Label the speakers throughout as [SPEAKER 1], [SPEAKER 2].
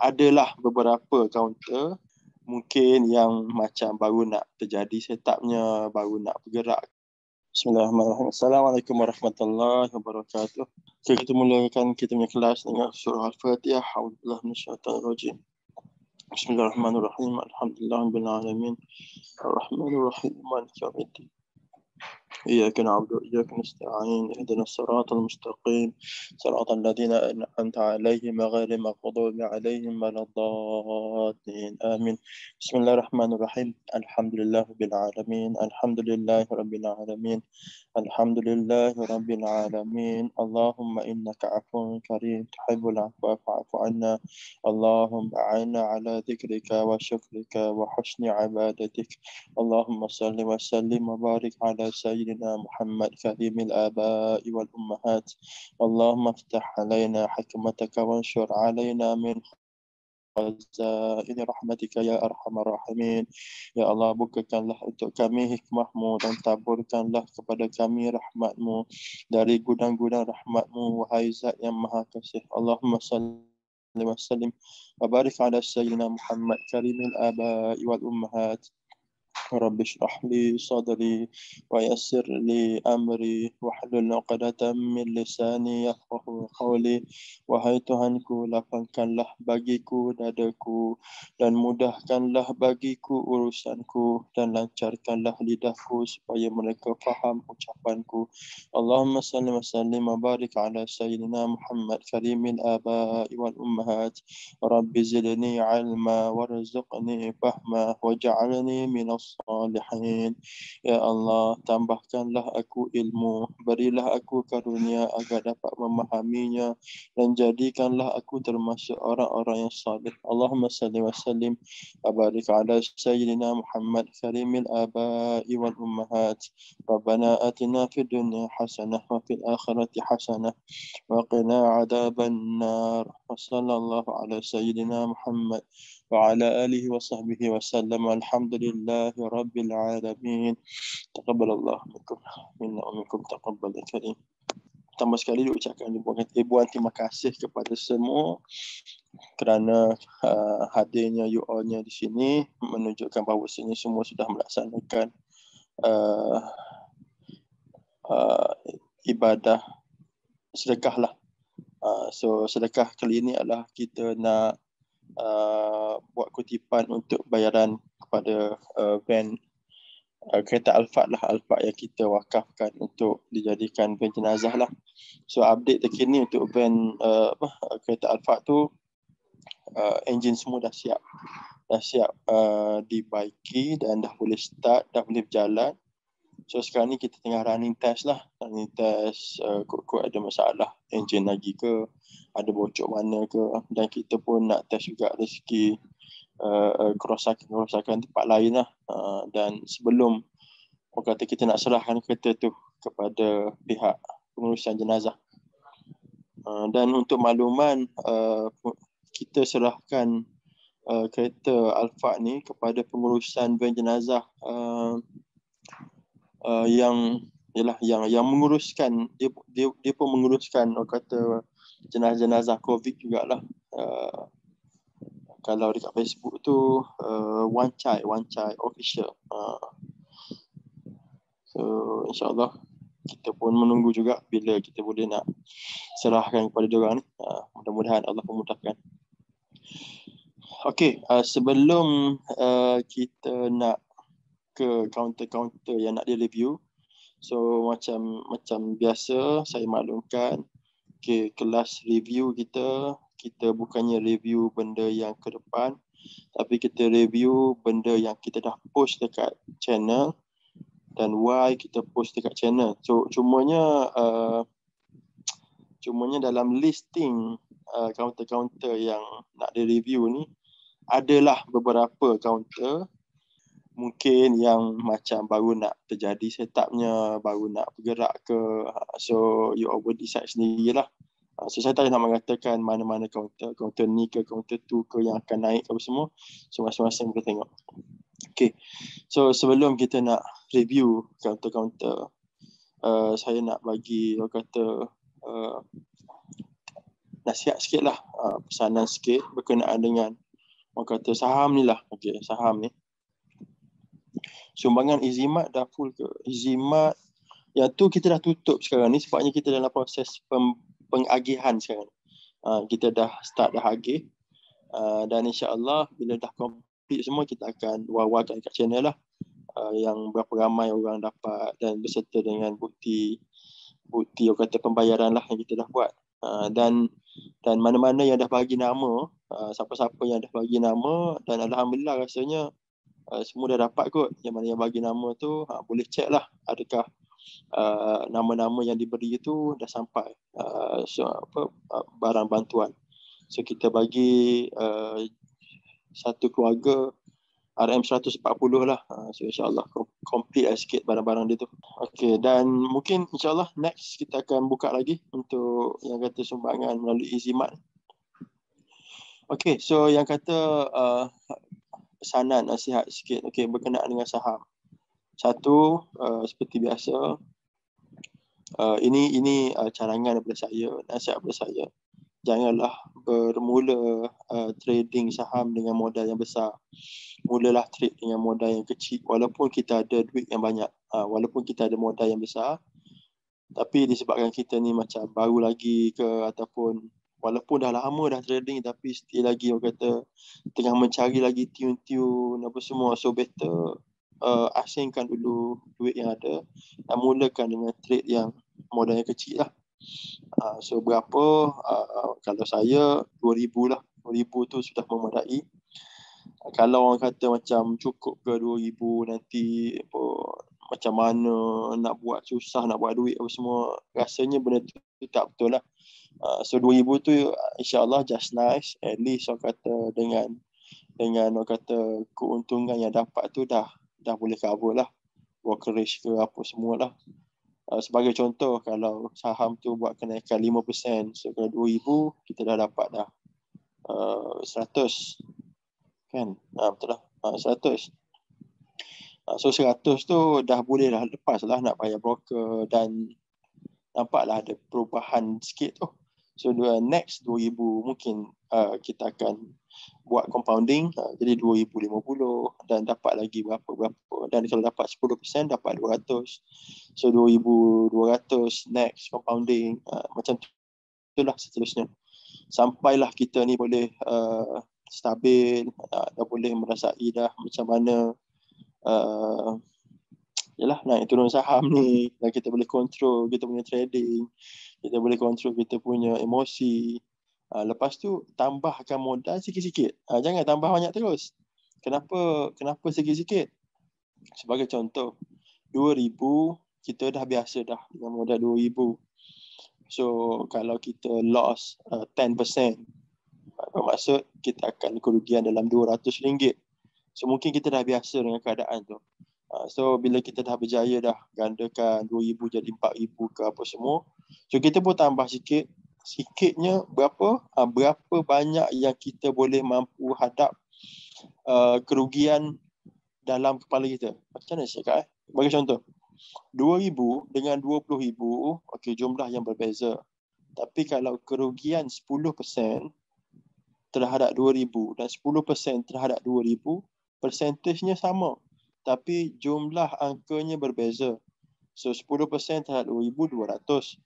[SPEAKER 1] adalah beberapa counter mungkin yang macam baru nak terjadi setupnya, baru nak bergerak. Bismillahirrahmanirrahim. Assalamualaikum warahmatullahi wabarakatuh. So, kita mulakan kita punya kelas dengan surah Al-Fatihah. Alhamdulillah min syaitan Bismillahirrahmanirrahim. Alhamdulillah bin alamin. Alhamdulillah bin alamin. إياك نعبد وإياك نستعين اهدنا الصراط المستقيم صراط الذين أنعمت عليهم غير المغضوب عليهم ولا الضالين آمين بسم الله الرحمن الرحيم الحمد لله رب العالمين الحمد لله رب العالمين الحمد لله رب العالمين اللهم إنك عفو كريم تحب العفو فاعف عنا اللهم أعنا على ذكرك وشكرك وحسن عبادتك اللهم صل وسلم وبارك على سيدنا سيدنا محمد كريم الآباء والأمهات اللهم افتح علينا حكمتك وانشر علينا من خزائن rahmatika ya arhamar rahimin. Ya Allah, bukakanlah untuk kami hikmahmu dan taburkanlah kepada kami rahmatmu dari gudang-gudang rahmatmu, wahai zat yang maha kasih. Allahumma salli wa wa sallim barik ala sayyidina Muhammad karimil aba'i wal ummahat رب اشرح لي صدري ويسر لي أمري وحلل عقدة من لساني يفقه قولي وهي تهنكو لفن كان له بقيكو ددكو لن مده كان له بقيكو أرسانكو لن لنشر كان له لدهكو سبايا ملك فهم أجابانكو اللهم سلم وسلم وبارك على سيدنا محمد كريم الآباء والأمهات رب زدني علما ورزقني فهما وجعلني من الص الصالحين ya Allah tambahkanlah aku ilmu berilah aku karunia agar dapat memahaminya dan jadikanlah aku termasuk orang-orang yang salih Allahumma salli wa salim. barik ala sayyidina Muhammad karimil abai wal ummahat ربنا اتنا في الدنيا حسنه وفي الاخره حسنه وقنا عذاب النار وصلى الله على سيدنا محمد وعلى آله وصحبه وسلم الحمد لله رب العالمين تقبل الله منكم منا ومنكم تقبل الكريم Pertama sekali dia ucapkan ribuan, ribuan terima kasih kepada semua kerana uh, hadirnya you all-nya di sini menunjukkan bahawa sini semua sudah melaksanakan uh, uh, ibadah sedekah Uh, so sedekah kali ini adalah kita nak Uh, buat kutipan untuk bayaran kepada uh, van uh, kereta Alphard lah Alphard yang kita wakafkan untuk dijadikan van jenazah lah so update terkini untuk van uh, uh, kereta Alphard tu uh, engine semua dah siap dah siap uh, dibaiki dan dah boleh start, dah boleh berjalan So sekarang ni kita tengah running test lah. Running test uh, kot-kot ada masalah engine lagi ke, ada bocok mana ke dan kita pun nak test juga dari segi uh, kerosakan-kerosakan uh, tempat lain lah. Uh, dan sebelum orang kata kita nak serahkan kereta tu kepada pihak pengurusan jenazah. Uh, dan untuk makluman, uh, kita serahkan uh, kereta Alfa ni kepada pengurusan van jenazah uh, uh, yang ialah yang yang menguruskan dia dia dia pun menguruskan orang kata jenazah-jenazah covid jugalah uh, kalau dekat Facebook tu uh, one chai one chai official uh, so insyaallah kita pun menunggu juga bila kita boleh nak serahkan kepada dia orang uh, mudah-mudahan Allah memudahkan Okey, uh, sebelum uh, kita nak ke counter-counter yang nak dia review. So macam macam biasa saya maklumkan okay, kelas review kita, kita bukannya review benda yang ke depan tapi kita review benda yang kita dah post dekat channel dan why kita post dekat channel. So cumanya uh, cumanya dalam listing uh, counter-counter yang nak di review ni adalah beberapa counter mungkin yang macam baru nak terjadi setupnya, baru nak bergerak ke. Ha, so you over decide sendirilah. Ha, so saya tak nak mengatakan mana-mana counter, counter ni ke counter tu ke yang akan naik apa semua. So masing-masing kita tengok. Okay. So sebelum kita nak review counter-counter, uh, saya nak bagi orang kata uh, nasihat sikit lah, uh, pesanan sikit berkenaan dengan orang kata saham ni lah. Okay, saham ni. Uh, sumbangan izimat dah full ke izimat Ya tu kita dah tutup sekarang ni sebabnya kita dalam proses pem, pengagihan sekarang uh, kita dah start dah agih uh, dan insyaAllah bila dah complete semua kita akan wawarkan kat channel lah uh, yang berapa ramai orang dapat dan berserta dengan bukti bukti orang kata pembayaran lah yang kita dah buat uh, dan dan mana-mana yang dah bagi nama uh, siapa-siapa yang dah bagi nama dan Alhamdulillah rasanya uh, semua dah dapat kot yang mana yang bagi nama tu ha, boleh check lah adakah uh, nama-nama yang diberi itu dah sampai uh, so, apa, barang bantuan so kita bagi uh, satu keluarga RM140 lah uh, so insyaAllah complete lah sikit barang-barang dia tu Okay dan mungkin insyaAllah next kita akan buka lagi untuk yang kata sumbangan melalui EasyMart Okay, so yang kata uh, pesanan nasihat sikit okey berkenaan dengan saham. Satu uh, seperti biasa uh, ini ini uh, carangan daripada saya, nasihat daripada saya. Janganlah bermula uh, trading saham dengan modal yang besar. Mulalah trade dengan modal yang kecil walaupun kita ada duit yang banyak, uh, walaupun kita ada modal yang besar. Tapi disebabkan kita ni macam baru lagi ke ataupun walaupun dah lama dah trading tapi still lagi orang kata tengah mencari lagi tune-tune apa semua so better uh, asingkan dulu duit yang ada dan mulakan dengan trade yang modalnya kecil lah uh, so berapa uh, kalau saya 2000 lah 2000 tu sudah memadai uh, kalau orang kata macam cukup ke 2000 nanti apa, macam mana nak buat susah nak buat duit apa semua rasanya benda tu tak betul lah Ah, so 2000 tu insyaallah just nice at least orang kata dengan dengan orang kata keuntungan yang dapat tu dah dah boleh cover lah brokerage ke apa semua lah uh, sebagai contoh kalau saham tu buat kenaikan 5% so kalau 2000 kita dah dapat dah uh, ah, 100 kan ha, betul lah uh, 100 So seratus tu dah boleh dah lepas lah nak bayar broker dan nampaklah ada perubahan sikit tu. Uh, So uh, next 2000 mungkin uh, kita akan buat compounding uh, jadi 2050 dan dapat lagi berapa-berapa dan kalau dapat 10% dapat 200. So 2200 next compounding uh, macam tu, itulah seterusnya. Sampailah kita ni boleh uh, stabil uh, dah boleh merasai dah macam mana uh, yalah naik turun saham ni kita boleh control kita punya trading kita boleh control kita punya emosi. Uh, lepas tu tambahkan modal sikit-sikit. Uh, jangan tambah banyak terus. Kenapa kenapa sikit-sikit? Sebagai contoh, 2000 kita dah biasa dah dengan modal 2000. So kalau kita loss uh, 10%, uh, maksud kita akan kerugian dalam rm ringgit. So mungkin kita dah biasa dengan keadaan tu. Ah, so bila kita dah berjaya dah gandakan 2000 jadi 4000 ke apa semua, So kita pun tambah sikit sikitnya berapa ha, berapa banyak yang kita boleh mampu hadap uh, kerugian dalam kepala kita. Macam mana saya cakap eh? Bagi contoh, 2000 dengan 20000 okey jumlah yang berbeza. Tapi kalau kerugian 10% terhadap 2000 dan 10% terhadap 2000, persentasenya sama. Tapi jumlah angkanya berbeza. So 10% terhadap 2,200, 10%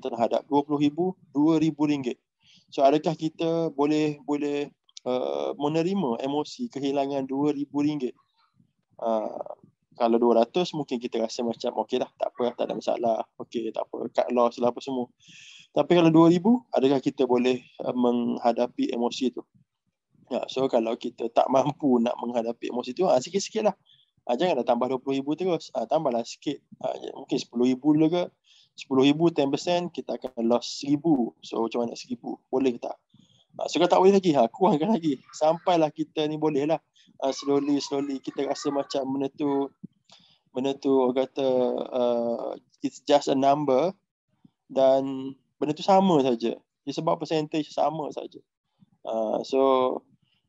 [SPEAKER 1] terhadap 20,000, RM2,000. So adakah kita boleh boleh uh, menerima emosi kehilangan RM2,000? Uh, kalau 200 mungkin kita rasa macam okey lah, tak apa, tak ada masalah, okey tak apa, cut loss lah apa semua. Tapi kalau 2,000 adakah kita boleh uh, menghadapi emosi tu? Ya, so kalau kita tak mampu nak menghadapi emosi tu, ha, ah, sikit-sikit lah. Uh, ah, janganlah tambah RM20,000 terus. Uh, tambahlah sikit. Uh, mungkin RM10,000 dulu ke. RM10,000, 10%, kita akan loss RM1,000. So, macam mana RM1,000? Boleh tak? Uh, so, kalau tak boleh lagi, ha, kurangkan lagi. Sampailah kita ni boleh lah. Uh, slowly, slowly kita rasa macam benda tu, benda tu orang kata, uh, it's just a number. Dan benda tu sama saja. Dia sebab percentage sama saja. Uh, so,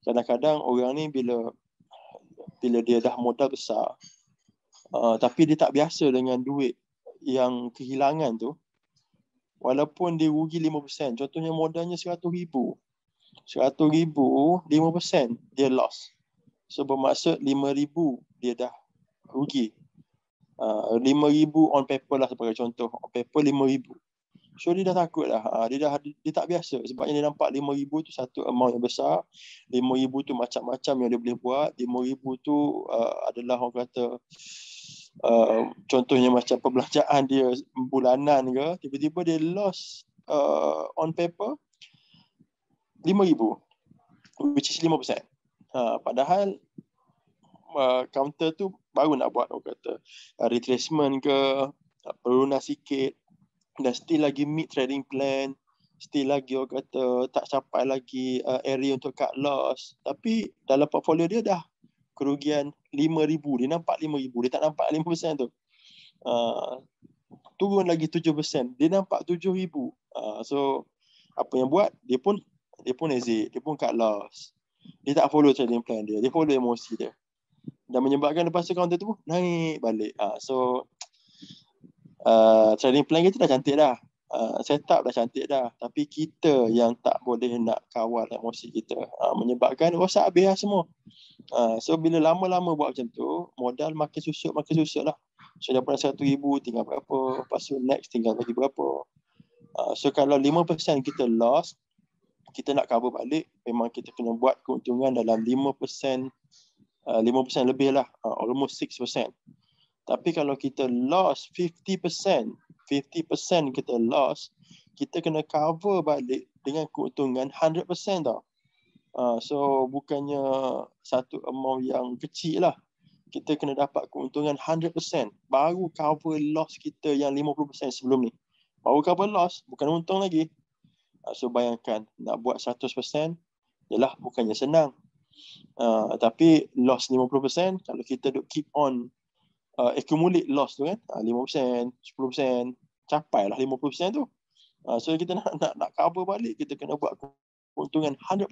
[SPEAKER 1] kadang-kadang orang ni bila bila dia dah modal besar uh, tapi dia tak biasa dengan duit yang kehilangan tu walaupun dia rugi 5% contohnya modalnya 100,000 RM100,000, 5% dia loss. So bermaksud rm ribu dia dah rugi. RM5,000 uh, ah, on paper lah sebagai contoh. On paper RM5,000. So dia dah takut lah. Ha, dia dah dia tak biasa. Sebabnya dia nampak RM5,000 tu satu amount yang besar. RM5,000 tu macam-macam yang dia boleh buat. RM5,000 tu uh, adalah orang kata uh, contohnya macam perbelanjaan dia bulanan ke. Tiba-tiba dia lost uh, on paper RM5,000. Which is 5%. Ha, padahal uh, counter tu baru nak buat orang kata uh, retracement ke perlu nak sikit dan still lagi meet trading plan still lagi orang kata tak capai lagi uh, area untuk cut loss tapi dalam portfolio dia dah kerugian 5000 dia nampak 5000 dia tak nampak 5% tu uh, turun lagi 7% dia nampak 7000 uh, so apa yang buat dia pun dia pun exit dia pun cut loss dia tak follow trading plan dia dia follow emosi dia dan menyebabkan lepas tu counter tu naik balik uh, so uh, training plan kita dah cantik dah. Uh, setup dah cantik dah tapi kita yang tak boleh nak kawal emosi kita uh, menyebabkan rosak habis lah semua uh, so bila lama-lama buat macam tu modal makin susut makin susut lah so daripada satu ribu tinggal berapa lepas tu next tinggal lagi berapa uh, so kalau lima 5% kita lost kita nak cover balik memang kita kena buat keuntungan dalam lima 5% lima 5% lebih lah uh, almost 6% tapi kalau kita loss 50%, 50% kita loss, kita kena cover balik dengan keuntungan 100% tau. Uh, so bukannya satu amount yang kecil lah. Kita kena dapat keuntungan 100% baru cover loss kita yang 50% sebelum ni. Baru cover loss, bukan untung lagi. Uh, so bayangkan nak buat 100%, ialah bukannya senang. Uh, tapi loss 50% kalau kita duk keep on uh, accumulate loss tu kan uh, 5% 10% capai lah 50% tu uh, so kita nak, nak nak cover balik kita kena buat keuntungan 100%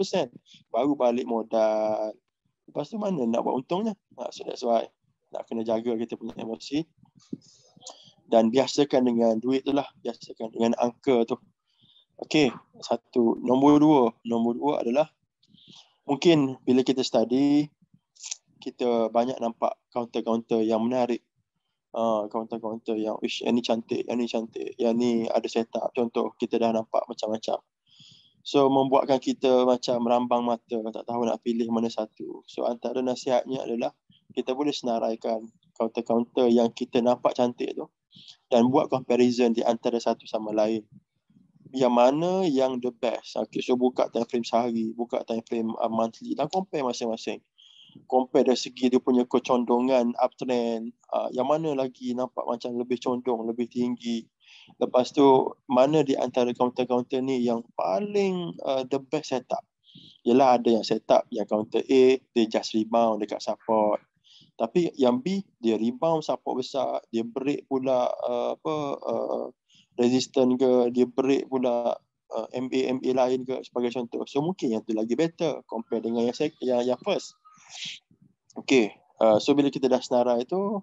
[SPEAKER 1] baru balik modal lepas tu mana nak buat untungnya uh, so that's why nak kena jaga kita punya emosi dan biasakan dengan duit tu lah biasakan dengan angka tu Okay, satu. Nombor dua. Nombor dua adalah mungkin bila kita study, kita banyak nampak counter-counter yang menarik. Uh, ah, counter-counter yang, ish, yang ni cantik, yang ni cantik, yang ni ada setup. Contoh, kita dah nampak macam-macam. So, membuatkan kita macam merambang mata, tak tahu nak pilih mana satu. So, antara nasihatnya adalah kita boleh senaraikan counter-counter yang kita nampak cantik tu dan buat comparison di antara satu sama lain yang mana yang the best. Okay, so buka time frame sehari, buka time frame uh, monthly dan compare masing-masing compare dari segi dia punya kecondongan uptrend uh, ah, yang mana lagi nampak macam lebih condong lebih tinggi lepas tu mana di antara counter-counter ni yang paling uh, the best setup ialah ada yang setup yang counter A dia just rebound dekat support tapi yang B dia rebound support besar dia break pula uh, apa uh, resistant ke dia break pula MA-MA lain ke sebagai contoh. So mungkin yang tu lagi better compare dengan yang, sek- yang, yang first. Okay, uh, so bila kita dah senarai itu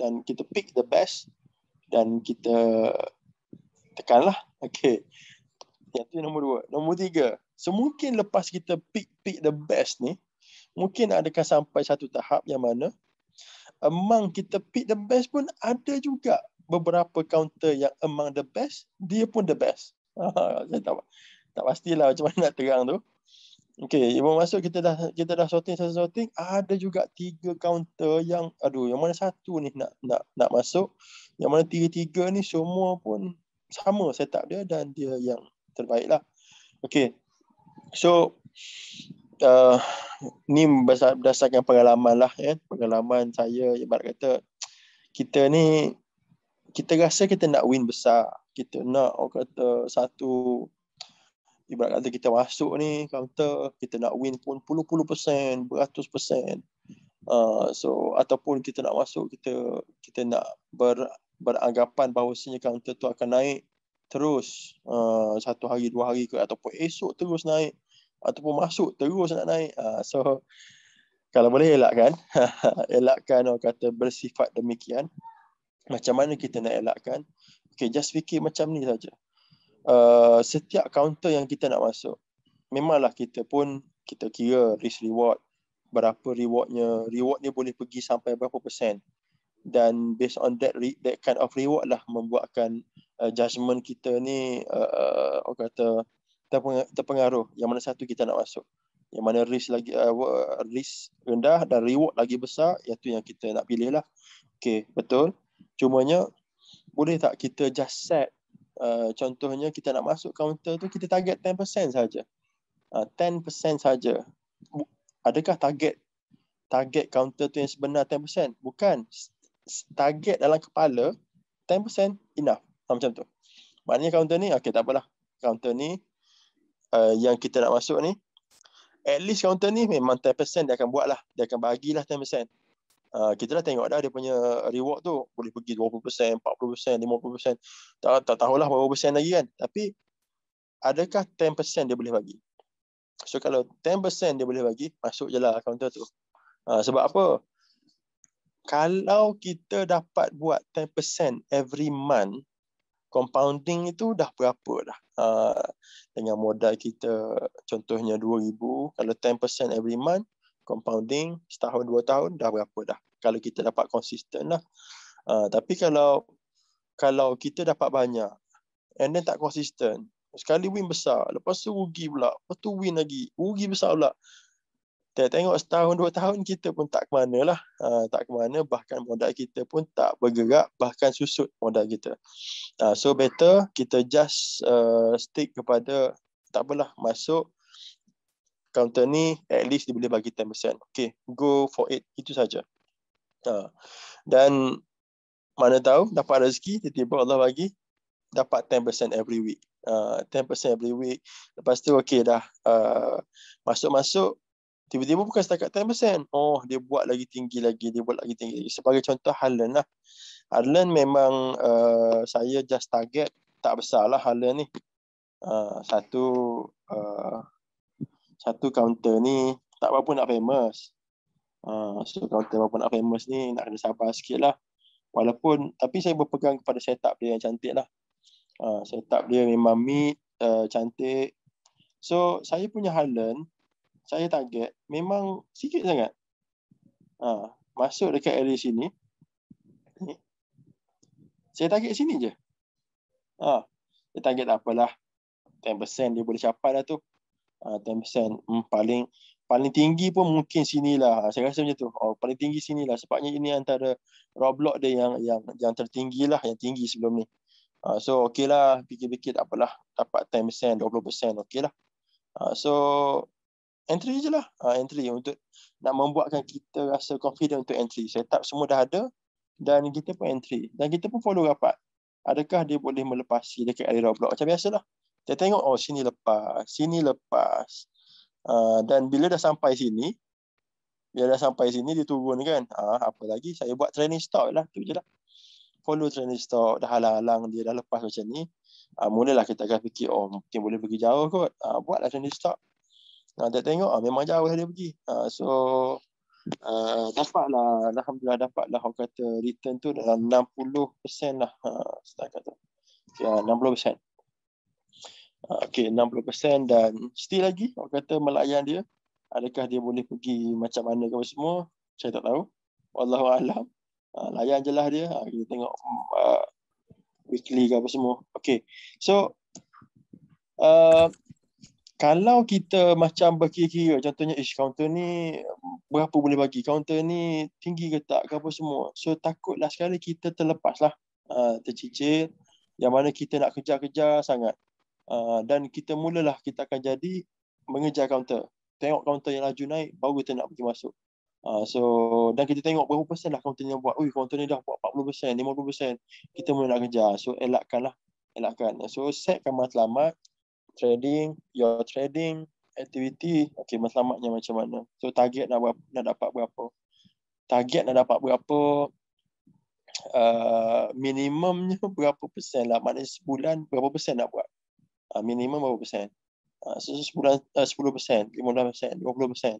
[SPEAKER 1] dan kita pick the best dan kita tekanlah. Okay, yang tu nombor dua. Nombor tiga, so lepas kita pick-pick the best ni, mungkin adakah sampai satu tahap yang mana emang kita pick the best pun ada juga beberapa counter yang emang the best, dia pun the best. Saya tak, tak pastilah macam mana nak terang tu. Okay, ibu masuk kita dah kita dah sorting satu sorting ada juga tiga counter yang aduh yang mana satu ni nak nak nak masuk yang mana tiga-tiga ni semua pun sama setup dia dan dia yang terbaik lah. Okay, so uh, ni berdasarkan pengalaman lah ya. Pengalaman saya ibarat kata kita ni kita rasa kita nak win besar. Kita nak orang kata satu ibarat kata kita masuk ni counter kita nak win pun puluh-puluh persen beratus persen uh, so ataupun kita nak masuk kita kita nak ber, beranggapan bahawasanya counter tu akan naik terus uh, satu hari dua hari ke ataupun esok terus naik ataupun masuk terus nak naik uh, so kalau boleh elakkan elakkan orang kata bersifat demikian macam mana kita nak elakkan okay just fikir macam ni saja Uh, setiap counter yang kita nak masuk memanglah kita pun kita kira risk reward berapa rewardnya reward ni boleh pergi sampai berapa persen dan based on that that kind of reward lah membuatkan uh, judgement kita ni uh, uh orang kata terpengaruh yang mana satu kita nak masuk yang mana risk lagi uh, risk rendah dan reward lagi besar iaitu yang kita nak pilih lah okay, betul cumanya boleh tak kita just set Uh, contohnya kita nak masuk counter tu kita target 10% saja. Uh, ah, 10% saja. Adakah target target counter tu yang sebenar 10%? Bukan. Target dalam kepala 10% enough. Ha, macam tu. Maknanya kaunter ni okey tak apalah. counter ni uh, yang kita nak masuk ni at least counter ni memang 10% dia akan buat lah. Dia akan bagilah Uh, kita dah tengok dah dia punya reward tu boleh pergi 20%, 40%, 50%. Tak tak tahulah berapa persen lagi kan. Tapi adakah 10% dia boleh bagi? So kalau 10% dia boleh bagi, masuk jelah kaunter tu. Uh, sebab apa? Kalau kita dapat buat 10% every month, compounding itu dah berapa dah? Uh, dengan modal kita contohnya 2000, kalau 10% every month compounding setahun dua tahun dah berapa dah kalau kita dapat konsisten lah uh, tapi kalau kalau kita dapat banyak and then tak konsisten sekali win besar lepas tu rugi pula lepas tu win lagi rugi besar pula tengok setahun dua tahun kita pun tak ke mana lah uh, tak ke mana bahkan modal kita pun tak bergerak bahkan susut modal kita uh, so better kita just uh, stick kepada tak apalah masuk counter ni at least dia boleh bagi 10%. Okay, go for it. Itu saja. Uh, dan mana tahu dapat rezeki, tiba-tiba Allah bagi dapat 10% every week. Uh, ha, 10% every week. Lepas tu okay dah. Uh, masuk-masuk, tiba-tiba bukan setakat 10%. Oh, dia buat lagi tinggi lagi. Dia buat lagi tinggi lagi. Sebagai contoh, Harlan lah. Harlan memang uh, saya just target tak besar lah Harlan ni. Uh, satu uh, satu counter ni tak apa pun nak famous. Ah so counter apa nak famous ni nak kena sabar sikit lah. Walaupun tapi saya berpegang kepada setup dia yang cantik lah. Uh, setup dia memang mid, uh, cantik. So saya punya Harlan, saya target memang sikit sangat. Ah masuk dekat area sini. Saya target sini je. Ah, uh, saya target tak apalah. 10% dia boleh capai dah tu. Uh, uh, ah, 10% hmm, paling paling tinggi pun mungkin sinilah saya rasa macam tu oh, paling tinggi sinilah sebabnya ini antara Roblox dia yang yang yang tertinggilah yang tinggi sebelum ni uh, so okeylah fikir-fikir tak apalah dapat 10% 20% okeylah uh, so entry je lah uh, entry untuk nak membuatkan kita rasa confident untuk entry setup semua dah ada dan kita pun entry dan kita pun follow rapat adakah dia boleh melepasi dekat area Roblox macam biasalah dia tengok, oh sini lepas, sini lepas. Uh, dan bila dah sampai sini, bila dah sampai sini, dia turun kan. Uh, apa lagi, saya buat training stop lah. tu je lah. Follow training stop, dah halang-halang dia dah lepas macam ni. Uh, mulalah kita akan fikir, oh mungkin boleh pergi jauh kot. Uh, buatlah training stop. Uh, dia tengok, uh, memang jauh lah dia pergi. Uh, so, Uh, dapatlah Alhamdulillah lah orang kata return tu dalam 60% lah uh, setakat tu ya, 60% okay, 60% dan still lagi orang kata melayan dia adakah dia boleh pergi macam mana ke semua saya tak tahu wallahu alam ah, layan je lah dia ah, kita tengok ah, weekly ke apa semua okey so uh, kalau kita macam berkira-kira contohnya ish counter ni berapa boleh bagi counter ni tinggi ke tak ke apa semua so takutlah sekali kita terlepas lah uh, tercicir yang mana kita nak kejar-kejar sangat Ah, dan kita mulalah kita akan jadi mengejar kaunter. Tengok kaunter yang laju naik baru kita nak pergi masuk. Uh, so dan kita tengok berapa persen lah kaunter yang buat. Ui kaunter ni dah buat 40 persen, 50 persen. Kita mula nak kejar. So elakkanlah. Elakkan. So setkan matlamat trading, your trading activity. Okay matlamatnya macam mana. So target nak, buat, nak dapat berapa. Target nak dapat berapa uh, minimumnya berapa persen lah. Maknanya sebulan berapa persen nak buat uh, minimum berapa persen uh, sebulan ah, uh, 10 persen 15 persen 20 persen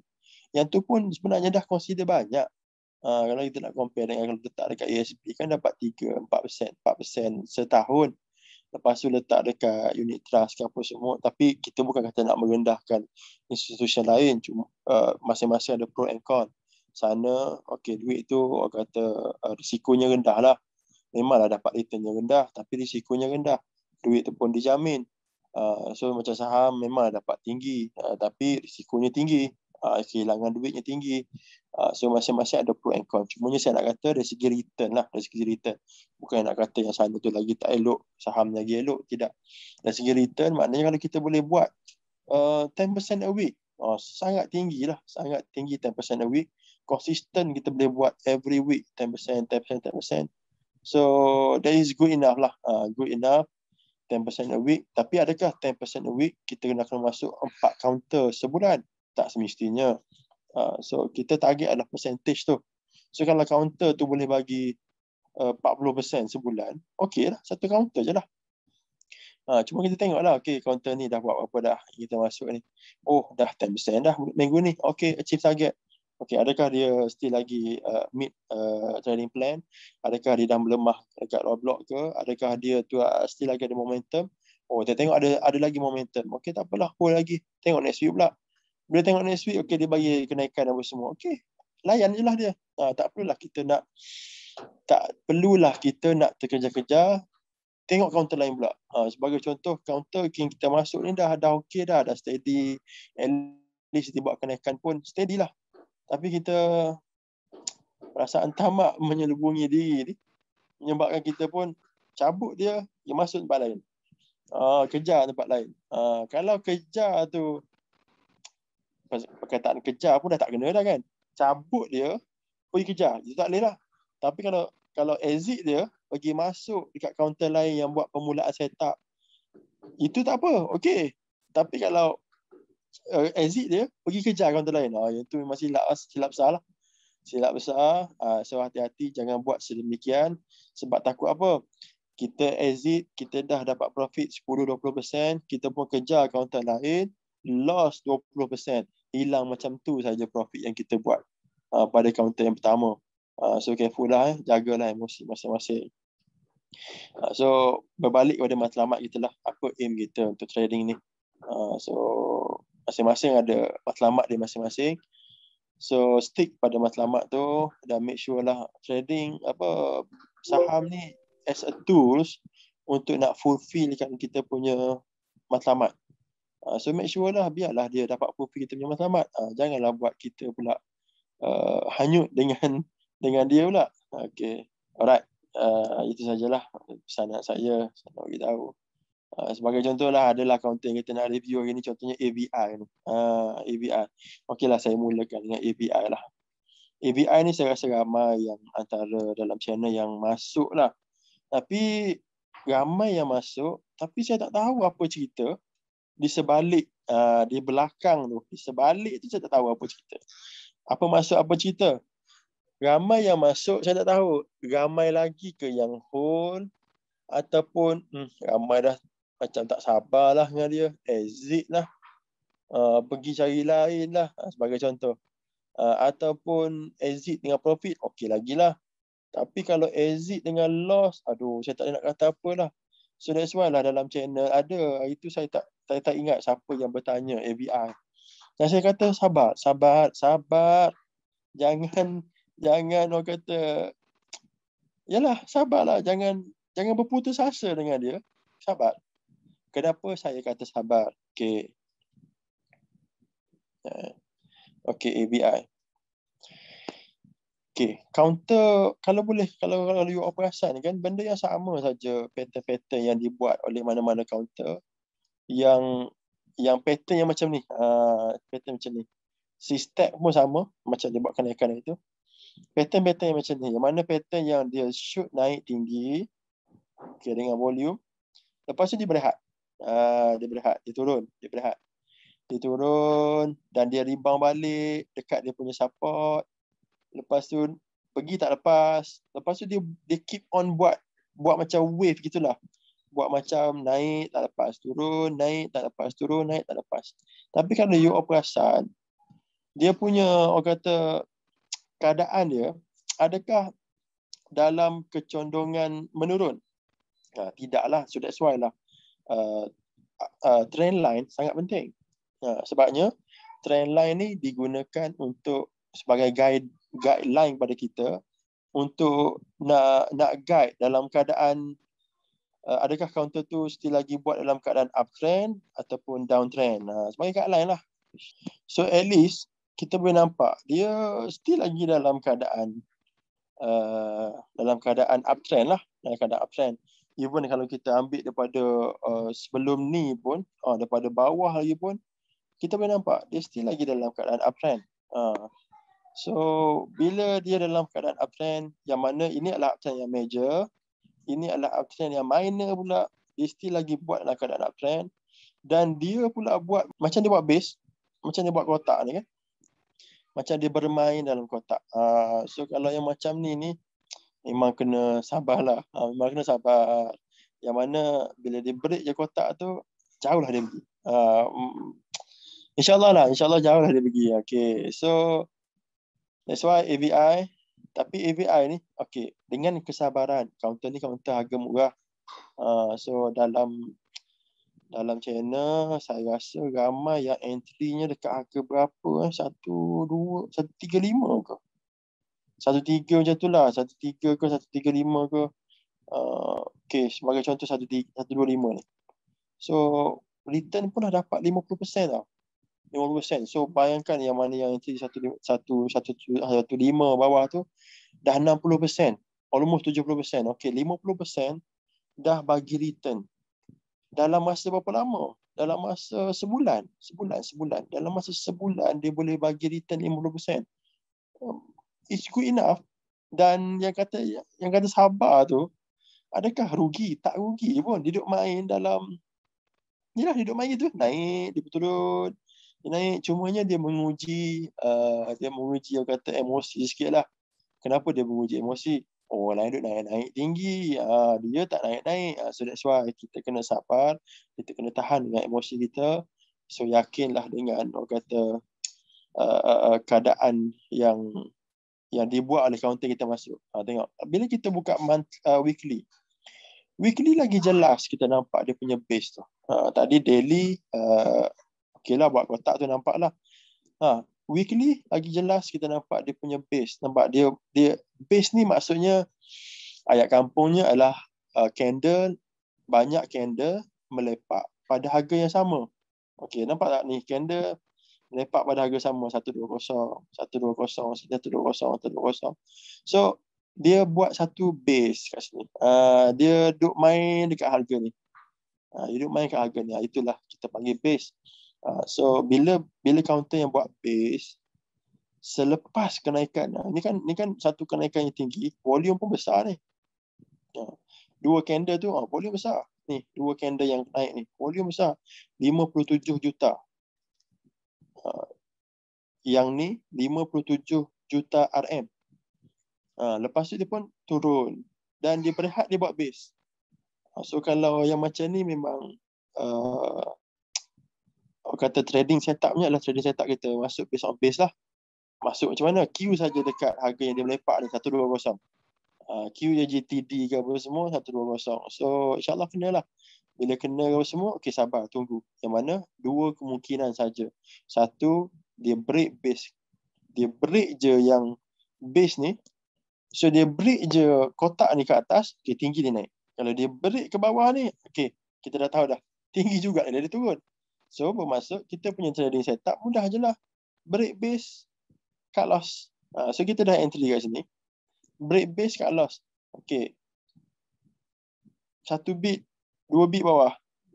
[SPEAKER 1] yang tu pun sebenarnya dah consider banyak uh, kalau kita nak compare dengan kalau letak dekat ASP kan dapat 3 4 persen 4 persen setahun lepas tu letak dekat unit trust ke apa semua tapi kita bukan kata nak merendahkan institusi lain cuma uh, masing-masing ada pro and con sana okey duit tu orang kata uh, risikonya rendah lah memanglah dapat return yang rendah tapi risikonya rendah duit tu pun dijamin Ah, so macam saham memang dapat tinggi uh, tapi risikonya tinggi uh, kehilangan duitnya tinggi uh, so masing-masing ada pro and con cuma saya nak kata dari segi return lah dari segi return bukan nak kata yang sana tu lagi tak elok saham lagi elok tidak dari segi return maknanya kalau kita boleh buat uh, 10% a week uh, sangat tinggi lah sangat tinggi 10% a week konsisten kita boleh buat every week 10% 10% 10% So that is good enough lah. Uh, good enough. 10% a week tapi adakah 10% a week kita nak kena masuk 4 counter sebulan tak semestinya uh, so kita target adalah percentage tu so kalau counter tu boleh bagi eh, uh, 40% sebulan okey lah satu counter je lah uh, cuma kita tengok lah okay, counter ni dah buat apa dah kita masuk ni oh dah 10% dah minggu ni okey achieve target Okay, adakah dia still lagi uh, meet uh, training plan? Adakah dia dah lemah dekat roadblock ke? Adakah dia tu uh, still lagi ada momentum? Oh, kita tengok ada ada lagi momentum. Okay, tak apalah. Pull lagi. Tengok next week pula. Bila tengok next week, okay, dia bagi kenaikan apa semua. Okay, layan je lah dia. Uh, tak perlulah kita nak, tak perlulah kita nak terkejar kerja tengok counter lain pula. Ha, sebagai contoh counter yang kita masuk ni dah dah okey dah, dah steady. At least dia buat kenaikan pun steady lah tapi kita perasaan tamak menyelubungi diri ni menyebabkan kita pun cabut dia dia masuk tempat lain uh, kejar tempat lain uh, kalau kejar tu perkataan kejar pun dah tak kena dah kan cabut dia pergi kejar itu tak lelah. tapi kalau kalau exit dia pergi masuk dekat kaunter lain yang buat permulaan setup itu tak apa okey tapi kalau uh, eh, exit eh, dia pergi kejar kaunter lain. Oh, yang tu memang silap ah, silap besar lah. Silap besar. Uh, so hati-hati jangan buat sedemikian sebab takut apa? Kita exit, kita dah dapat profit 10-20%, kita pun kejar kaunter lain, loss 20%. Hilang macam tu saja profit yang kita buat uh, pada kaunter yang pertama. Uh, so careful lah, eh. jagalah emosi masing-masing. Uh, so berbalik kepada matlamat kita lah, apa aim kita untuk trading ni. Uh, so masing-masing ada matlamat di masing-masing. So stick pada matlamat tu dan make sure lah trading apa saham ni as a tools untuk nak fulfillkan kita punya matlamat. Uh, so make sure lah biarlah dia dapat fulfill kita punya matlamat. Uh, janganlah buat kita pula uh, hanyut dengan dengan dia pula. Okay. Alright. Uh, itu sajalah pesanan saya. Saya nak beritahu. Ah, sebagai contohlah adalah accounting kita nak review hari ni contohnya ABI ni. Uh, ah, ABI. Okeylah saya mulakan dengan ABI lah. ABI ni saya rasa ramai yang antara dalam channel yang masuk lah. Tapi ramai yang masuk tapi saya tak tahu apa cerita di sebalik uh, di belakang tu. Di sebalik tu saya tak tahu apa cerita. Apa masuk apa cerita? Ramai yang masuk saya tak tahu. Ramai lagi ke yang hold ataupun hmm, ramai dah macam tak sabar lah dengan dia, exit eh, lah. Uh, pergi cari lain lah ah, sebagai contoh. Uh, ataupun exit eh, dengan profit, okey lagi lah. Tapi kalau exit eh, dengan loss, aduh saya tak nak kata apa lah. So that's why lah dalam channel ada, hari tu saya tak, saya tak ingat siapa yang bertanya ABI. Dan saya kata sabar, sabar, sabar. Jangan, jangan orang kata, yalah sabarlah, jangan jangan berputus asa dengan dia. Sabar kenapa saya kata sabar? Okay. Eh, okay, ABI. Okay, counter, kalau boleh, kalau kalau you perasan kan, benda yang sama saja pattern-pattern yang dibuat oleh mana-mana counter yang yang pattern yang macam ni, uh, pattern macam ni. Si step pun sama, macam dia buat kenaikan itu. Pattern-pattern yang macam ni, yang mana pattern yang dia shoot naik tinggi okay, dengan volume, lepas tu dia berehat. Ah, dia berehat. Dia turun. Dia berehat. Dia turun dan dia rebound balik dekat dia punya support. Lepas tu pergi tak lepas. Lepas tu dia dia keep on buat buat macam wave gitulah. Buat macam naik tak lepas, turun, naik tak lepas, turun, naik tak lepas. Tapi kalau you all perasan, dia punya orang kata keadaan dia, adakah dalam kecondongan menurun? Ha, tidaklah, so that's why lah uh, uh, trend line sangat penting. Uh, sebabnya trend line ni digunakan untuk sebagai guide guideline pada kita untuk nak nak guide dalam keadaan uh, adakah counter tu still lagi buat dalam keadaan uptrend ataupun downtrend. Uh, sebagai guideline lah. So at least kita boleh nampak dia still lagi dalam keadaan uh, dalam keadaan uptrend lah dalam keadaan uptrend. Uh, even kalau kita ambil daripada uh, sebelum ni pun uh, daripada bawah lagi pun kita boleh nampak dia still lagi dalam keadaan uptrend uh, so bila dia dalam keadaan uptrend yang mana ini adalah uptrend yang major ini adalah uptrend yang minor pula dia still lagi buat dalam keadaan uptrend dan dia pula buat macam dia buat base macam dia buat kotak ni kan macam dia bermain dalam kotak uh, so kalau yang macam ni ni memang kena sabarlah. Ha, memang kena sabar. Yang mana bila dia break je kotak tu, jauh lah dia pergi. Ha, mm, InsyaAllah lah. InsyaAllah jauh lah dia pergi. Okay. So, that's why AVI. Tapi AVI ni, okay. Dengan kesabaran. Counter ni counter harga murah. Uh, so, dalam dalam channel, saya rasa ramai yang entry-nya dekat harga berapa? Satu, dua, satu, tiga, lima ke? satu tiga macam tu lah satu tiga ke satu tiga lima ke uh, okay sebagai contoh satu tiga satu dua lima ni so return pun dah dapat lima puluh persen lah lima puluh persen so bayangkan yang mana yang itu satu satu satu satu lima bawah tu dah enam puluh persen almost tujuh puluh persen okay lima puluh persen dah bagi return dalam masa berapa lama dalam masa sebulan sebulan sebulan dalam masa sebulan dia boleh bagi return lima puluh persen um, it's good enough dan yang kata yang kata sabar tu adakah rugi tak rugi pun duduk main dalam yalah duduk main tu naik dia turun dia naik cumanya dia menguji uh, dia menguji yang kata emosi sikit lah. kenapa dia menguji emosi Oh, lain duduk naik-naik tinggi. Uh, dia tak naik-naik. Uh, so that's why kita kena sabar. Kita kena tahan dengan emosi kita. So yakinlah dengan orang kata uh, uh, uh keadaan yang yang dibuat oleh kaunter kita masuk. Ha, tengok. Bila kita buka month, uh, weekly. Weekly lagi jelas kita nampak dia punya base tu. Ha, tadi daily, uh, okey lah buat kotak tu nampak lah. Ha, weekly lagi jelas kita nampak dia punya base. Nampak dia, dia base ni maksudnya ayat kampungnya adalah uh, candle, banyak candle melepak pada harga yang sama. Okey, nampak tak ni candle lepak pada harga sama 120 120 120 120 so dia buat satu base kat sini uh, dia duk main dekat harga ni uh, dia duk main kat harga ni ah, itulah kita panggil base uh, so bila bila counter yang buat base selepas kenaikan uh, ni kan ni kan satu kenaikan yang tinggi volume pun besar ni uh, dua candle tu uh, volume besar ni dua candle yang naik ni volume besar 57 juta Uh, yang ni 57 juta RM. Uh, lepas tu dia pun turun dan dia berehat dia buat base. Uh, so kalau yang macam ni memang uh, kata trading setupnya adalah trading setup kita masuk base on base lah. Masuk macam mana? Q saja dekat harga yang dia melepak ni 1200. Ah, Q dia JTT ke apa semua satu dua kosong. So insyaAllah kena lah. Bila kena apa semua, okey sabar tunggu. Yang mana dua kemungkinan saja. Satu dia break base. Dia break je yang base ni. So dia break je kotak ni ke atas, okay tinggi dia naik. Kalau dia break ke bawah ni, okey kita dah tahu dah. Tinggi juga dia, dia turun. So bermaksud kita punya trading setup mudah je lah. Break base, cut loss. Uh, so kita dah entry kat sini break bass kat last. okey. Satu bit, dua bit bawah.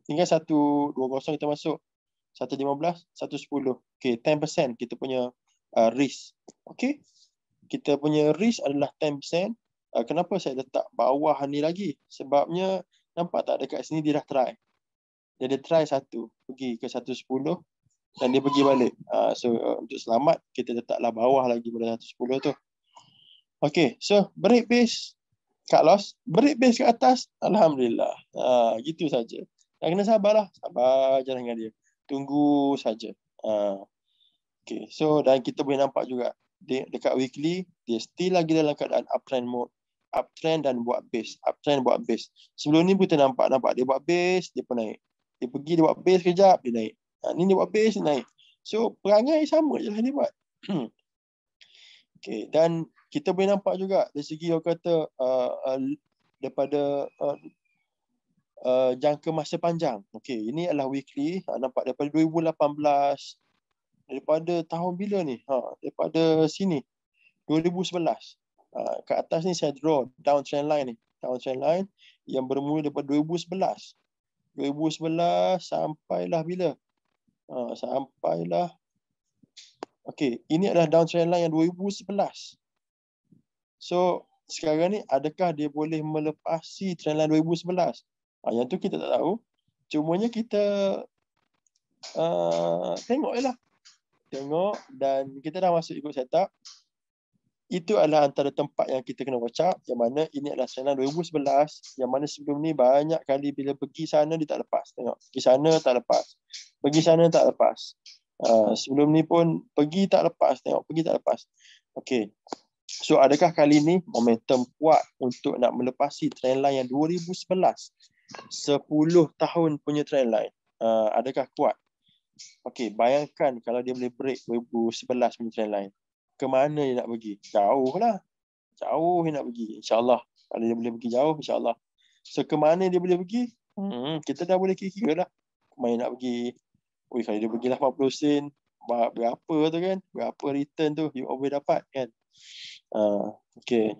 [SPEAKER 1] Tinggal satu, dua kosong kita masuk. Satu lima belas, satu sepuluh. okey, ten percent kita punya uh, risk. okey. Kita punya risk adalah ten percent. Uh, kenapa saya letak bawah ni lagi? Sebabnya nampak tak dekat sini dia dah try. Dia dah try satu. Pergi ke satu sepuluh. Dan dia pergi balik. Uh, so uh, untuk selamat, kita letaklah bawah lagi pada satu sepuluh tu. Okay, so break base kat loss, break base kat atas, Alhamdulillah. Ha, gitu saja. Tak kena sabarlah. Sabar je lah dengan dia. Tunggu saja. Ha. Okay, so dan kita boleh nampak juga dia, dekat weekly, dia still lagi dalam keadaan uptrend mode. Uptrend dan buat base. Uptrend buat base. Sebelum ni pun kita nampak, nampak dia buat base, dia pun naik. Dia pergi, dia buat base kejap, dia naik. Ha, ni dia buat base, dia naik. So, perangai sama je lah dia buat. okay, dan kita boleh nampak juga dari segi orang kata uh, uh, daripada uh, Uh, jangka masa panjang. Okey, ini adalah weekly. Ha, nampak daripada 2018 daripada tahun bila ni? Ha, daripada sini 2011. Ha, ke atas ni saya draw down trend line ni. Down trend line yang bermula daripada 2011. 2011 sampailah bila? Ha, sampailah Okey, ini adalah down trend line yang 2011. So sekarang ni adakah dia boleh melepasi trendline 2011? Ha, yang tu kita tak tahu. Cumanya kita uh, ah, tengok je lah. Tengok dan kita dah masuk ikut setup. Itu adalah antara tempat yang kita kena watch out. Yang mana ini adalah trendline 2011. Yang mana sebelum ni banyak kali bila pergi sana dia tak lepas. Tengok. Pergi sana tak lepas. Pergi sana tak lepas. Uh, sebelum ni pun pergi tak lepas. Tengok pergi tak lepas. Okay. So adakah kali ini momentum kuat untuk nak melepasi trendline yang 2011 10 tahun punya trendline, uh, ah, adakah kuat? Okey, bayangkan kalau dia boleh break 2011 punya trendline, line. Ke mana dia nak pergi? Jauh lah. Jauh dia nak pergi. InsyaAllah. Kalau dia boleh pergi jauh, insyaAllah. So ke mana dia boleh pergi? Hmm, kita dah boleh kira-kira lah. Mana nak pergi? Ui, kalau dia pergi lah 40 sen. Berapa tu kan? Berapa return tu you always dapat kan? Uh, okay.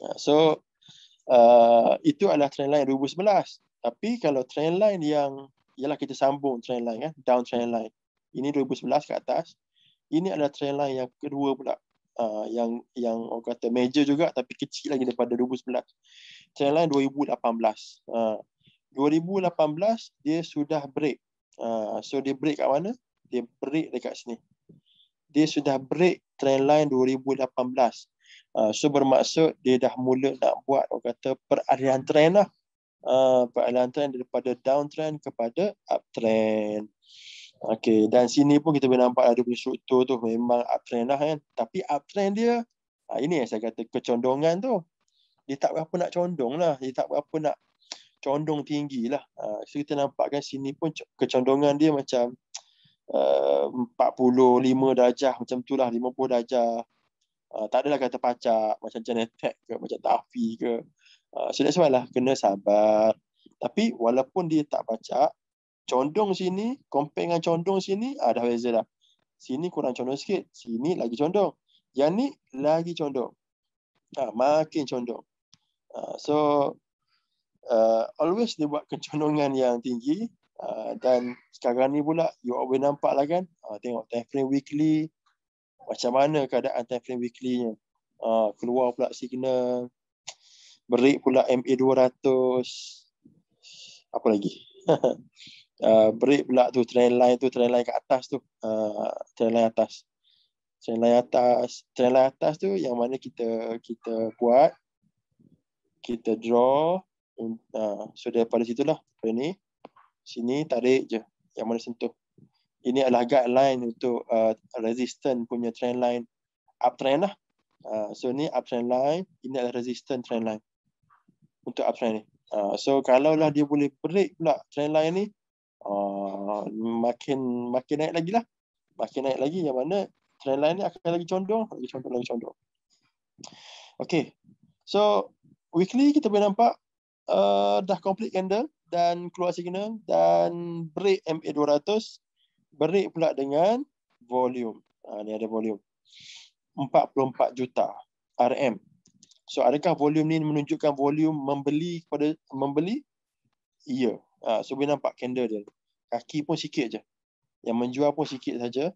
[SPEAKER 1] Ah, so uh, itu adalah trend line 2011. Tapi kalau trend line yang ialah kita sambung trend line kan, down trend line. Ini 2011 ke atas. Ini adalah trend line yang kedua pula. Uh, yang yang orang kata major juga tapi kecil lagi daripada 2011. Trend line 2018. Uh, 2018 dia sudah break. Uh, so dia break kat mana? Dia break dekat sini dia sudah break trend line 2018. Uh, ah, so bermaksud dia dah mula nak buat orang kata peralihan trend lah. Uh, peralihan trend daripada downtrend kepada uptrend. Okay, dan sini pun kita boleh nampak ada lah punya struktur tu memang uptrend lah kan. Tapi uptrend dia, uh, ini yang saya kata kecondongan tu. Dia tak berapa nak condong lah. Dia tak berapa nak condong tinggi lah. Uh, so kita nampak kan sini pun kecondongan dia macam uh, 45 darjah macam tu lah, 50 darjah. Uh, tak adalah kata pacak, macam genetik ke, macam tafi ke. Uh, so that's why lah, kena sabar. Tapi walaupun dia tak pacak, condong sini, compare dengan condong sini, ah, dah beza dah. Sini kurang condong sikit, sini lagi condong. Yang ni lagi condong. Ah, makin condong. Ah, so, uh, always dia buat kecondongan yang tinggi, Ah, dan sekarang ni pula you always nampak lah kan uh, tengok time frame weekly macam mana keadaan time frame weekly nya uh, ah, keluar pula signal break pula MA200 apa lagi uh, break pula tu trend line tu trend line kat atas tu uh, trend line atas trend line atas trend line atas tu yang mana kita kita buat kita draw uh, so daripada lah apa ni sini tarik je yang mana sentuh. Ini adalah guideline untuk uh, resistant punya trend line uptrend lah. Uh, so ni uptrend line, ini adalah resistant trend line untuk uptrend ni. Uh, so kalau lah dia boleh break pula trend line ni, uh, makin makin naik lagi lah. Makin naik lagi yang mana trend line ni akan lagi condong, lagi condong, lagi condong. Okay. So weekly kita boleh nampak uh, dah complete candle dan keluar signal dan break MA200 break pula dengan volume. Ha, ni ada volume. 44 juta RM. So adakah volume ni menunjukkan volume membeli kepada membeli? Ya. Ha, so boleh nampak candle dia. Kaki pun sikit je. Yang menjual pun sikit saja.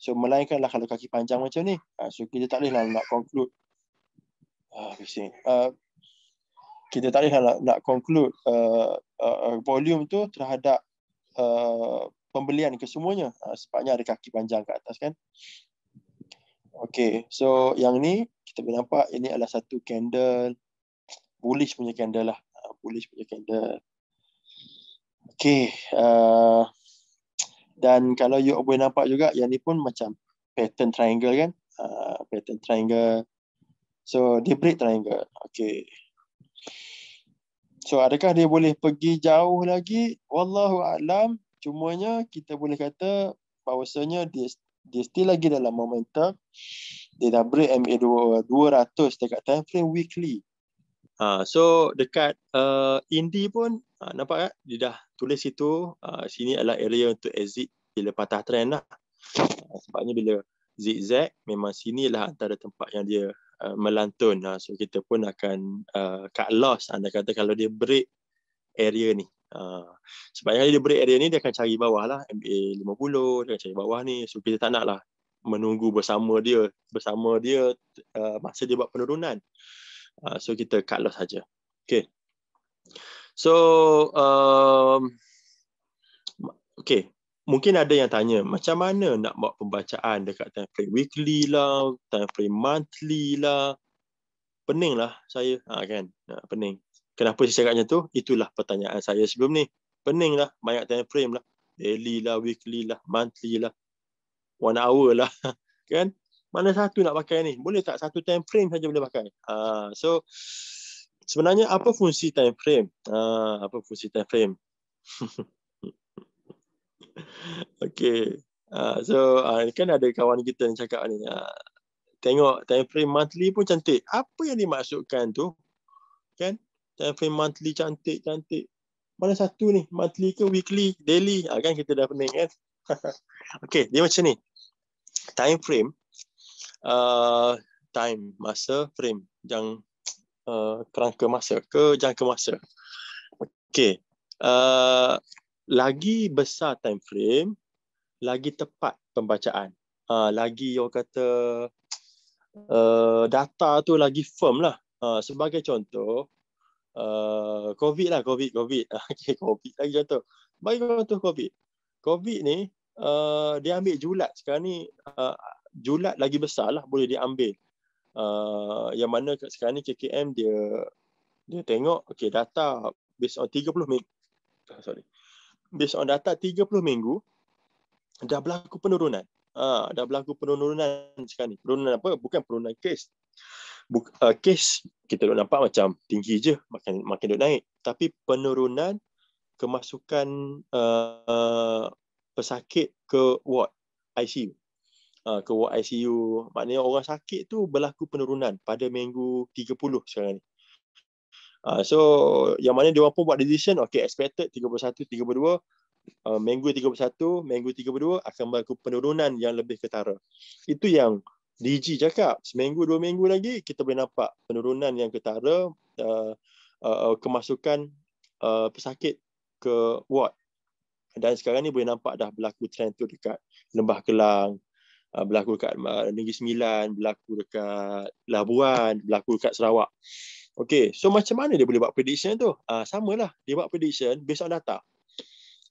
[SPEAKER 1] So melainkanlah kalau kaki panjang macam ni. Ha, so kita tak boleh lah nak conclude. Ah, ha, Uh, kita tak boleh nak, nak conclude uh, uh, volume tu terhadap uh, pembelian kesemuanya uh, sepatutnya ada kaki panjang ke atas kan Okay, so yang ni kita boleh nampak ini adalah satu candle bullish punya candle lah uh, bullish punya candle Okay, uh, dan kalau you boleh nampak juga yang ni pun macam pattern triangle kan uh, pattern triangle so dia break triangle okay So adakah dia boleh pergi jauh lagi? Wallahu a'lam. Cumanya kita boleh kata bahawasanya dia dia still lagi dalam momentum. Dia dah break MA 200 dekat time frame weekly. Uh, so dekat uh, Indy pun uh, nampak tak? Dia dah tulis situ. Uh, ha, sini adalah area untuk exit bila patah trend lah. sebabnya bila zigzag memang sinilah antara tempat yang dia Uh, melantun uh, so kita pun akan uh, cut loss anda ah, kata kalau dia break area ni uh, sebab kalau dia break area ni dia akan cari bawah lah MA 50 dia akan cari bawah ni so kita tak nak lah menunggu bersama dia bersama dia uh, masa dia buat penurunan uh, so kita cut loss saja. Okay. So um, okay, mungkin ada yang tanya macam mana nak buat pembacaan dekat time frame weekly lah, time frame monthly lah. Pening lah saya. Ha, kan? Ha, pening. Kenapa saya cakap macam tu? Itulah pertanyaan saya sebelum ni. Pening lah. Banyak time frame lah. Daily lah, weekly lah, monthly lah. One hour lah. kan? Mana satu nak pakai ni? Boleh tak satu time frame saja boleh pakai? Ha, so, sebenarnya apa fungsi time frame? Ha, apa fungsi time frame? okay. Uh, ah, so uh, kan ada kawan kita yang cakap ni. Uh, tengok time frame monthly pun cantik. Apa yang dimaksudkan tu? Kan? Time frame monthly cantik-cantik. Mana satu ni? Monthly ke weekly? Daily? Uh, kan kita dah pening kan? okay. Dia macam ni. Time frame. Uh, time. Masa. Frame. Yang uh, kerangka masa ke jangka masa. Okay. Uh, lagi besar time frame, lagi tepat pembacaan. Uh, lagi orang kata uh, data tu lagi firm lah. Uh, sebagai contoh, uh, COVID lah, COVID, COVID. okay, COVID lagi contoh. Bagi contoh COVID. COVID ni, uh, dia ambil julat sekarang ni. Uh, julat lagi besar lah boleh diambil. Uh, yang mana sekarang ni KKM dia dia tengok okay, data based on 30 minggu. Sorry based on data 30 minggu dah berlaku penurunan. Ha, dah berlaku penurunan sekarang ni. Penurunan apa? Bukan penurunan kes. Buk, uh, kes kita dok nampak macam tinggi je makin makin dok naik tapi penurunan kemasukan uh, uh, pesakit ke ward ICU uh, ha, ke ward ICU maknanya orang sakit tu berlaku penurunan pada minggu 30 sekarang ni Uh, so yang mana dia orang pun buat decision okay expected 31 32 uh, minggu 31 minggu 32 akan berlaku penurunan yang lebih ketara. Itu yang DG cakap seminggu dua minggu lagi kita boleh nampak penurunan yang ketara uh, uh, kemasukan uh, pesakit ke ward. Dan sekarang ni boleh nampak dah berlaku trend tu dekat Lembah Kelang, berlaku dekat Negeri Sembilan, berlaku dekat Labuan, berlaku dekat Sarawak. Okay, so macam mana dia boleh buat prediction tu? Ah, Sama lah, dia buat prediction based on data.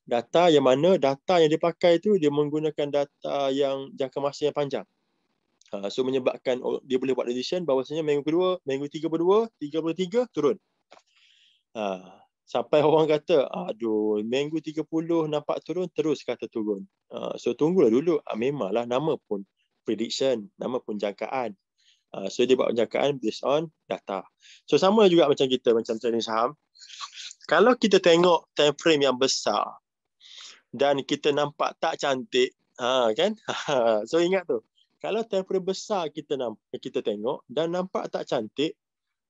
[SPEAKER 1] Data yang mana, data yang dia pakai tu, dia menggunakan data yang jangka masa yang panjang. Ha, so menyebabkan dia boleh buat decision bahawasanya minggu kedua, minggu tiga tiga berdua, 32, 33 turun. Ha, sampai orang kata, aduh minggu tiga puluh nampak turun, terus kata turun. Ha, so tunggulah dulu, ha, memanglah nama pun prediction, nama pun jangkaan. Ah, so dia buat penjagaan based on data. So sama juga macam kita macam trading saham. Kalau kita tengok time frame yang besar dan kita nampak tak cantik, ha kan? so ingat tu. Kalau time frame besar kita nampak, kita tengok dan nampak tak cantik,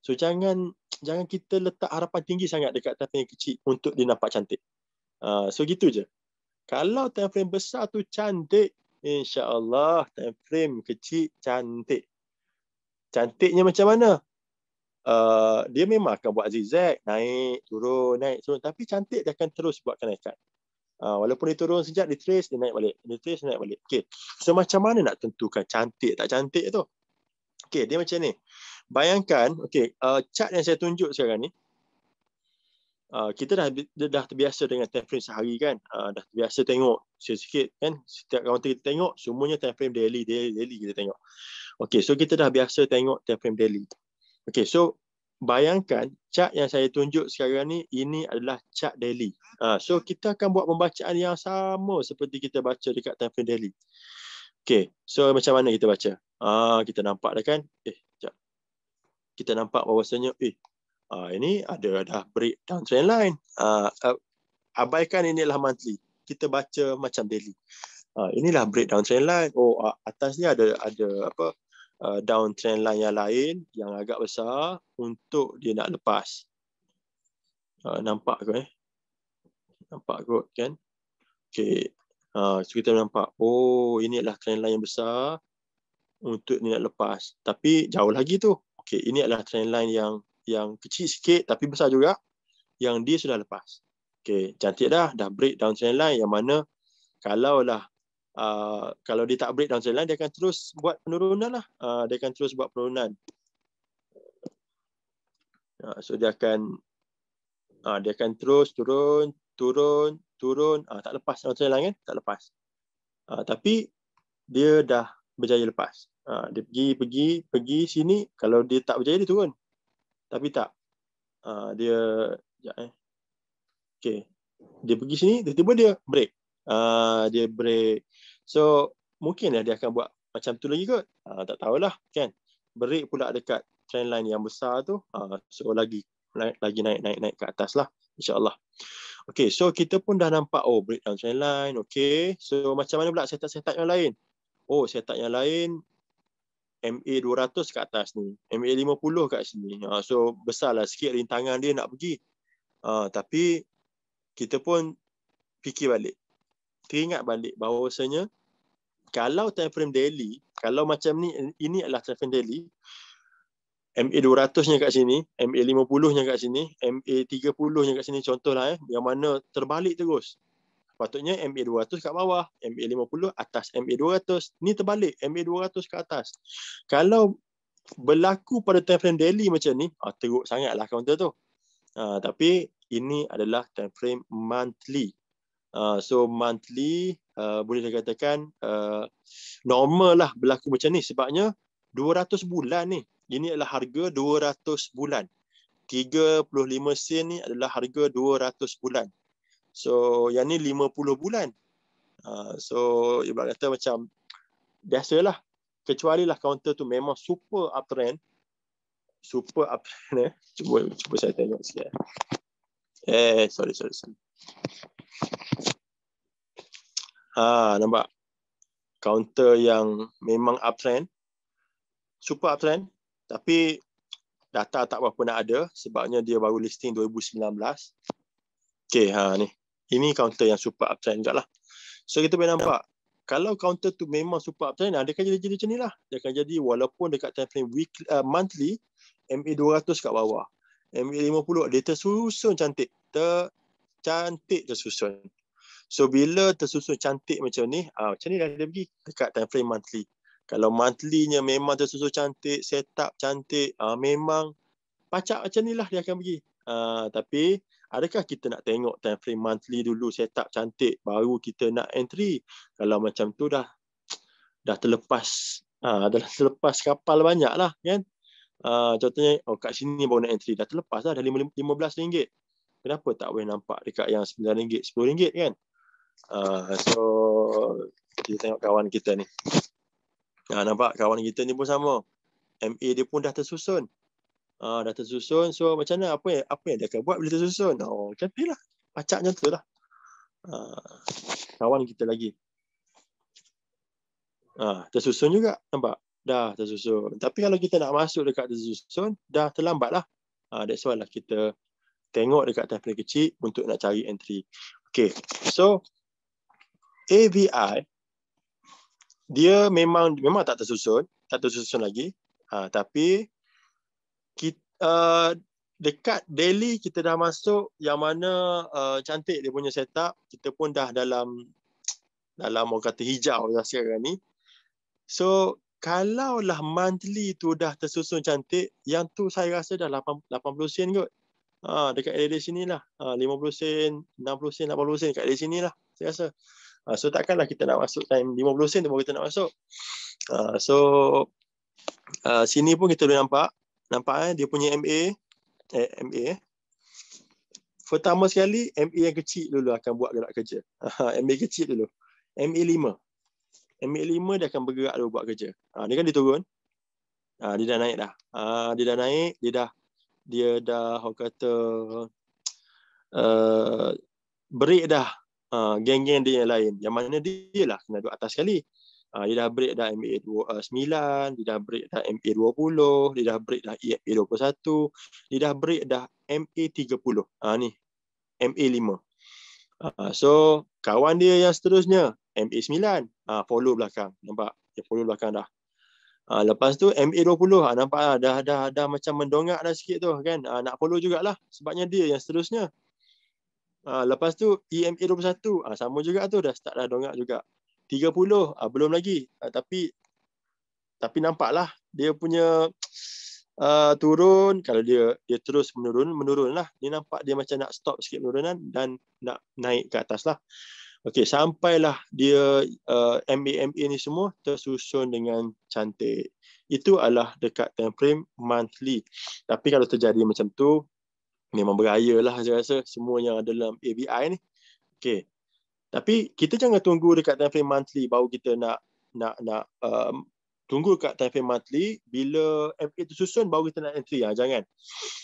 [SPEAKER 1] so jangan jangan kita letak harapan tinggi sangat dekat time frame kecil untuk dia nampak cantik. Uh, so gitu je. Kalau time frame besar tu cantik, insya-Allah time frame kecil cantik cantiknya macam mana? Uh, dia memang akan buat zigzag, naik, turun, naik, turun. Tapi cantik dia akan terus buat kenaikan. Uh, walaupun dia turun sekejap, dia trace, dia naik balik. Dia trace, naik balik. Okay. So macam mana nak tentukan cantik tak cantik tu? Okay, dia macam ni. Bayangkan, okay, uh, chart yang saya tunjuk sekarang ni, uh, kita dah dah terbiasa dengan time frame sehari kan uh, dah terbiasa tengok sikit-sikit kan setiap counter kita tengok semuanya time frame daily daily, daily kita tengok okey so kita dah biasa tengok time frame daily okey so bayangkan chart yang saya tunjuk sekarang ni ini adalah chart daily uh, so kita akan buat pembacaan yang sama seperti kita baca dekat time frame daily okey so macam mana kita baca ah uh, kita nampak dah kan eh kita nampak bahawasanya eh Uh, ini ada ada break down trend line. Uh, uh, abaikan inilah monthly. Kita baca macam daily. Uh, inilah breakdown trend line. Oh uh, atas ni ada ada apa uh, down trend line yang lain yang agak besar untuk dia nak lepas. Uh, nampak ke eh? Nampak kot kan? Okay. Uh, kita nampak. Oh inilah trend line yang besar untuk dia nak lepas. Tapi jauh lagi tu. Okay. Ini adalah trend line yang yang kecil sikit tapi besar juga yang dia sudah lepas. Okey, cantik dah dah break down trend line yang mana kalaulah uh, kalau dia tak break down trend line dia akan terus buat penurunan lah. Uh, dia akan terus buat penurunan. Uh, so dia akan uh, dia akan terus turun turun turun uh, tak lepas down trend line kan? Tak lepas. Uh, tapi dia dah berjaya lepas. Uh, dia pergi pergi pergi sini kalau dia tak berjaya dia turun. Tapi tak. Uh, dia, sekejap eh. Okay. Dia pergi sini, tiba-tiba dia break. Uh, dia break. So, mungkinlah dia akan buat macam tu lagi kot. Uh, tak tahulah, kan. Break pula dekat trend line yang besar tu. Uh, so, lagi naik, lagi naik-naik-naik ke atas lah. InsyaAllah. Okay, so kita pun dah nampak, oh, break down trend line. Okay. So, macam mana pula set-set yang lain? Oh, set-set yang lain, MA200 kat atas ni. MA50 kat sini. Ha, so besarlah sikit rintangan dia nak pergi. Ha, tapi kita pun fikir balik. Teringat balik bahawasanya kalau time frame daily, kalau macam ni, ini adalah time frame daily, MA200-nya kat sini, MA50-nya kat sini, MA30-nya kat sini contohlah eh, yang mana terbalik terus. Patutnya MA200 kat bawah, MA50 atas, MA200. Ni terbalik, MA200 ke atas. Kalau berlaku pada time frame daily macam ni, ah, teruk sangatlah counter tu. Ah, tapi ini adalah time frame monthly. Ah, so monthly uh, boleh dikatakan katakan ah, normal lah berlaku macam ni. Sebabnya 200 bulan ni. Ini adalah harga 200 bulan. 35 sen ni adalah harga 200 bulan. So yang ni 50 bulan. Uh, so Ibrah kata macam biasalah. Kecuali lah counter tu memang super uptrend. Super uptrend eh. Cuba, cuba saya tengok sikit. Eh. eh, sorry, sorry, sorry. Ha, nampak? Counter yang memang uptrend. Super uptrend. Tapi data tak berapa nak ada sebabnya dia baru listing Okay, ha, ni. Ini counter yang super uptrend juga lah. So, kita boleh nampak. Kalau counter tu memang super uptrend, ha, dia akan jadi, jadi macam ni lah. Dia akan jadi walaupun dekat time frame week, uh, monthly, MA200 kat bawah. MA50, dia tersusun cantik. Tercantik tersusun. So, bila tersusun cantik macam ni, ha, macam ni dah dia pergi dekat time frame monthly. Kalau monthly-nya memang tersusun cantik, setup cantik, ha, memang pacak macam ni lah dia akan pergi. Ha, tapi, adakah kita nak tengok time frame monthly dulu setup cantik baru kita nak entry kalau macam tu dah dah terlepas ah ha, dah terlepas kapal banyaklah kan uh, contohnya oh kat sini baru nak entry dah terlepas dah RM15 ringgit kenapa tak boleh nampak dekat yang RM9 RM10 kan uh, so kita tengok kawan kita ni ha, nampak kawan kita ni pun sama MA dia pun dah tersusun uh, dah tersusun. So macam mana apa yang apa yang dia akan buat bila tersusun? Oh, lah, Pacak contohlah. Ah uh, kawan kita lagi. Ah uh, tersusun juga nampak. Dah tersusun. Tapi kalau kita nak masuk dekat tersusun, dah terlambat lah uh, that's why lah kita tengok dekat tablet kecil untuk nak cari entry. Okay, So AVI dia memang memang tak tersusun, tak tersusun lagi. Ha, tapi kita uh, dekat Delhi kita dah masuk yang mana uh, cantik dia punya setup kita pun dah dalam dalam orang kata hijau dah sekarang ni so kalau lah monthly tu dah tersusun cantik yang tu saya rasa dah 8, 80 sen kot ha, dekat area sini lah ha, 50 sen 60 sen 80 sen dekat area sini lah saya rasa ha, so takkanlah kita nak masuk time 50 sen tu baru kita nak masuk ha, so Uh, sini pun kita boleh nampak Nampak eh? Dia punya MA. Eh, MA eh. Pertama sekali, MA yang kecil dulu akan buat gerak kerja. MA kecil dulu. MA 5. MA 5 dia akan bergerak dulu buat kerja. Ha, ni kan dia turun. Ha, dia dah naik dah. Ha, dia dah naik, dia dah dia dah orang kata uh, break dah uh, geng-geng dia yang lain. Yang mana dia lah kena duduk atas sekali. Uh, dia dah break dah MA 29, uh, dia dah break dah MA 20, dia dah break dah EMA 21, dia dah break dah MA 30. Uh, ni, MA 5. Uh, so, kawan dia yang seterusnya, MA 9, uh, follow belakang. Nampak? Dia follow belakang dah. Uh, lepas tu MA 20, uh, nampak lah, dah, dah, dah macam mendongak dah sikit tu kan. Uh, nak follow jugalah sebabnya dia yang seterusnya. Uh, lepas tu EMA 21, uh, sama juga tu dah start dah dongak juga. 30 uh, ah, belum lagi uh, tapi tapi nampaklah dia punya uh, turun kalau dia dia terus menurun menurunlah dia nampak dia macam nak stop sikit penurunan dan nak naik ke atas lah okey sampailah dia uh, MAMA ni semua tersusun dengan cantik itu adalah dekat time frame monthly tapi kalau terjadi macam tu memang berayalah saya rasa semua yang ada dalam ABI ni okey tapi kita jangan tunggu dekat time frame monthly baru kita nak nak nak um, tunggu dekat time frame monthly bila MA tu susun baru kita nak entry. Ha, jangan.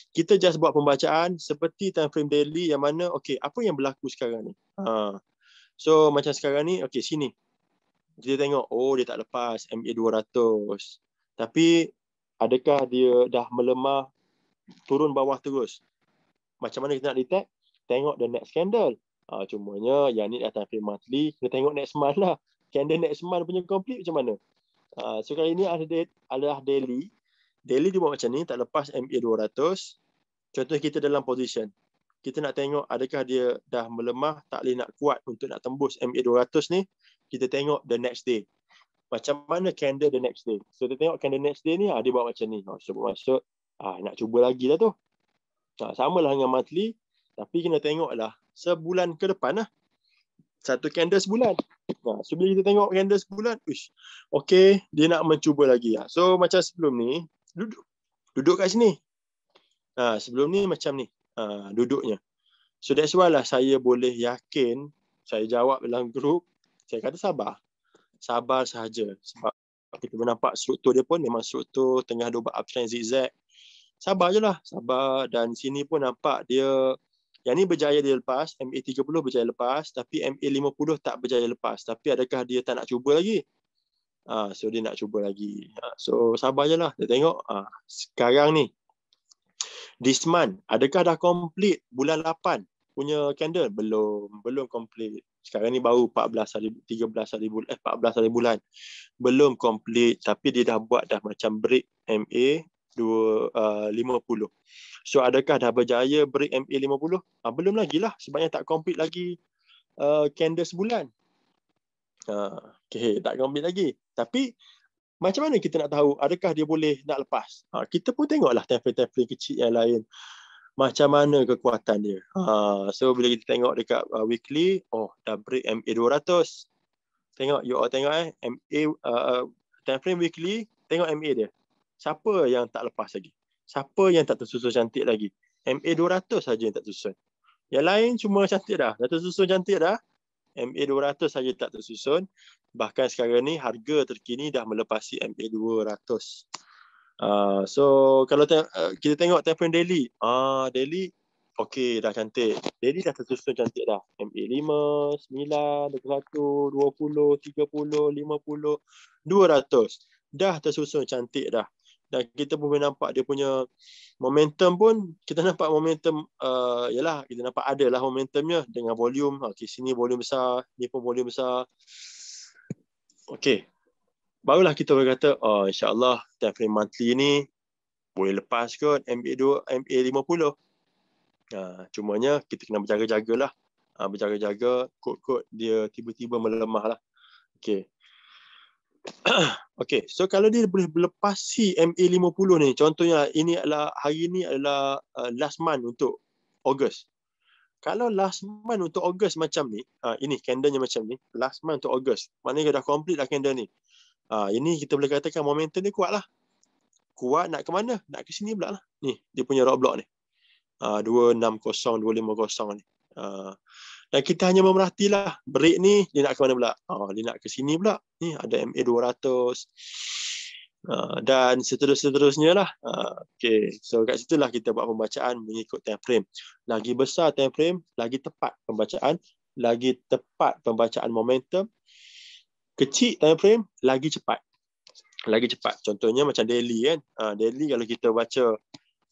[SPEAKER 1] Kita just buat pembacaan seperti time frame daily yang mana okay, apa yang berlaku sekarang ni. Ha. So macam sekarang ni, okay sini. Kita tengok, oh dia tak lepas MA200. Tapi adakah dia dah melemah turun bawah terus? Macam mana kita nak detect? Tengok the next candle. Uh, cumanya yang ni datang free monthly. Kita tengok next month lah. Candle next month punya complete macam mana. Uh, so kali ni ada adalah daily. Daily dia buat macam ni. Tak lepas MA200. Contoh kita dalam position. Kita nak tengok adakah dia dah melemah. Tak boleh nak kuat untuk nak tembus MA200 ni. Kita tengok the next day. Macam mana candle the next day. So kita tengok candle next day ni. Uh, dia buat macam ni. Oh, so maksud uh, nak cuba lagi lah tu. Uh, sama lah dengan monthly. Tapi kena tengok lah sebulan ke depan lah. Satu kandas sebulan. Nah, so bila kita tengok kandas sebulan, uish, okay, dia nak mencuba lagi. Lah. So macam sebelum ni, duduk, duduk kat sini. Ha, sebelum ni macam ni ha, duduknya. So that's why lah saya boleh yakin saya jawab dalam grup, saya kata sabar. Sabar sahaja. Sebab kita nampak struktur dia pun memang struktur tengah dobat uptrend zigzag. Sabar je lah. Sabar dan sini pun nampak dia yang ni berjaya dia lepas, MA30 berjaya lepas tapi MA50 tak berjaya lepas. Tapi adakah dia tak nak cuba lagi? Uh, so dia nak cuba lagi. Uh, so sabar je lah. Kita tengok uh, sekarang ni. This month, adakah dah complete bulan 8 punya candle? Belum, belum complete. Sekarang ni baru 14 hari, 13 hari bulan, eh, 14 hari bulan. Belum complete tapi dia dah buat dah macam break MA, uh, 50. So adakah dah berjaya break MA 50? Uh, belum lagi lah sebabnya tak complete lagi uh, candle sebulan. Uh, okay, tak complete lagi. Tapi macam mana kita nak tahu adakah dia boleh nak lepas? Ha, kita pun tengoklah lah template kecil yang lain. Macam mana kekuatan dia? Ha, so bila kita tengok dekat uh, weekly, oh dah break MA200. Tengok, you all tengok eh. MA, uh, uh, template weekly, tengok MA dia. Siapa yang tak lepas lagi? Siapa yang tak tersusun cantik lagi? MA200 saja yang tak tersusun. Yang lain cuma cantik dah. Dah tersusun cantik dah. MA200 saja tak tersusun. Bahkan sekarang ni harga terkini dah melepasi MA200. Uh, ah, so kalau te- uh, eh, kita tengok time frame daily. Ah uh, daily okey dah cantik. Daily dah tersusun cantik dah. MA5, 9, 21, 20, 30, 50, 200. Dah tersusun cantik dah dan kita pun boleh nampak dia punya momentum pun kita nampak momentum uh, yalah kita nampak ada lah momentumnya dengan volume okey ha, sini volume besar ni pun volume besar okey barulah kita boleh kata oh insyaallah time frame monthly ni boleh lepas kot MA2 MA50 uh, cumanya kita kena berjaga-jagalah uh, berjaga-jaga kod-kod dia tiba-tiba melemah lah okey Okay, so kalau dia boleh melepasi MA50 ni, contohnya ini adalah hari ini adalah uh, last month untuk August. Kalau last month untuk August macam ni, uh, ini candlenya macam ni, last month untuk Ogos. Maknanya dah complete lah candle ni. Uh, ini kita boleh katakan momentum ni kuat lah. Kuat nak ke mana? Nak ke sini pula lah. Ni, dia punya roadblock ni. Uh, 260, 250 ni. Uh, dan kita hanya memerhatilah break ni dia nak ke mana pula. Oh, dia nak ke sini pula. Ni ada MA200. Uh, ah, dan seterus-seterusnya lah. Uh, ah, okay. So kat situ lah kita buat pembacaan mengikut time frame. Lagi besar time frame, lagi tepat pembacaan. Lagi tepat pembacaan momentum. Kecil time frame, lagi cepat. Lagi cepat. Contohnya macam daily kan. Uh, daily kalau kita baca,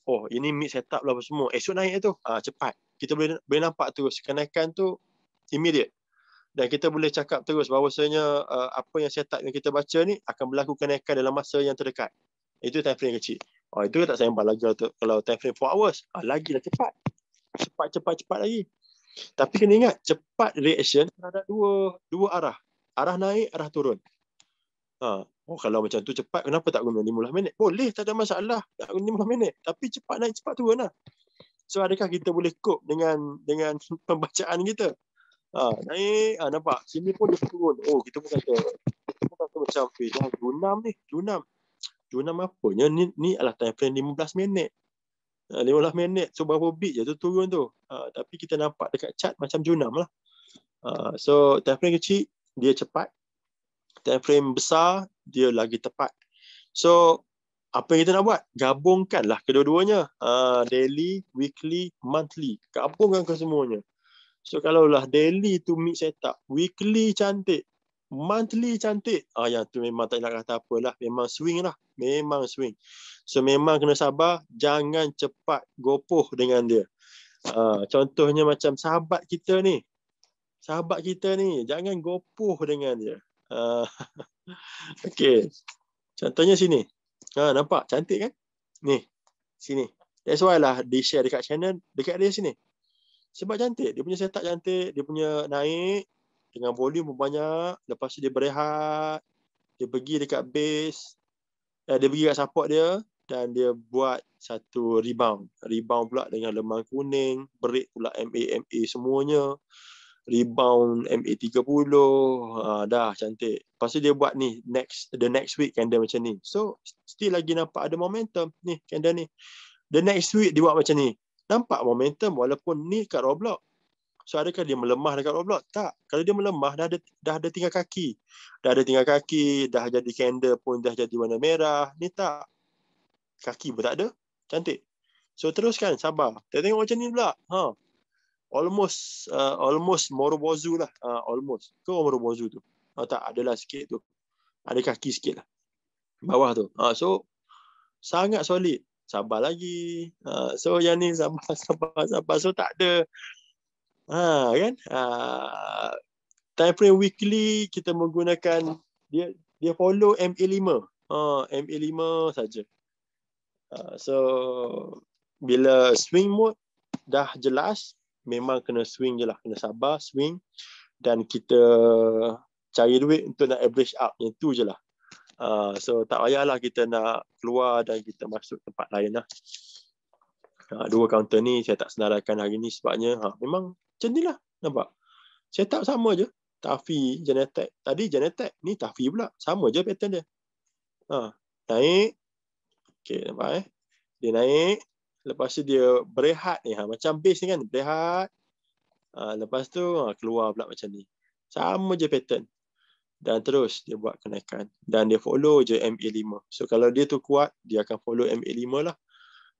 [SPEAKER 1] oh ini mid setup lah semua. Eh, esok naik tu, uh, cepat kita boleh boleh nampak terus kenaikan tu immediate dan kita boleh cakap terus bahawasanya uh, apa yang saya tak yang kita baca ni akan berlaku kenaikan dalam masa yang terdekat itu time frame kecil oh itu tak sembah lagi kalau, kalau time frame 4 hours ah, lagi lah cepat cepat cepat cepat lagi tapi kena ingat cepat reaction ada dua dua arah arah naik arah turun ha. oh kalau macam tu cepat kenapa tak guna 15 minit boleh tak ada masalah tak guna 15 minit tapi cepat naik cepat turun lah So adakah kita boleh cope dengan dengan pembacaan kita? Ha, naik, ha, nampak? Sini pun dia turun. Oh, kita pun kata, kita pun kata macam, eh, dah 26 ni, Junam 26 apa? Ni, ni adalah time frame 15 minit. 15 ha, minit. So, berapa bit je tu turun tu. Uh, tapi kita nampak dekat chart macam junam lah. Uh, so, time frame kecil, dia cepat. Time frame besar, dia lagi tepat. So, apa yang kita nak buat? Gabungkanlah kedua-duanya. Uh, daily, weekly, monthly. Gabungkan ke semuanya. So kalau lah daily tu mix setup, weekly cantik, monthly cantik. Ah yang tu memang tak nak kata apalah, memang swing lah. Memang swing. So memang kena sabar, jangan cepat gopoh dengan dia. Uh, contohnya macam sahabat kita ni. Sahabat kita ni, jangan gopoh dengan dia. Ah, uh, okay. Contohnya sini. Ha, nampak cantik kan? Ni. Sini. That's why lah di share dekat channel dekat dia sini. Sebab cantik. Dia punya setup cantik. Dia punya naik dengan volume banyak. Lepas tu dia berehat. Dia pergi dekat base. Eh, dia pergi dekat support dia. Dan dia buat satu rebound. Rebound pula dengan lemang kuning. Break pula MA, MA semuanya rebound MA30 uh, ha, dah cantik Pasal dia buat ni next the next week candle macam ni so still lagi nampak ada momentum ni candle ni the next week dia buat macam ni nampak momentum walaupun ni kat Roblox so adakah dia melemah dekat Roblox tak kalau dia melemah dah ada dah ada tinggal kaki dah ada tinggal kaki dah jadi candle pun dah jadi warna merah ni tak kaki pun tak ada cantik so teruskan sabar kita tengok macam ni pula ha huh almost uh, almost morobozu lah uh, almost ke morobozu tu uh, tak adalah sikit tu ada kaki sikit lah bawah tu uh, so sangat solid sabar lagi uh, so yang ni sabar sabar sabar so tak ada ha, uh, kan uh, time frame weekly kita menggunakan dia dia follow MA5 uh, MA5 saja uh, so bila swing mode dah jelas memang kena swing je lah. Kena sabar, swing. Dan kita cari duit untuk nak average up. Yang tu je lah. Uh, so tak payahlah kita nak keluar dan kita masuk tempat lain lah. Uh, dua counter ni saya tak senaraikan hari ni sebabnya ha, memang macam ni lah. Nampak? Setup sama je. Tafi, Genetek. Tadi Genetek. Ni Tafi pula. Sama je pattern dia. Ha, naik. Okay, nampak eh. Dia naik lepas tu dia berehat ni ha macam base ni kan berehat ha, lepas tu ha, keluar pula macam ni sama je pattern dan terus dia buat kenaikan dan dia follow je MA5 so kalau dia tu kuat dia akan follow MA5 lah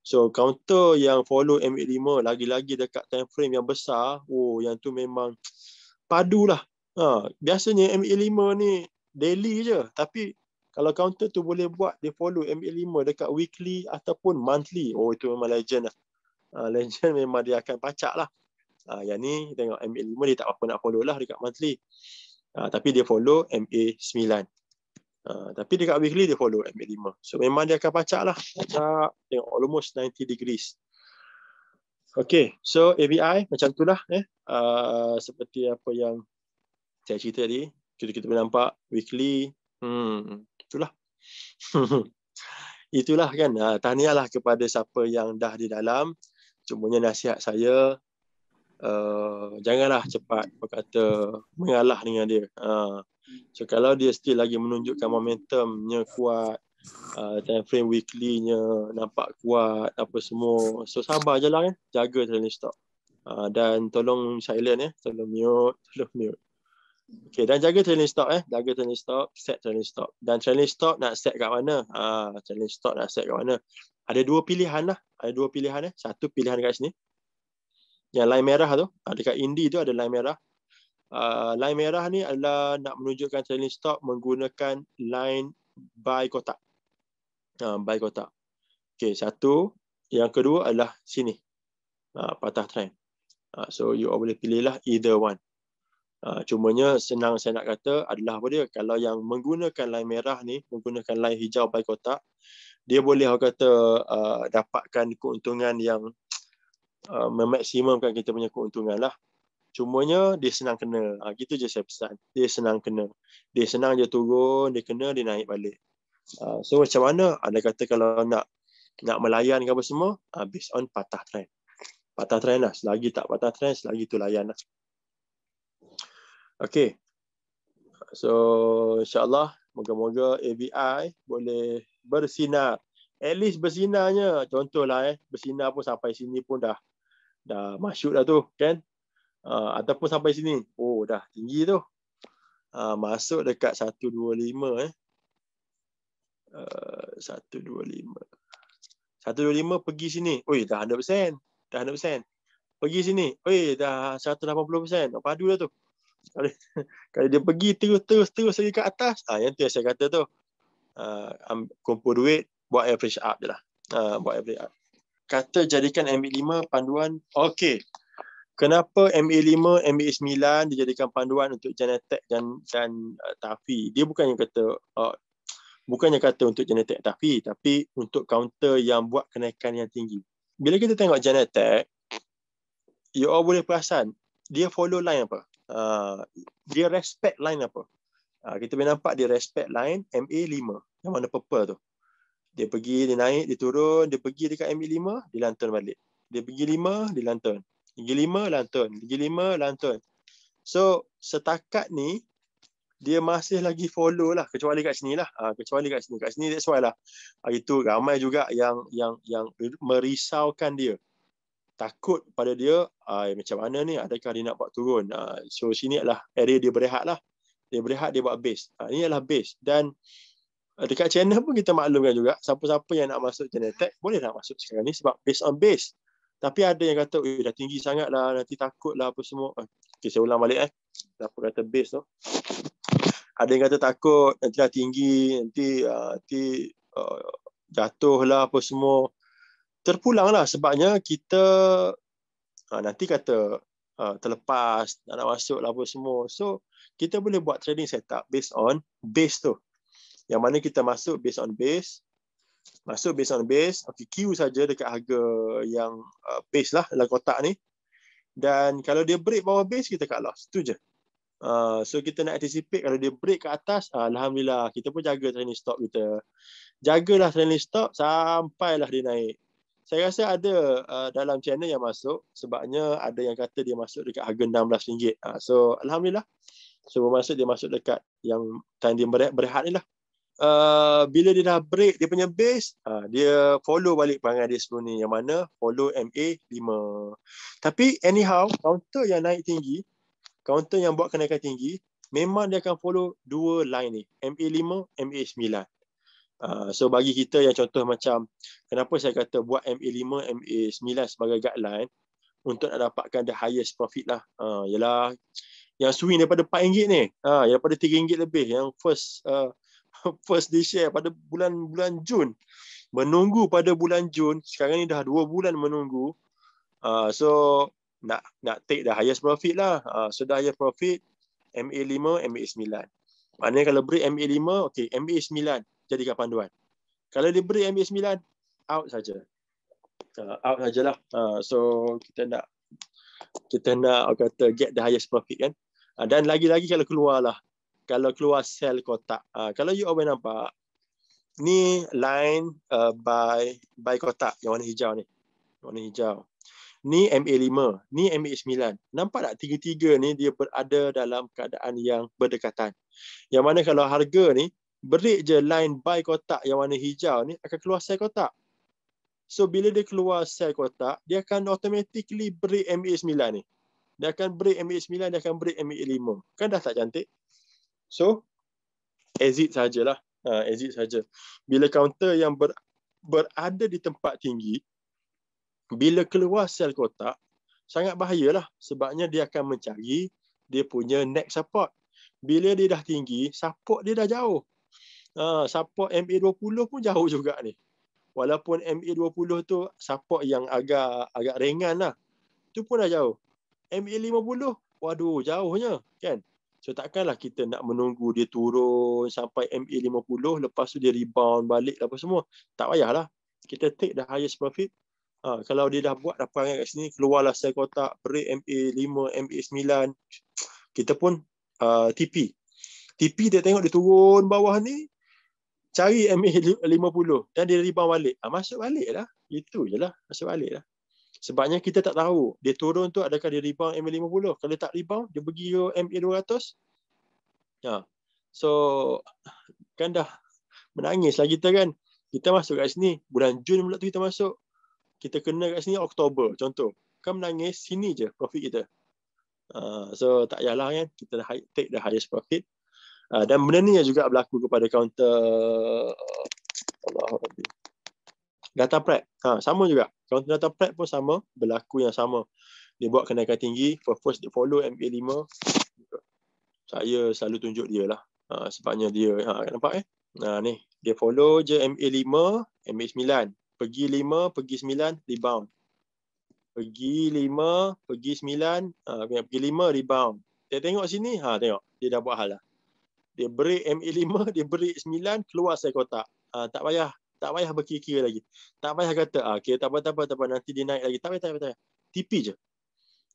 [SPEAKER 1] so counter yang follow MA5 lagi-lagi dekat time frame yang besar oh yang tu memang padu lah. ha biasanya MA5 ni daily je tapi kalau counter tu boleh buat dia follow MA5 dekat weekly ataupun monthly oh itu memang legend lah uh, legend memang dia akan pacak lah uh, yang ni tengok MA5 dia tak apa nak follow lah dekat monthly uh, tapi dia follow MA9 uh, tapi dekat weekly dia follow MA5 so memang dia akan pacak lah pacak tengok almost 90 degrees Okay, so ABI macam tu lah. Eh. Uh, seperti apa yang saya cerita tadi. Kita, kita boleh nampak weekly. Hmm itulah. itulah kan. Ha, tahniahlah kepada siapa yang dah di dalam. Cuma nasihat saya, uh, janganlah cepat berkata mengalah dengan dia. Ha. So kalau dia still lagi menunjukkan momentumnya kuat, uh, time frame weekly-nya nampak kuat, apa semua. So sabar je lah ya. Jaga training stock. Uh, dan tolong silent ya. Tolong mute. Tolong mute. Okay, dan jaga training stop eh. Jaga training stop, set training stop. Dan training stop nak set kat mana? Ah, training stop nak set kat mana? Ada dua pilihan lah. Ada dua pilihan eh. Satu pilihan kat sini. Yang line merah tu. Ah, dekat Indy tu ada line merah. Ah, line merah ni adalah nak menunjukkan training stop menggunakan line by kotak. Uh, ah, by kotak. Okay, satu. Yang kedua adalah sini. Uh, patah train. Uh, so, you all boleh pilih lah either one. Ah, cumanya senang saya nak kata adalah apa dia kalau yang menggunakan line merah ni menggunakan line hijau bagi kotak dia boleh orang kata uh, dapatkan keuntungan yang uh, memaksimumkan kita punya keuntungan lah. Cumanya dia senang kena. Ha, gitu je saya pesan. Dia senang kena. Dia senang je turun, dia kena, dia naik balik. Uh, so macam mana? Anda kata kalau nak nak melayan ke apa semua, uh, based on patah trend. Patah trend lah. Selagi tak patah trend, selagi tu layan lah. Okay. So insyaAllah moga-moga AVI boleh bersinar. At least bersinarnya. Contohlah eh. Bersinar pun sampai sini pun dah dah masuk dah tu. Kan? Uh, ataupun sampai sini. Oh dah tinggi tu. Uh, masuk dekat 125 eh. Uh, 125. 125. pergi sini. Ui dah 100%. Dah 100%. Pergi sini. Ui dah 180%. Padu dah tu. kalau, dia pergi terus terus terus lagi ke atas ah yang tu yang saya kata tu uh, kumpul duit buat average up je lah uh, buat average up kata jadikan e MA5 panduan okey kenapa e MA5 MA9 e dijadikan panduan untuk genetik dan dan uh, ah, tafi dia bukan yang kata uh, bukannya kata untuk genetik tafi tapi untuk counter yang buat kenaikan yang tinggi bila kita tengok genetik you all boleh perasan dia follow line apa? Uh, Uh, dia respect line apa? Uh, kita boleh nampak dia respect line MA5 yang mana purple tu. Dia pergi, dia naik, dia turun, dia pergi dekat MA5, dia lantun balik. Dia pergi 5, dia lantun. Pergi 5, lantun. Pergi 5, lantun. So, setakat ni, dia masih lagi follow lah. Kecuali kat sini lah. Uh, kecuali kat sini. Kat sini, that's why lah. Uh, itu ramai juga yang yang yang merisaukan dia takut pada dia uh, macam mana ni adakah dia nak buat turun uh, so sini adalah area dia berehat lah dia berehat dia buat base uh, ini adalah base dan uh, dekat channel pun kita maklumkan juga siapa-siapa yang nak masuk channel tech boleh nak lah masuk sekarang ni sebab base on base tapi ada yang kata dah tinggi sangat lah nanti takut lah apa semua uh, okay, saya ulang balik eh siapa kata base tu ada yang kata takut nanti dah tinggi nanti uh, nanti uh, jatuh lah apa semua terpulang lah sebabnya kita ha, nanti kata uh, terlepas tak nak masuk lah apa semua so kita boleh buat trading setup based on base tu yang mana kita masuk based on base masuk based on base okay Q saja dekat harga yang uh, base lah dalam kotak ni dan kalau dia break bawah base kita cut loss tu je uh, so kita nak anticipate kalau dia break ke atas uh, alhamdulillah kita pun jaga trading stop kita jagalah trading stop sampailah dia naik saya rasa ada uh, dalam channel yang masuk sebabnya ada yang kata dia masuk dekat harga RM16. Uh, ah, so alhamdulillah. So bermaksud dia masuk dekat yang time dia berehat, berehat ni lah. Uh, bila dia dah break dia punya base, uh, dia follow balik perangai dia sebelum ni yang mana follow MA5. Tapi anyhow, counter yang naik tinggi, counter yang buat kenaikan tinggi, memang dia akan follow dua line ni, MA5, MA9. Ah, so bagi kita yang contoh macam kenapa saya kata buat MA5, MA9 sebagai guideline untuk nak dapatkan the highest profit lah. uh, ialah yang swing daripada RM4 ni, ha, uh, yang daripada RM3 lebih, yang first uh, first di share pada bulan bulan Jun. Menunggu pada bulan Jun, sekarang ni dah 2 bulan menunggu. Uh, so nak nak take the highest profit lah. Uh, so the highest profit MA5, MA9. Maknanya kalau beri MA5, okay, MA9 jadikan panduan. Kalau dia beri MB9, out saja. Uh, out sajalah. Uh, so kita nak kita nak orang kata get the highest profit kan. Uh, dan lagi-lagi kalau keluar lah. Kalau keluar sell kotak. Uh, kalau you always nampak ni line uh, by by kotak yang warna hijau ni. Warna hijau. Ni MA5, ni MA9. Nampak tak tiga-tiga ni dia berada dalam keadaan yang berdekatan. Yang mana kalau harga ni Berik je line by kotak yang warna hijau ni akan keluar sel kotak. So bila dia keluar sel kotak, dia akan automatically break MA9 ni. Dia akan break MA9, dia akan break MA5. Kan dah tak cantik? So, exit sajalah. Ha, exit saja. Bila counter yang ber, berada di tempat tinggi, bila keluar sel kotak, sangat bahayalah. Sebabnya dia akan mencari dia punya next support. Bila dia dah tinggi, support dia dah jauh. Ah, support MA20 pun jauh juga ni. Walaupun MA20 tu support yang agak agak ringan lah. Tu pun dah jauh. MA50, waduh jauhnya kan. So takkanlah kita nak menunggu dia turun sampai MA50 lepas tu dia rebound balik lah apa semua. Tak payahlah. Kita take the highest profit. Ha, kalau dia dah buat dah perangai kat sini, keluarlah sel kotak, break MA5, MA9. Kita pun uh, ah, TP. TP dia tengok dia turun bawah ni, cari MA 50 dan dia rebound balik. Ha, masuk balik lah. Itu je lah. Masuk balik lah. Sebabnya kita tak tahu dia turun tu adakah dia rebound MA 50. Kalau tak rebound, dia pergi MA 200. Ya. So, kan dah menangis lah kita kan. Kita masuk kat sini. Bulan Jun pula tu kita masuk. Kita kena kat sini Oktober contoh. Kan menangis sini je profit kita. Uh, so, tak payahlah kan. Kita dah take the highest profit. Ah, dan benda ni juga berlaku kepada kaunter Data prep. Ha, sama juga. Kaunter data prep pun sama, berlaku yang sama. Dia buat kenaikan tinggi, purpose dia follow MA5. Saya selalu tunjuk dia lah. Ha, sebabnya dia, ha, nampak eh? Ha, ni, dia follow je MA5, MA9. Pergi 5, pergi 9, rebound. Pergi 5, pergi 9, ha, pergi 5, rebound. Dia tengok sini, ha, tengok. Dia dah buat hal lah dia break MA5, dia break 9, keluar saya kotak. Uh, tak payah tak payah berkira-kira lagi. Tak payah kata, ah, okay, tak apa-apa, tak apa, nanti dia naik lagi. Tak payah, tak payah, tak payah. Tipi je.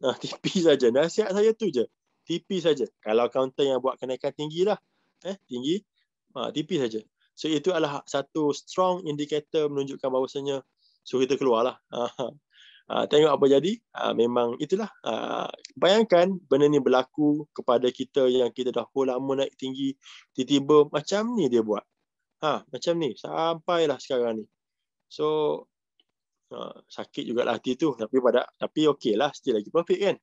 [SPEAKER 1] Ah, tipi saja. Nasihat saya tu je. Tipi saja. Kalau kaunter yang buat kenaikan tinggi lah. Eh, tinggi. Ah, tipi saja. So, itu adalah satu strong indicator menunjukkan bahawasanya so kita keluarlah. Ah. Ah, tengok apa jadi uh, memang itulah uh, bayangkan benda ni berlaku kepada kita yang kita dah lama naik tinggi tiba-tiba macam ni dia buat ha macam ni sampailah sekarang ni so uh, sakit juga hati tu tapi pada tapi okeylah still lagi perfect kan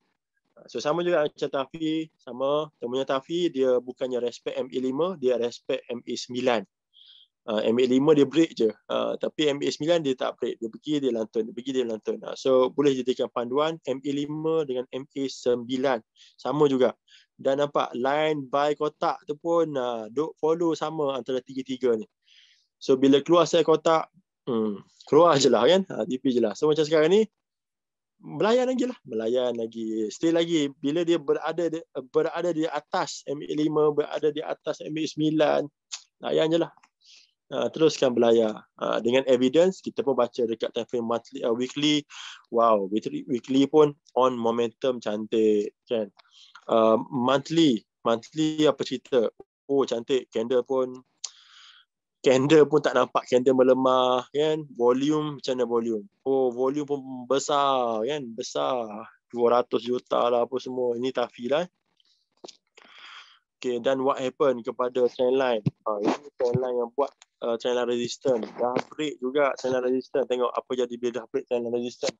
[SPEAKER 1] So sama juga macam Tafi, sama temunya Tafi dia bukannya respect MA5, dia respect MA9 uh, ah, MA5 dia break je uh, tapi MA9 dia tak break dia pergi dia lantun dia pergi dia lantun uh, so boleh jadikan panduan MA5 dengan MA9 sama juga dan nampak line by kotak tu pun uh, duk follow sama antara tiga-tiga ni so bila keluar saya kotak hmm, keluar je lah kan uh, DP je lah so macam sekarang ni melayan lagi lah melayan lagi stay lagi bila dia berada di, berada di atas MA5 berada di atas MA9 layan je lah Ah, teruskan belayar uh, ah, dengan evidence kita pun baca dekat time frame monthly uh, weekly wow weekly, weekly pun on momentum cantik kan uh, monthly monthly apa cerita oh cantik candle pun candle pun tak nampak candle melemah kan volume macam mana volume oh volume pun besar kan besar 200 juta lah apa semua ini tafi lah Okay, dan what happen kepada trendline. Uh, ha, ini trendline yang buat uh, trendline resistance. Dah break juga trendline resistance. Tengok apa jadi bila dah break trendline resistance.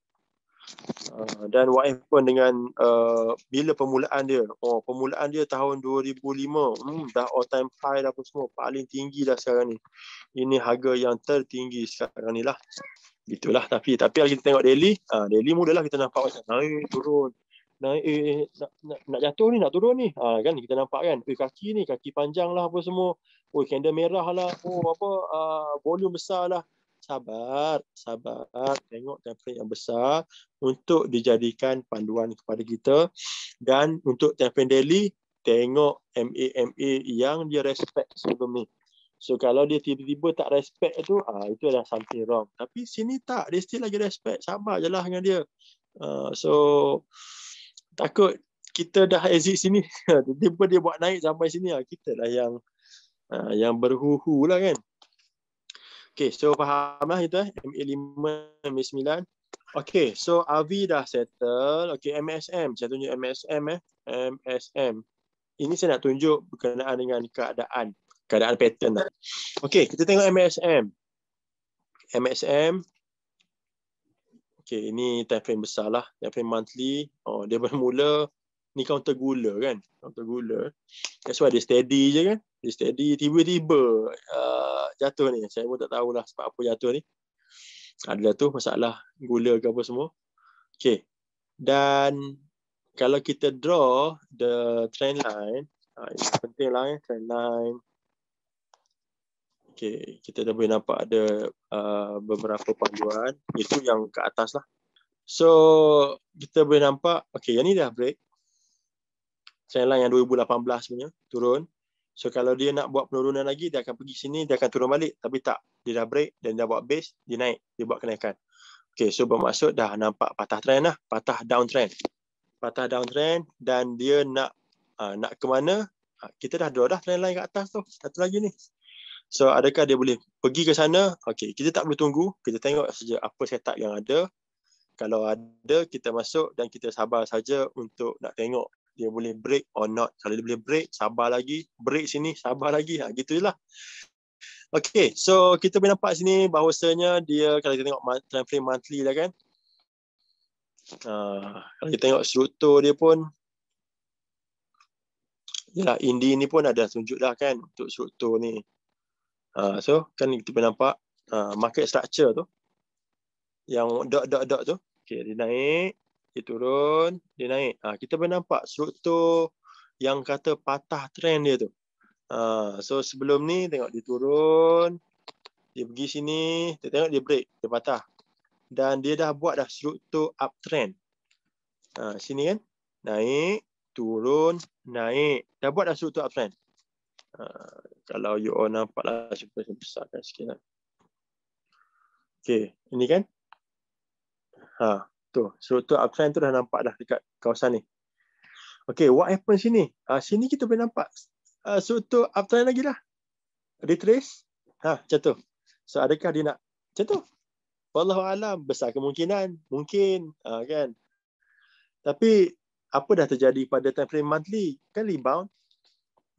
[SPEAKER 1] Uh, dan what happen dengan uh, bila permulaan dia. Oh, permulaan dia tahun 2005. Hmm, dah all time high dah apa semua. Paling tinggi dah sekarang ni. Ini harga yang tertinggi sekarang ni lah. Itulah tapi tapi kalau kita tengok daily, ah uh, daily mulalah kita nampak macam naik turun nak, eh, eh, nak, nak, nak jatuh ni, nak turun ni. Ha, kan kita nampak kan, eh, kaki ni, kaki panjang lah apa semua. Oh, candle merah lah. Oh, apa, uh, volume besar lah. Sabar, sabar. Tengok template yang besar untuk dijadikan panduan kepada kita. Dan untuk template daily, tengok MA-MA yang dia respect sebelum ni. So kalau dia tiba-tiba tak respect tu, ah itu adalah something wrong. Tapi sini tak, dia still lagi respect. Sabar je lah dengan dia. Uh, so, takut kita dah exit sini tiba-tiba dia buat naik sampai sini lah kita lah yang uh, yang berhuhu lah kan Okay, so faham lah itu eh. MA5, MA9. Okay, so RV dah settle. Okay, MSM. Saya tunjuk MSM eh. MSM. Ini saya nak tunjuk berkenaan dengan keadaan. Keadaan pattern lah. Okay, kita tengok MSM. MSM okay, ini time frame besar lah. Time frame monthly. Oh, dia bermula, ni counter gula kan. Counter gula. That's why dia steady je kan. Dia steady, tiba-tiba uh, jatuh ni. Saya pun tak tahulah sebab apa jatuh ni. Ada jatuh masalah gula ke apa semua. Okay. Dan kalau kita draw the trend line, uh, penting lah ya, trend line. Okay, kita dah boleh nampak ada uh, beberapa panduan. Itu yang ke atas lah. So, kita boleh nampak, okay, yang ni dah break. Trendline yang 2018 punya, turun. So, kalau dia nak buat penurunan lagi, dia akan pergi sini, dia akan turun balik. Tapi tak, dia dah break, dan dia dah buat base, dia naik, dia buat kenaikan. Okay, so bermaksud dah nampak patah trend lah, patah downtrend. Patah downtrend, dan dia nak uh, nak ke mana, uh, kita dah draw dah trendline ke atas tu. Satu lagi ni. So adakah dia boleh pergi ke sana? Okey, kita tak boleh tunggu. Kita tengok saja apa setup yang ada. Kalau ada, kita masuk dan kita sabar saja untuk nak tengok dia boleh break or not. Kalau dia boleh break, sabar lagi. Break sini, sabar lagi. Ha, gitu je lah. Okay, so kita boleh nampak sini bahawasanya dia, kalau kita tengok time frame monthly lah kan. Uh, kalau kita tengok struktur dia pun, Yalah, indie ni pun ada tunjuk dah kan untuk struktur ni. Ah, so kan kita boleh nampak uh, market structure tu yang dot dot dot tu okey dia naik dia turun dia naik uh, kita boleh nampak struktur yang kata patah trend dia tu uh, so sebelum ni tengok dia turun dia pergi sini kita tengok dia break dia patah dan dia dah buat dah struktur uptrend uh, sini kan naik turun naik dah buat dah struktur uptrend Ah, kalau you all nampak lah cuba saya besarkan sikit lah. Okay, ini kan? Ha, tu. So tu uptrend tu dah nampak dah dekat kawasan ni. Okay, what happen sini? Uh, sini kita boleh nampak. Uh, so tu uptrend lagi lah. Retrace. Ha, macam tu. So adakah dia nak macam tu? Wallahu besar kemungkinan mungkin uh, kan. Tapi apa dah terjadi pada time frame monthly? Kan rebound.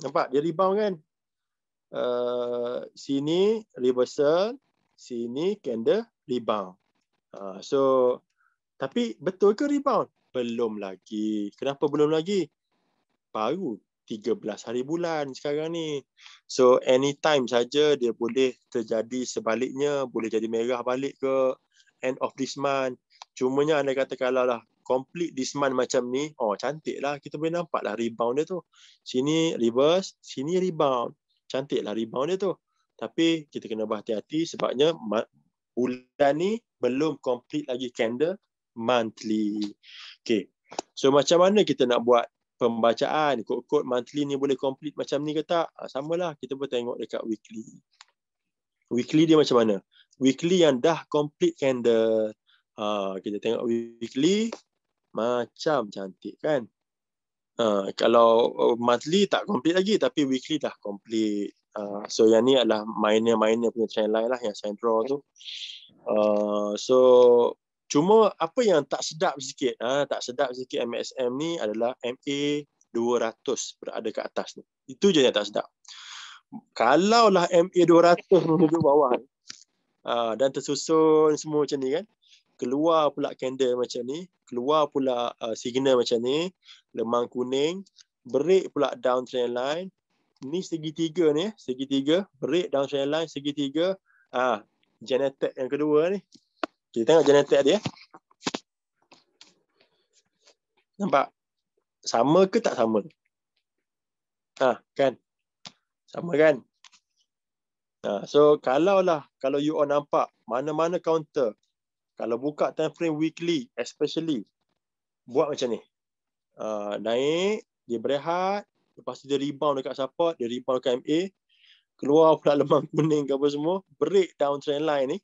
[SPEAKER 1] Nampak? Dia rebound kan? Uh, sini reversal. Sini candle rebound. Uh, so, tapi betul ke rebound? Belum lagi. Kenapa belum lagi? Baru 13 hari bulan sekarang ni. So, anytime saja dia boleh terjadi sebaliknya. Boleh jadi merah balik ke end of this month. Cumanya anda kata kalau lah, lah complete this month macam ni, oh cantik lah kita boleh nampak lah rebound dia tu. Sini reverse, sini rebound. Cantik lah rebound dia tu. Tapi kita kena berhati-hati sebabnya bulan ni belum complete lagi candle monthly. Okay. So macam mana kita nak buat pembacaan kod-kod monthly ni boleh complete macam ni ke tak? Ha, Sama lah. Kita boleh tengok dekat weekly. Weekly dia macam mana? Weekly yang dah complete candle. Ha, kita tengok weekly. Macam cantik kan. Uh, kalau oh, monthly tak complete lagi tapi weekly dah complete. Uh, so yang ni adalah minor-minor punya trend line lah yang saya draw tu. Uh, so cuma apa yang tak sedap sikit, uh, tak sedap sikit MSM ni adalah MA 200 berada ke atas ni. Itu je yang tak sedap. Kalaulah MA 200 menuju bawah ni, uh, dan tersusun semua macam ni kan keluar pula candle macam ni, keluar pula uh, signal macam ni, lemang kuning, break pula downtrend line. Ni segitiga ni, segitiga, break downtrend line segitiga. Ah, genetic yang kedua ni. Kita tengok genetic dia. Nampak sama ke tak sama? Ah, kan. Sama kan? Ah, so kalau lah kalau you all nampak mana-mana counter kalau buka time frame weekly especially buat macam ni uh, naik dia berehat lepas tu dia rebound dekat support dia rebound ke MA keluar pula lemak kuning ke apa semua break down trend line ni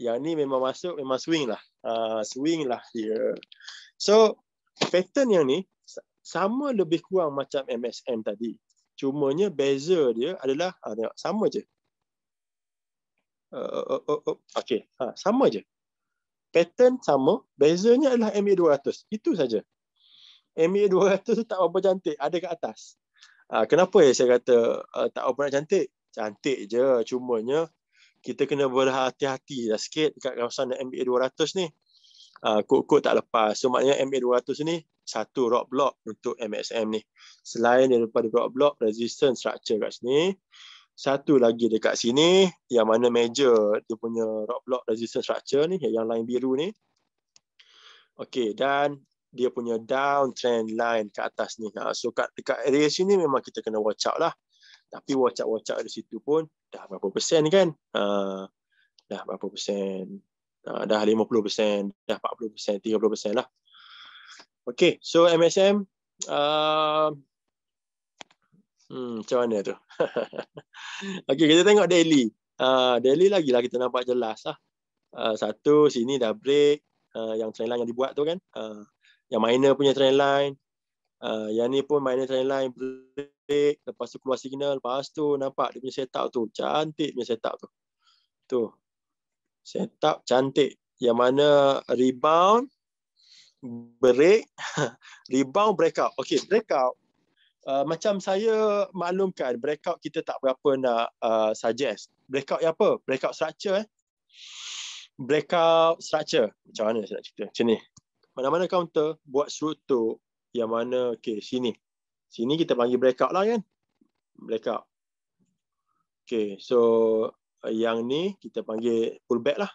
[SPEAKER 1] yang ni memang masuk memang swing lah uh, swing lah dia so pattern yang ni sama lebih kurang macam MSM tadi cumanya beza dia adalah uh, tengok, sama je uh, Uh, uh, uh, uh, okey ha, sama je pattern sama bezanya adalah MA200 itu saja MA200 tu tak apa cantik ada kat atas ha, kenapa ya saya kata uh, tak apa cantik cantik je cumanya kita kena berhati-hati lah sikit dekat kawasan MA200 ni Uh, kod-kod tak lepas. So maknanya MA200 ni satu rock block untuk MSM ni. Selain daripada rock block resistance structure kat sini, satu lagi dekat sini yang mana major dia punya rock block resistance structure ni yang line biru ni okey dan dia punya downtrend line ke atas ni ha, so kat dekat area sini memang kita kena watch out lah tapi watch out watch out di situ pun dah berapa persen kan uh, dah berapa persen uh, dah 50 persen dah 40 persen 30 persen lah okey so MSM uh, Hmm, macam mana tu? Okey, kita tengok daily. Uh, daily lagi lah kita nampak jelas lah. Uh, satu, sini dah break. Uh, yang trendline yang dibuat tu kan. Uh, yang minor punya trendline. Uh, yang ni pun minor trendline break. Lepas tu keluar signal. Lepas tu nampak dia punya setup tu. Cantik punya setup tu. Tu. Setup cantik. Yang mana rebound, break, rebound, breakout. Okey, breakout uh, macam saya maklumkan breakout kita tak berapa nak uh, suggest. Breakout yang apa? Breakout structure eh. Breakout structure. Macam mana saya nak cerita? Macam ni. Mana-mana counter buat struktur yang mana okey sini. Sini kita panggil breakout lah kan. Breakout. Okey, so uh, yang ni kita panggil pullback lah.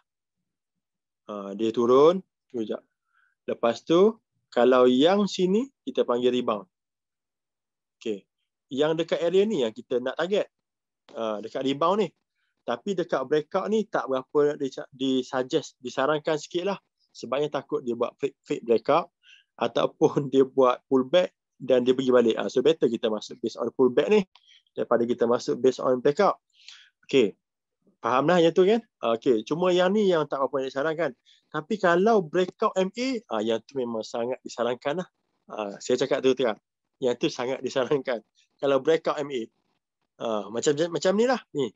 [SPEAKER 1] Uh, dia turun. Sekejap. Lepas tu kalau yang sini kita panggil rebound. Okay. Yang dekat area ni yang kita nak target. Uh, dekat rebound ni. Tapi dekat breakout ni tak berapa disuggest, disarankan sikit lah. Sebabnya takut dia buat fake, fake breakout ataupun dia buat pullback dan dia pergi balik. Uh, so better kita masuk based on pullback ni daripada kita masuk based on breakout. Okay. Faham lah yang tu kan? Ah, okay. Cuma yang ni yang tak apa disarankan. Tapi kalau breakout MA, uh, yang tu memang sangat disarankan lah. Uh, saya cakap tu terang yang tu sangat disarankan. Kalau breakout MA, uh, ha, macam macam ni lah. Ni.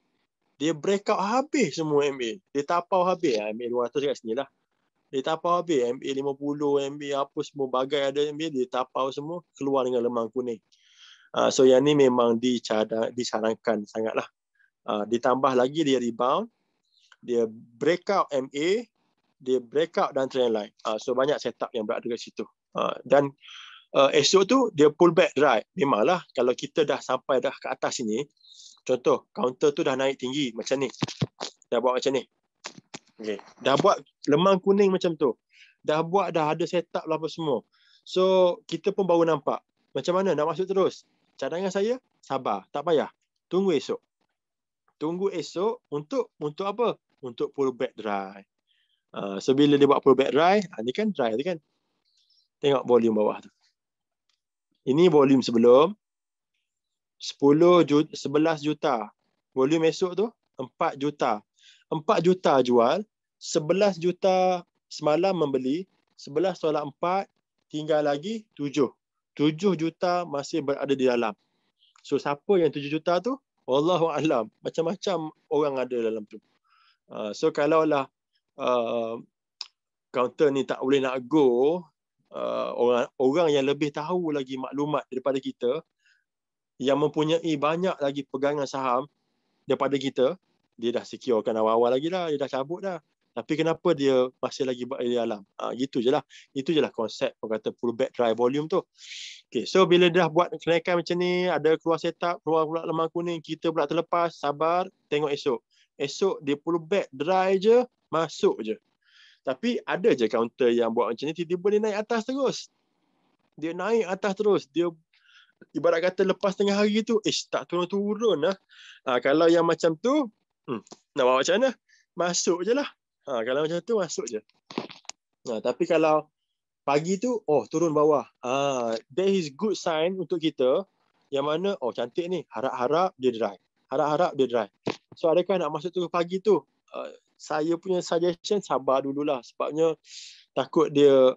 [SPEAKER 1] Dia breakout habis semua MA. Dia tapau habis. Ya, MA 200 kat sini lah. Dia tapau habis. MA 50, MA apa semua bagai ada MA. Dia tapau semua. Keluar dengan lemang kuning. Uh, so yang ni memang dicadang, disarankan sangat lah. Uh, ditambah lagi dia rebound. Dia breakout MA. Dia breakout dan trendline. Uh, so banyak setup yang berada kat situ. Uh, dan uh, esok tu dia pull back right memanglah kalau kita dah sampai dah ke atas sini contoh counter tu dah naik tinggi macam ni dah buat macam ni okey dah buat lemang kuning macam tu dah buat dah ada setup lah apa semua so kita pun baru nampak macam mana nak masuk terus cadangan saya sabar tak payah tunggu esok tunggu esok untuk untuk apa untuk pull back dry. Uh, so bila dia buat pullback back dry, ah, ni kan dry tu kan. Tengok volume bawah tu. Ini volume sebelum 10 juta, 11 juta. Volume esok tu 4 juta. 4 juta jual, 11 juta semalam membeli, 11 tolak 4 tinggal lagi 7. 7 juta masih berada di dalam. So siapa yang 7 juta tu? Allah alam. Macam-macam orang ada dalam tu. Uh, so kalau lah uh, ah, counter ni tak boleh nak go, uh, orang orang yang lebih tahu lagi maklumat daripada kita yang mempunyai banyak lagi pegangan saham daripada kita dia dah securekan awal-awal lagi lah, dia dah cabut dah tapi kenapa dia masih lagi buat di alam ha, ah, gitu je lah itu je lah konsep orang kata pullback dry volume tu okay, so bila dah buat kenaikan macam ni ada keluar setup keluar pula lemah kuning kita pula terlepas sabar tengok esok esok dia pullback dry je masuk je tapi ada je counter yang buat macam ni, tiba-tiba dia naik atas terus. Dia naik atas terus. Dia ibarat kata lepas tengah hari tu, eh tak turun-turun lah. Ha, ah, kalau yang macam tu, hmm, nak buat macam mana? Masuk je lah. Ha, kalau macam tu, masuk je. Ha, tapi kalau pagi tu, oh turun bawah. Ha, there is good sign untuk kita yang mana, oh cantik ni, harap-harap dia drive. Harap-harap dia drive. So adakah nak masuk tu pagi tu? Uh, saya punya suggestion sabar dulu lah, sebabnya takut dia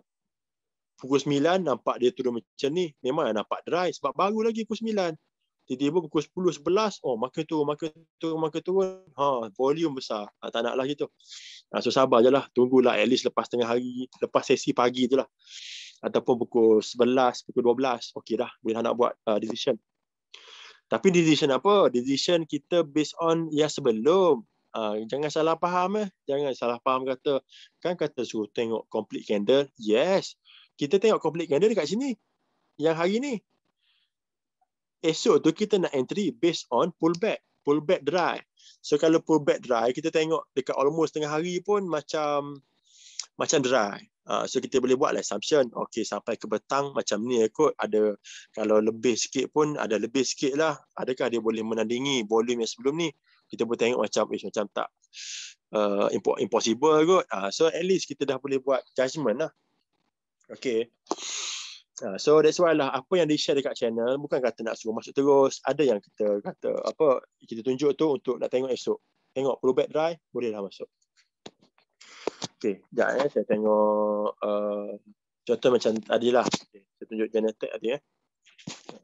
[SPEAKER 1] pukul 9 nampak dia turun macam ni memang nampak dry sebab baru lagi pukul 9 tiba-tiba pukul 10 11 oh makin turun makin turun makin turun ha volume besar ha, tak naklah gitu ha, so sabar jelah tunggulah at least lepas tengah hari lepas sesi pagi tu lah ataupun pukul 11 pukul 12 okey dah boleh nak buat uh, decision tapi decision apa? Decision kita based on yang sebelum. Ha, jangan salah faham eh. Jangan salah faham kata. Kan kata suruh tengok complete candle. Yes. Kita tengok complete candle dekat sini. Yang hari ni. Esok tu kita nak entry based on pullback. Pullback dry. So kalau pullback dry, kita tengok dekat almost tengah hari pun macam macam dry. Uh, so kita boleh buat lah assumption. Okay, sampai ke betang macam ni lah kot. Ada, kalau lebih sikit pun ada lebih sikit lah. Adakah dia boleh menandingi volume yang sebelum ni? kita pun tengok macam eh macam tak uh, impossible kot. Uh, so at least kita dah boleh buat judgement lah. Okay. Uh, so that's why lah apa yang di share dekat channel bukan kata nak suruh masuk terus. Ada yang kita kata apa kita tunjuk tu untuk nak tengok esok. Tengok perlu bed dry boleh dah masuk. Okay. Sekejap eh saya tengok uh, contoh macam tadi lah. Okay. Saya tunjuk genetik tadi eh.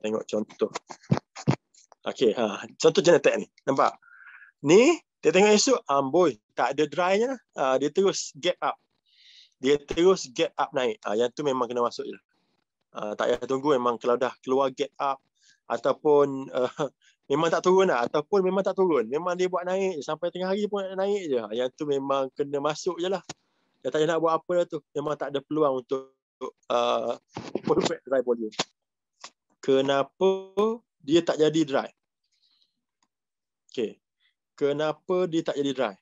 [SPEAKER 1] Tengok contoh. Okay, ha. contoh genetik ni. Nampak? Ni, dia tengok esok, amboi, ah, tak ada drynya. Uh, dia terus get up. Dia terus get up naik. Uh, yang tu memang kena masuk je. Uh, tak payah tunggu memang kalau dah keluar get up ataupun uh, memang tak turun lah. Ataupun memang tak turun. Memang dia buat naik. Sampai tengah hari pun naik je. Yang tu memang kena masuk je lah. Dia tak nak buat apa lah tu. Memang tak ada peluang untuk uh, perfect dry volume. Kenapa dia tak jadi dry? Okay kenapa dia tak jadi dry?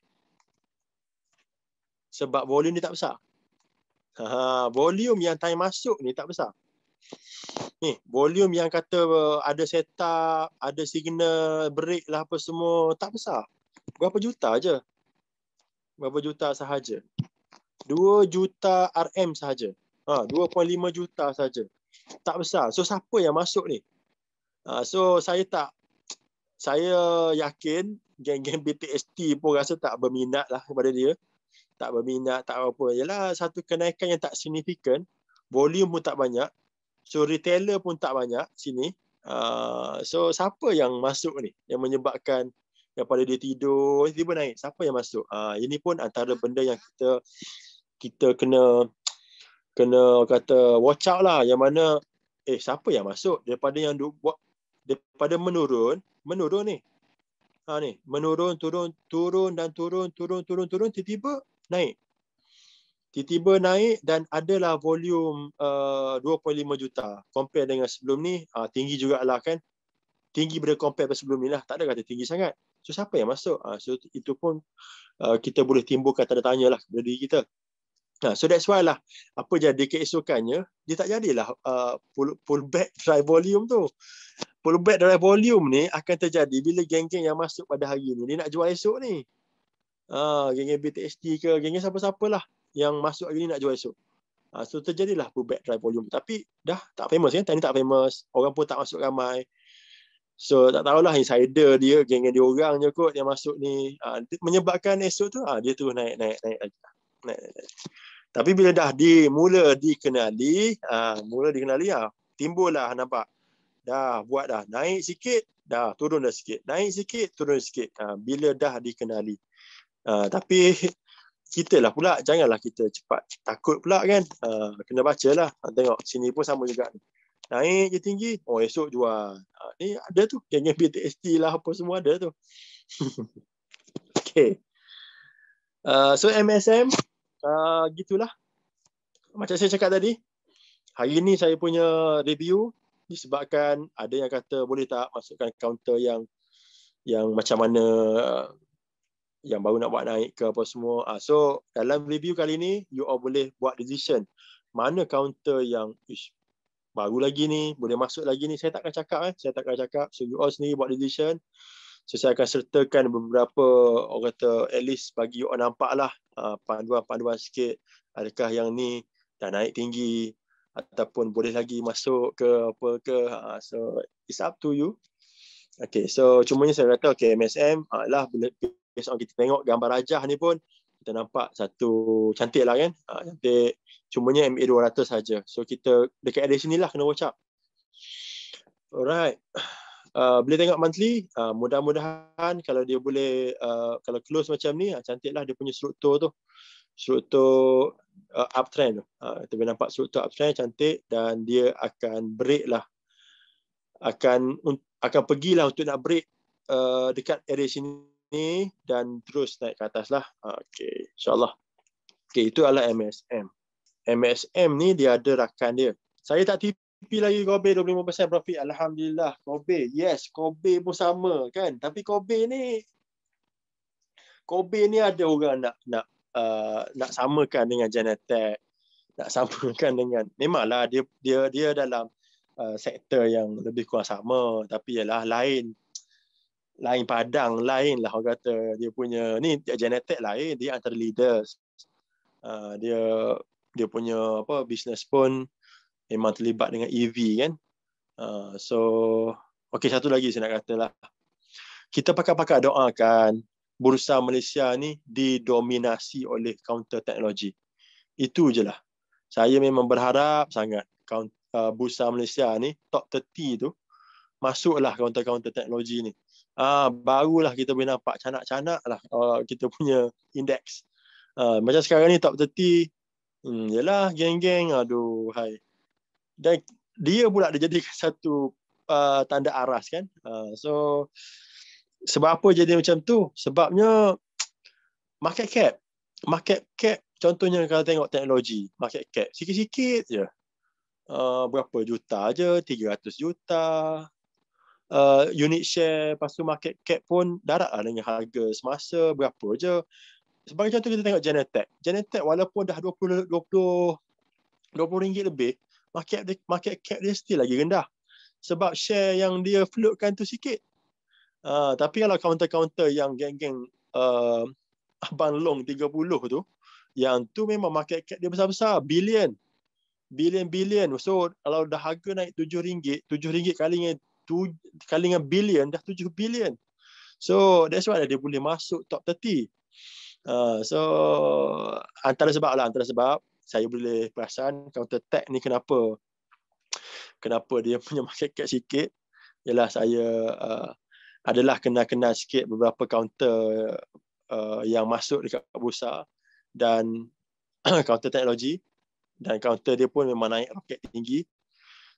[SPEAKER 1] Sebab volume dia tak besar. Ha, volume yang time masuk ni tak besar. Ni, volume yang kata uh, ada setup, ada signal, break lah apa semua, tak besar. Berapa juta aja? Berapa juta sahaja? 2 juta RM sahaja. Ha, 2.5 juta sahaja. Tak besar. So, siapa yang masuk ni? Ha, so, saya tak saya yakin geng-geng BTST pun rasa tak berminat lah kepada dia. Tak berminat, tak apa-apa. Yalah satu kenaikan yang tak signifikan. Volume pun tak banyak. So retailer pun tak banyak sini. Uh, so siapa yang masuk ni? Yang menyebabkan daripada dia tidur, tiba-tiba naik. Siapa yang masuk? Uh, ini pun antara benda yang kita kita kena kena kata watch out lah. Yang mana eh siapa yang masuk? Daripada yang duk buat daripada menurun menurun ni. Ha ni, menurun, turun, turun dan turun, turun, turun, turun, tiba-tiba naik. Tiba-tiba naik dan adalah volume uh, 2.5 juta. Compare dengan sebelum ni, uh, tinggi lah kan. Tinggi bila compare dengan sebelum ni lah. Tak ada kata tinggi sangat. So, siapa yang masuk? Uh, so, itu pun uh, kita boleh timbulkan tanda tanya lah kepada diri kita. Nah, so that's why lah apa jadi keesokannya dia tak jadilah uh, pull, pull back dry volume tu pullback dari volume ni akan terjadi bila geng-geng yang masuk pada hari ni. Dia nak jual esok ni. Ah, geng-geng BTSD ke geng-geng siapa-siapalah yang masuk hari ni nak jual esok. Ah, so terjadilah pullback drive volume. Tapi dah tak famous kan? Tadi tak famous. Orang pun tak masuk ramai. So tak tahulah insider dia, geng-geng dia orang je kot yang masuk ni. Ah, menyebabkan esok tu ah, dia terus naik, naik, naik lagi. Naik, naik, naik. Tapi bila dah di, dikenali, ah, mula dikenali, timbul lah nampak dah buat dah naik sikit dah turun dah sikit naik sikit turun sikit uh, bila dah dikenali uh, tapi kita lah pula janganlah kita cepat takut pula kan uh, kena bacalah uh, tengok sini pun sama juga naik je tinggi oh esok jual uh, ni ada tu yang jangan BTST lah apa semua ada tu Okay, uh, so MSM uh, gitulah macam saya cakap tadi hari ini saya punya review disebabkan ada yang kata boleh tak masukkan counter yang yang macam mana yang baru nak buat naik ke apa semua. Ah so dalam review kali ni you all boleh buat decision mana counter yang ish, baru lagi ni boleh masuk lagi ni saya takkan cakap eh saya takkan cakap so you all sendiri buat decision. So saya akan sertakan beberapa orang kata at least bagi you all nampak lah ah, panduan-panduan sikit adakah yang ni dah naik tinggi ataupun boleh lagi masuk ke apa ke ha, so it's up to you okay so cumanya saya kata okay MSM ha, lah based on kita tengok gambar rajah ni pun kita nampak satu cantik lah kan ha, cantik cumanya MA200 saja so kita dekat area sini lah kena watch up alright Uh, boleh tengok monthly uh, mudah-mudahan kalau dia boleh uh, kalau close macam ni uh, cantiklah dia punya struktur tu struktur uh, uptrend. Uh, kita boleh nampak struktur uptrend cantik dan dia akan break lah. Akan un, akan pergilah untuk nak break uh, dekat area sini dan terus naik ke atas lah. Uh, ah, okay, insyaAllah. Okay, itu adalah MSM. MSM ni dia ada rakan dia. Saya tak tipi lagi Kobe 25% profit. Alhamdulillah Kobe. Yes, Kobe pun sama kan. Tapi Kobe ni Kobe ni ada orang nak nak Uh, nak samakan dengan Genetech nak samakan dengan memanglah dia dia dia dalam uh, sektor yang lebih kurang sama tapi ialah lain lain padang lain lah orang kata dia punya ni genetik lain dia antara leaders uh, dia dia punya apa business pun memang terlibat dengan EV kan uh, so okey satu lagi saya nak katalah kita pakai-pakai doakan bursa Malaysia ni didominasi oleh counter teknologi. Itu je lah. Saya memang berharap sangat counter, uh, bursa Malaysia ni top 30 tu masuklah counter-counter teknologi ni. Ah, barulah kita boleh nampak canak-canak lah uh, kita punya indeks. Uh, macam sekarang ni top 30, hmm, yelah geng-geng, aduh hai. Dan dia pula dia jadi satu uh, tanda aras kan. Uh, so, sebab apa jadi macam tu? Sebabnya market cap. Market cap contohnya kalau tengok teknologi, market cap sikit-sikit je. Uh, berapa juta aje, 300 juta. Uh, unit share lepas tu market cap pun darat lah dengan harga semasa berapa je. Sebagai contoh kita tengok Genetech. Genetech walaupun dah 20 20 20 ringgit lebih, market market cap dia still lagi rendah. Sebab share yang dia floatkan tu sikit. Ah, tapi kalau counter-counter yang geng-geng uh, Abang Long 30 tu, yang tu memang market cap dia besar-besar, billion. Billion-billion. So kalau dah harga naik RM7, RM7 kali dengan tu, kali dengan billion dah 7 billion. So that's why dia boleh masuk top 30. Uh, ah, so antara sebab lah, antara sebab saya boleh perasan counter tech ni kenapa kenapa dia punya market cap sikit ialah saya uh, adalah kenal-kenal sikit beberapa kaunter uh, yang masuk dekat bursa dan kaunter teknologi dan kaunter dia pun memang naik roket tinggi.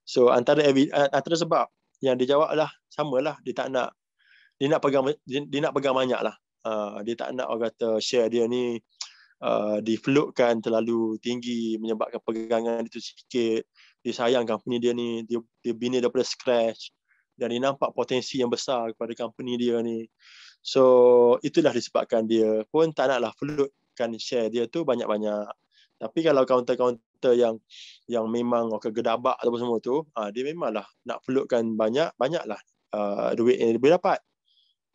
[SPEAKER 1] So antara antara sebab yang dia jawab lah samalah dia tak nak dia nak pegang dia, dia nak pegang banyak lah. Uh, dia tak nak orang kata share dia ni uh, difluktkan terlalu tinggi menyebabkan pegangan itu sikit. Dia sayang company dia ni dia, dia bina daripada scratch dan dia nampak potensi yang besar kepada company dia ni. So itulah disebabkan dia pun tak naklah flutkan share dia tu banyak-banyak. Tapi kalau counter-counter yang yang memang ke okay, gedabak atau semua tu, ha, dia memanglah nak flutkan banyak, banyaklah uh, duit yang dia dapat.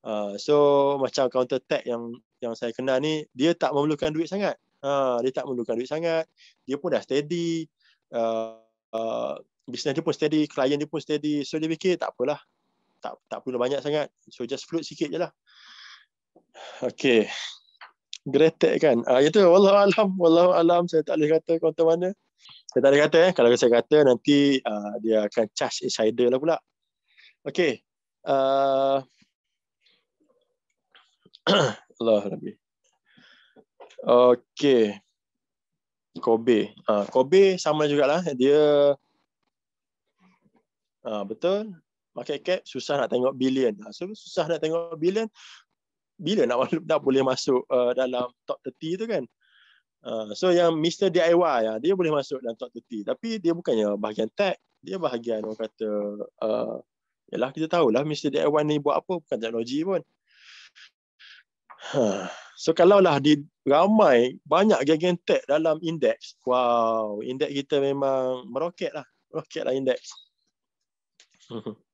[SPEAKER 1] Uh, so macam counter tech yang yang saya kenal ni, dia tak memerlukan duit sangat. Ha, dia tak memerlukan duit sangat. Dia pun dah steady. uh, bisnes dia pun steady, klien dia pun steady. So dia fikir tak apalah. Tak tak perlu banyak sangat. So just float sikit je lah. Okay. Gretek kan. Ah itu ya wallah alam, wallah alam saya tak boleh kata kau mana. Saya tak boleh kata eh kalau saya kata nanti uh, dia akan charge insider lah pula. Okay. Uh, Allah Rabbi. Okay. Kobe. Uh, Kobe sama jugalah. Dia Ha, betul. Market cap susah nak tengok billion. Ha, so susah nak tengok billion. Bila nak, nak boleh masuk uh, dalam top 30 tu kan? Uh, so yang Mr. DIY ya, ha, dia boleh masuk dalam top 30. Tapi dia bukannya bahagian tech. Dia bahagian orang kata, uh, yalah kita tahulah Mr. DIY ni buat apa. Bukan teknologi pun. Huh. So kalau lah di ramai banyak geng-geng tech dalam indeks. Wow, indeks kita memang meroket lah. Meroket lah indeks.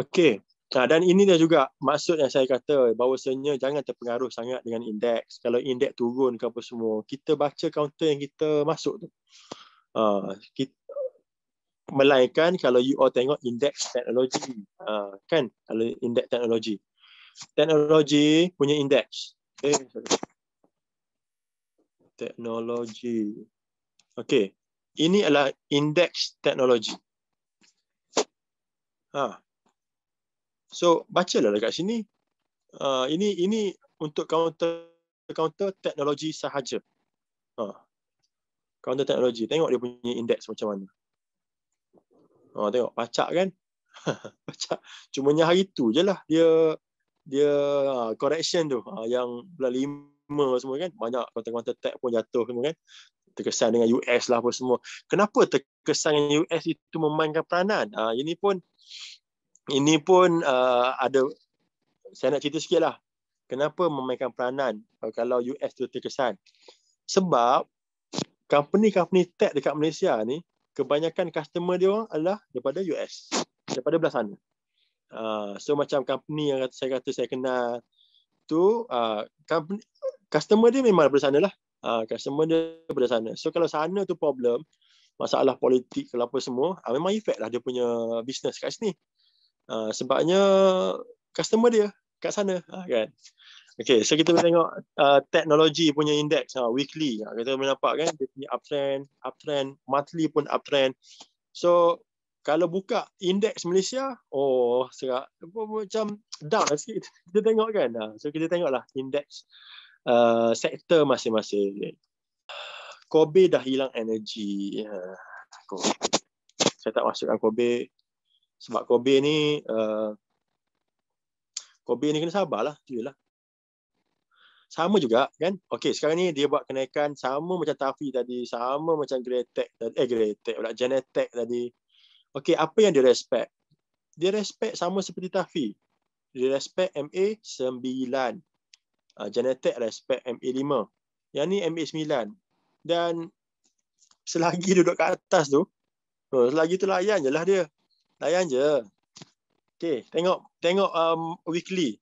[SPEAKER 1] Okey. nah dan ini dia juga maksud yang saya kata bahawasanya jangan terpengaruh sangat dengan indeks. Kalau indeks turun ke apa semua, kita baca counter yang kita masuk tu. Ha, ah, kita, melainkan kalau you all tengok indeks teknologi. Ha, kan? Kalau indeks teknologi. Teknologi punya indeks. Eh, okay. Teknologi. okay. Ini adalah indeks teknologi. Ha. So bacalah dekat sini. Uh, ini ini untuk counter counter teknologi sahaja. Ha. Counter teknologi. Tengok dia punya index macam mana. Ha, tengok pacak kan? pacak. Cumanya hari tu je lah dia dia ha, correction tu ha, yang bulan lima semua kan banyak counter-counter tag pun jatuh semua kan terkesan dengan US lah apa semua kenapa terkesan dengan US itu memainkan peranan ha, ini pun ini pun uh, ada saya nak cerita sikit lah kenapa memainkan peranan uh, kalau US tu terkesan sebab company-company tech dekat Malaysia ni kebanyakan customer dia orang adalah daripada US daripada belah sana uh, so macam company yang saya kata saya kenal tu uh, company, customer dia memang daripada sana lah uh, customer dia daripada sana so kalau sana tu problem masalah politik ke apa semua uh, memang efek lah dia punya bisnes kat sini uh, sebabnya customer dia kat sana uh, kan Okay, so kita tengok uh, teknologi punya indeks uh, weekly. Uh, kita boleh nampak kan dia punya uptrend, uptrend, monthly pun uptrend. So, kalau buka indeks Malaysia, oh, serak. Macam down sikit. Kita tengok kan. Uh, so, kita tengoklah indeks uh, sektor masing-masing. Kobe dah hilang energi. Ya, Kobe. Saya tak masukkan Kobe sebab Kobe ni uh, Kobe ni kena sabarlah, itulah. Sama juga kan? Okey, sekarang ni dia buat kenaikan sama macam Tafi tadi, sama macam Gretek tadi, eh Gretek pula Genetek tadi. Okey, apa yang dia respect? Dia respect sama seperti Tafi. Dia respect MA 9. Uh, ah, Genetek respect MA 5. Yang ni MA dan selagi duduk kat atas tu so selagi tu layan je lah dia layan je okay tengok tengok um, weekly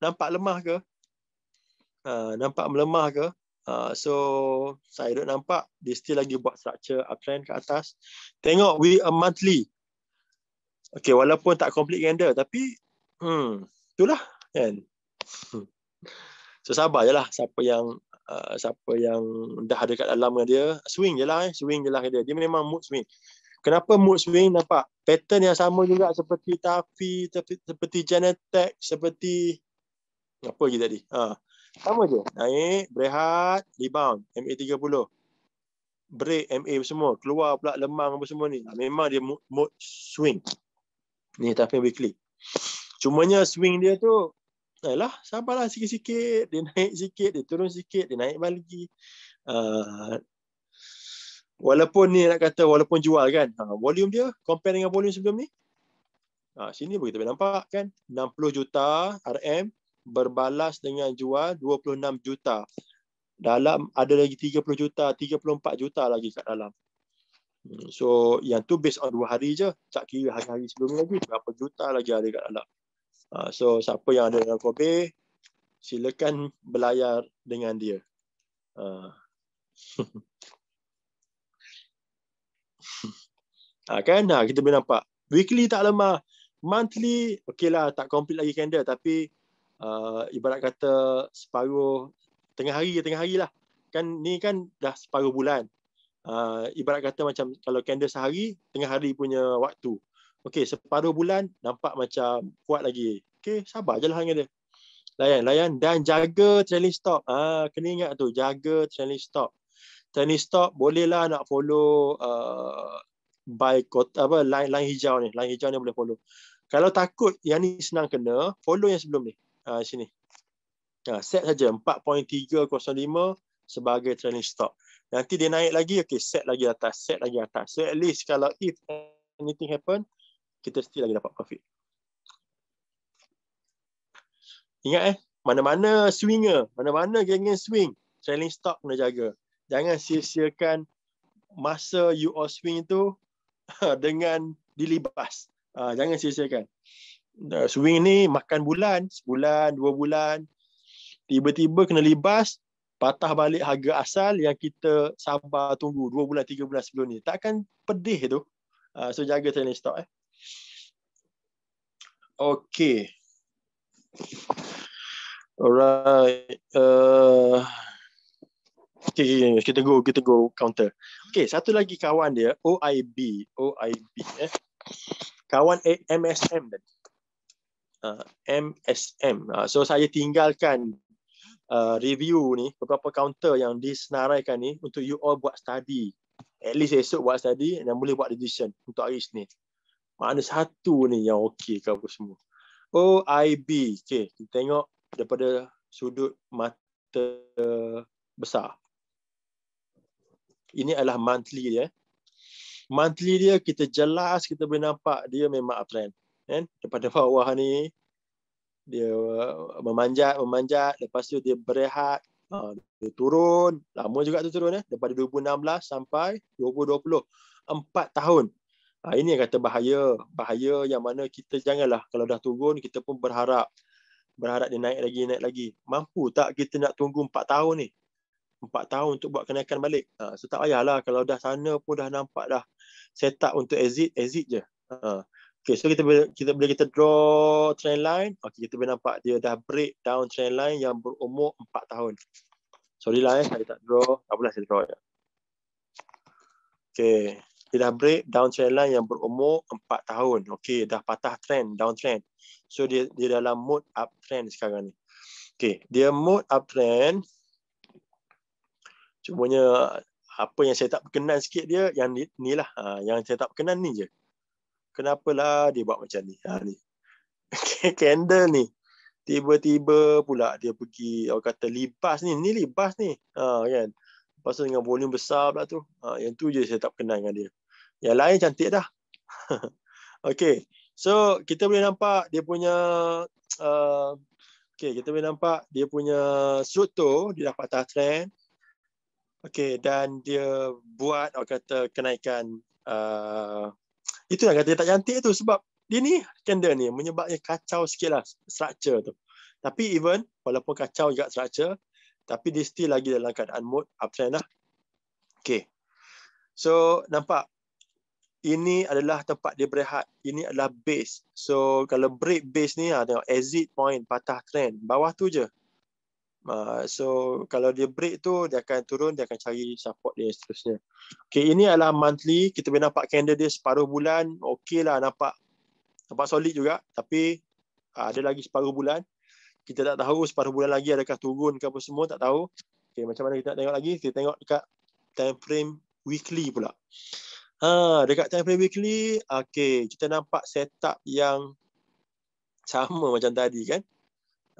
[SPEAKER 1] nampak lemah ke uh, nampak melemah ke uh, so saya duduk nampak dia still lagi buat structure uptrend kat atas tengok we a uh, monthly okay walaupun tak complete candle tapi hmm itulah kan hmm. So sabar je lah siapa yang Uh, siapa yang dah ada kat dalam dengan dia swing je lah eh. swing je lah dia dia memang mood swing kenapa mood swing nampak pattern yang sama juga seperti tapi seperti Genetek seperti apa lagi tadi ha. sama je naik berehat rebound MA30 break MA semua keluar pula lemang apa semua ni memang dia mood, mood swing ni Taffy Weekly cumanya swing dia tu lah sabarlah sikit-sikit dia naik sikit dia turun sikit dia naik balik lagi uh, walaupun ni nak kata walaupun jual kan uh, volume dia compare dengan volume sebelum ni uh, sini pun kita nampak kan 60 juta RM berbalas dengan jual 26 juta dalam ada lagi 30 juta 34 juta lagi kat dalam hmm, So yang tu based on 2 hari je Tak kira hari-hari sebelum ni lagi Berapa juta lagi ada kat dalam Uh, so siapa yang ada dalam Kobe, silakan belayar dengan dia. Uh. Ha, kan ha, kita boleh nampak weekly tak lemah monthly okeylah tak complete lagi candle tapi uh, ibarat kata separuh tengah hari ke tengah hari lah kan ni kan dah separuh bulan uh, ibarat kata macam kalau candle sehari tengah hari punya waktu Okey, separuh bulan nampak macam kuat lagi. Okey, sabar je lah dengan dia. Layan, layan dan jaga trailing stop. Ah, kena ingat tu, jaga trailing stop. Trailing stop bolehlah nak follow uh, by kot, apa line, line hijau ni. Line hijau ni boleh follow. Kalau takut yang ni senang kena, follow yang sebelum ni. Ah, sini. Ah, set saja 4.305 sebagai trailing stop. Nanti dia naik lagi, okey, set lagi atas, set lagi atas. So at least kalau if anything happen, kita still lagi dapat profit. Ingat eh, mana-mana swinger, mana-mana geng-geng swing, trailing stop kena jaga. Jangan sia-siakan masa you all swing tu dengan dilibas. Ah, jangan sia-siakan. swing ni makan bulan, sebulan, dua bulan. Tiba-tiba kena libas, patah balik harga asal yang kita sabar tunggu dua bulan, tiga bulan sebelum ni. Takkan pedih tu. Uh, so jaga trailing stop eh. Okay. Alright. Uh, okay, okay, kita go, kita go counter. Okay, satu lagi kawan dia, OIB. OIB. Eh. Kawan A- MSM dan Uh, MSM. Uh, ah, so, saya tinggalkan uh, review ni, beberapa counter yang disenaraikan ni untuk you all buat study. At least esok buat study dan boleh buat decision untuk hari ni. Mana satu ni yang okey ke apa semua. OIB. Oh, okey Kita tengok daripada sudut mata besar. Ini adalah monthly dia. Eh. Monthly dia kita jelas kita boleh nampak dia memang uptrend. Kan? Daripada bawah ni dia memanjat, memanjat. Lepas tu dia berehat. Ha, dia turun. Lama juga tu turun. Eh? Daripada 2016 sampai 2020. Empat tahun Ha, ini yang kata bahaya. Bahaya yang mana kita janganlah kalau dah turun kita pun berharap. Berharap dia naik lagi, naik lagi. Mampu tak kita nak tunggu 4 tahun ni? 4 tahun untuk buat kenaikan balik. Ha, so tak payahlah kalau dah sana pun dah nampak dah set up untuk exit, exit je. Ha. Okay, so kita boleh kita, kita, kita draw trend line. Okay, kita boleh nampak dia dah break down trend line yang berumur 4 tahun. Sorry lah eh, saya tak draw. Tak apalah saya draw. Okay dia dah break down trend line yang berumur 4 tahun. Okey, dah patah trend, down trend. So dia dia dalam mode trend sekarang ni. Okey, dia mode uptrend. Cumanya apa yang saya tak berkenan sikit dia yang ni, ni lah. Ha, yang saya tak berkenan ni je. Kenapalah dia buat macam ni. Ha, ni. Candle ni. Tiba-tiba pula dia pergi, orang kata libas ni. Ni libas ni. Ha, kan? Lepas tu dengan volume besar pula tu. Ha, yang tu je saya tak kenal dengan dia. Yang lain cantik dah. okay. So kita boleh nampak dia punya uh, Okay, kita boleh nampak dia punya struktur, dia dapat atas trend. Okay, dan dia buat orang kata kenaikan uh, itu yang kata dia tak cantik tu sebab dia ni candle ni menyebabkan kacau sikit lah structure tu. Tapi even walaupun kacau juga structure, tapi dia still lagi dalam keadaan mode uptrend lah. Okay. So, nampak? Ini adalah tempat dia berehat. Ini adalah base. So, kalau break base ni, ha, tengok exit point, patah trend. Bawah tu je. Uh, so, kalau dia break tu, dia akan turun, dia akan cari support dia seterusnya. Okay, ini adalah monthly. Kita boleh nampak candle dia separuh bulan. Okay lah, nampak. Nampak solid juga. Tapi, ah, ada lagi separuh bulan kita tak tahu separuh bulan lagi adakah turun ke apa semua tak tahu okay, macam mana kita nak tengok lagi kita tengok dekat time frame weekly pula ha, dekat time frame weekly okay, kita nampak setup yang sama macam tadi kan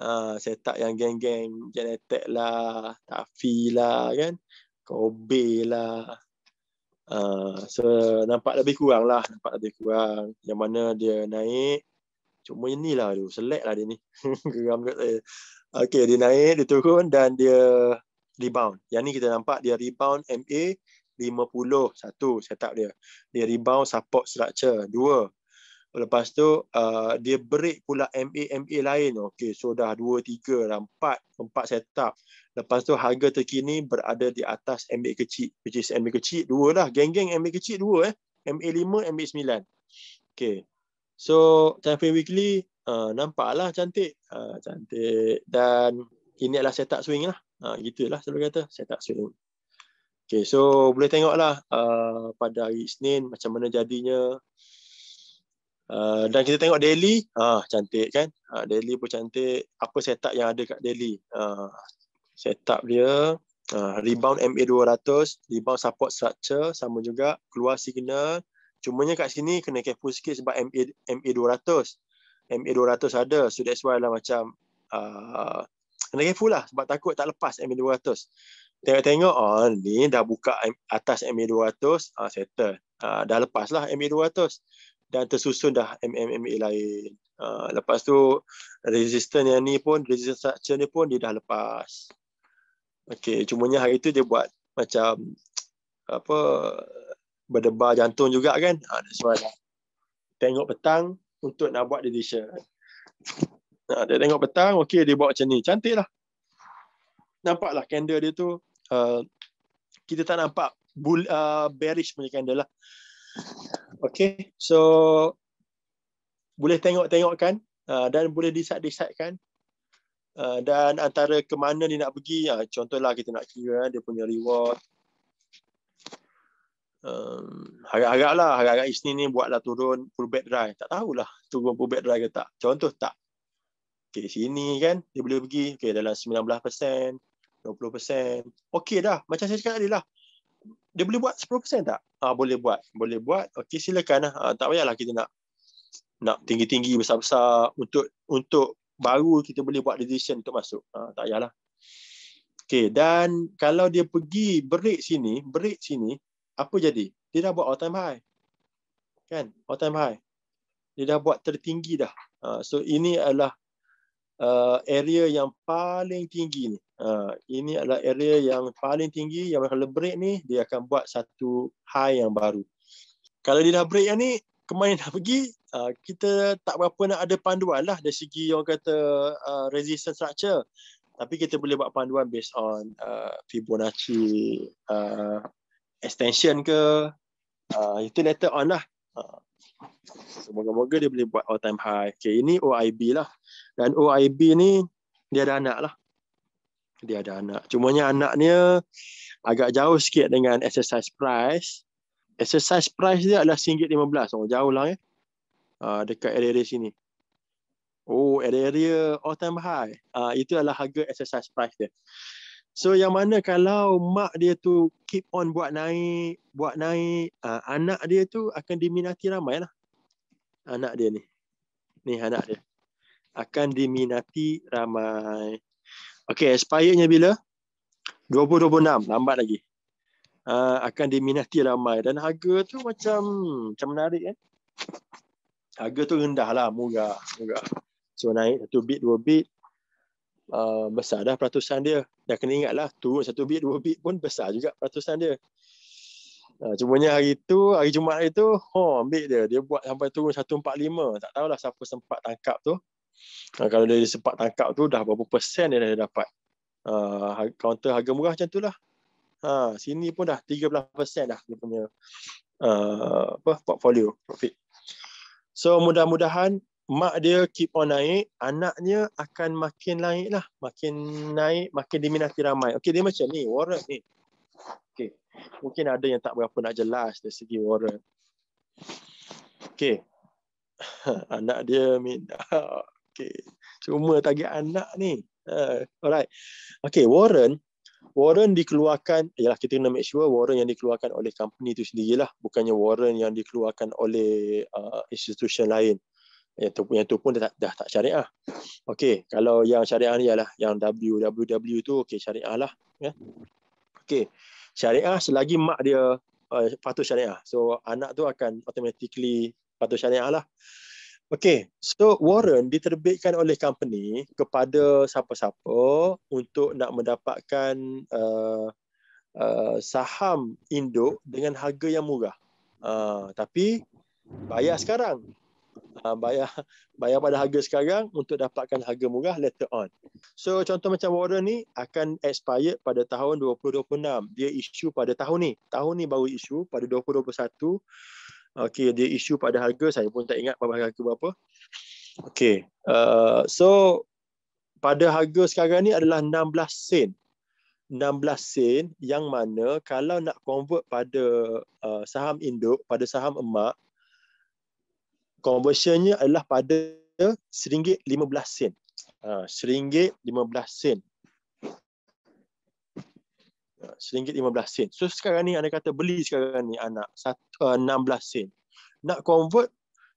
[SPEAKER 1] ha, setup yang geng-geng genetik lah tafi lah kan kobe lah Uh, so nampak lebih kurang lah nampak lebih kurang yang mana dia naik Cuma lah, tu, selek lah dia ni. Geram kat saya. Okay, dia naik, dia turun dan dia rebound. Yang ni kita nampak dia rebound MA 50. Satu, setup dia. Dia rebound support structure. Dua, lepas tu uh, dia break pula MA-MA lain. Okay, so dah dua, tiga, dah empat. Empat setup. Lepas tu harga terkini berada di atas MA kecil. Which is MA kecil, dua lah. Geng-geng MA kecil, dua eh. MA 5, MA 9. Okay, So time frame weekly uh, nampaklah cantik. Uh, cantik dan ini adalah setup swing lah. Ha, uh, gitulah selalu kata saya tak swing. Okay, so boleh tengoklah uh, pada hari Isnin macam mana jadinya. Uh, dan kita tengok daily, uh, cantik kan? Uh, daily pun cantik. Apa setup yang ada kat daily? Uh, setup dia uh, rebound MA200, rebound support structure sama juga keluar signal Cumanya kat sini kena careful sikit sebab MA, MA 200. MA 200 ada. So that's why lah macam uh, kena careful lah sebab takut tak lepas MA 200. Tengok-tengok oh, ni dah buka atas MA 200. Uh, settle. Uh, dah lepas lah MA 200. Dan tersusun dah MMMA lain. Uh, lepas tu resistance yang ni pun resistance structure ni pun dia dah lepas. Okay, cumanya hari tu dia buat macam apa berdebar jantung juga kan. Ha, that's why. Tengok petang untuk nak buat decision. Ha, dia tengok petang, okay, dia buat macam ni. Cantik lah. Nampaklah candle dia tu. Uh, kita tak nampak bull, uh, bearish punya candle lah. Okay, so boleh tengok-tengokkan uh, dan boleh decide-decidekan uh, dan antara ke mana dia nak pergi uh, contohlah kita nak kira eh, dia punya reward um, harap-harap lah, harap-harap Isnin ni buatlah turun full bed Tak tahulah turun full bed dry ke tak. Contoh tak. Okay, sini kan dia boleh pergi okay, dalam 19%, 20%. Okay dah, macam saya cakap tadi lah. Dia boleh buat 10% tak? Ah ha, boleh buat. Boleh buat. Okey silakan lah. ah. Ha, tak payahlah kita nak nak tinggi-tinggi besar-besar untuk untuk baru kita boleh buat decision untuk masuk. Ha, tak payahlah. Okay dan kalau dia pergi break sini, break sini, apa jadi? Dia dah buat all time high. Kan? All time high. Dia dah buat tertinggi dah. Uh, so ini adalah uh, area yang paling tinggi ni. Uh, ini adalah area yang paling tinggi yang kalau break ni dia akan buat satu high yang baru. Kalau dia dah break yang ni, kemain dah pergi? Uh, kita tak berapa nak ada panduan lah dari segi orang kata uh, resistance structure. Tapi kita boleh buat panduan based on uh, Fibonacci, uh, extension ke uh, itu later on lah ah. semoga-moga dia boleh buat all time high okay, ini OIB lah dan OIB ni dia ada anak lah dia ada anak cumanya anaknya agak jauh sikit dengan exercise price exercise price dia adalah RM1.15 oh, jauh lah eh uh, dekat area-area sini Oh, area-area all time high. Uh, itu adalah harga exercise price dia. So yang mana kalau mak dia tu keep on buat naik, buat naik, uh, anak dia tu akan diminati ramai lah. Anak dia ni. Ni anak dia. Akan diminati ramai. Okay, expirednya bila? 2026, lambat lagi. Uh, akan diminati ramai. Dan harga tu macam macam menarik kan? Harga tu rendah lah, murah. murah. So naik satu bit, dua bit. Uh, besar dah peratusan dia. Dah kena lah turun satu bit, dua bit pun besar juga peratusan dia. Uh, cumanya hari tu, hari Jumaat itu, ha, oh, ambil dia. Dia buat sampai turun 145. Tak tahulah siapa sempat tangkap tu. Uh, kalau dia sempat tangkap tu, dah berapa persen dia dah dapat. Uh, counter harga murah macam tu lah. Ha, sini pun dah 13% dah dia punya uh, apa, portfolio profit. So mudah-mudahan mak dia keep on naik, anaknya akan makin naik lah. Makin naik, makin diminati ramai. Okay, dia macam ni, Warren ni. Okay, mungkin ada yang tak berapa nak jelas dari segi Warren. Okay, anak dia minta. Okay, cuma target anak ni. Uh, alright. okay Warren, Warren dikeluarkan, ialah kita kena make sure warrant yang dikeluarkan oleh company itu sendirilah. Bukannya Warren yang dikeluarkan oleh uh, institution lain yang tu, yang tu pun dah, dah tak syariah. Okey, kalau yang syariah ni ialah yang WWW tu okey syariah lah ya. Yeah. Okey. Syariah selagi mak dia uh, patuh syariah. So anak tu akan automatically patuh syariah lah. Okey, so Warren diterbitkan oleh company kepada siapa-siapa untuk nak mendapatkan uh, uh, saham induk dengan harga yang murah. Uh, tapi bayar sekarang Ah, bayar bayar pada harga sekarang untuk dapatkan harga murah later on. So contoh macam warren ni akan expire pada tahun 2026. Dia issue pada tahun ni. Tahun ni baru issue pada 2021. Okay, dia issue pada harga saya pun tak ingat berapa harga berapa. Okay, Uh, so pada harga sekarang ni adalah 16 sen. 16 sen yang mana kalau nak convert pada uh, saham induk pada saham emak conversionnya adalah pada seringgit belas sen. Ha, seringgit belas sen. Ha, seringgit belas sen. So sekarang ni anda kata beli sekarang ni anak eh, enam belas sen. Nak convert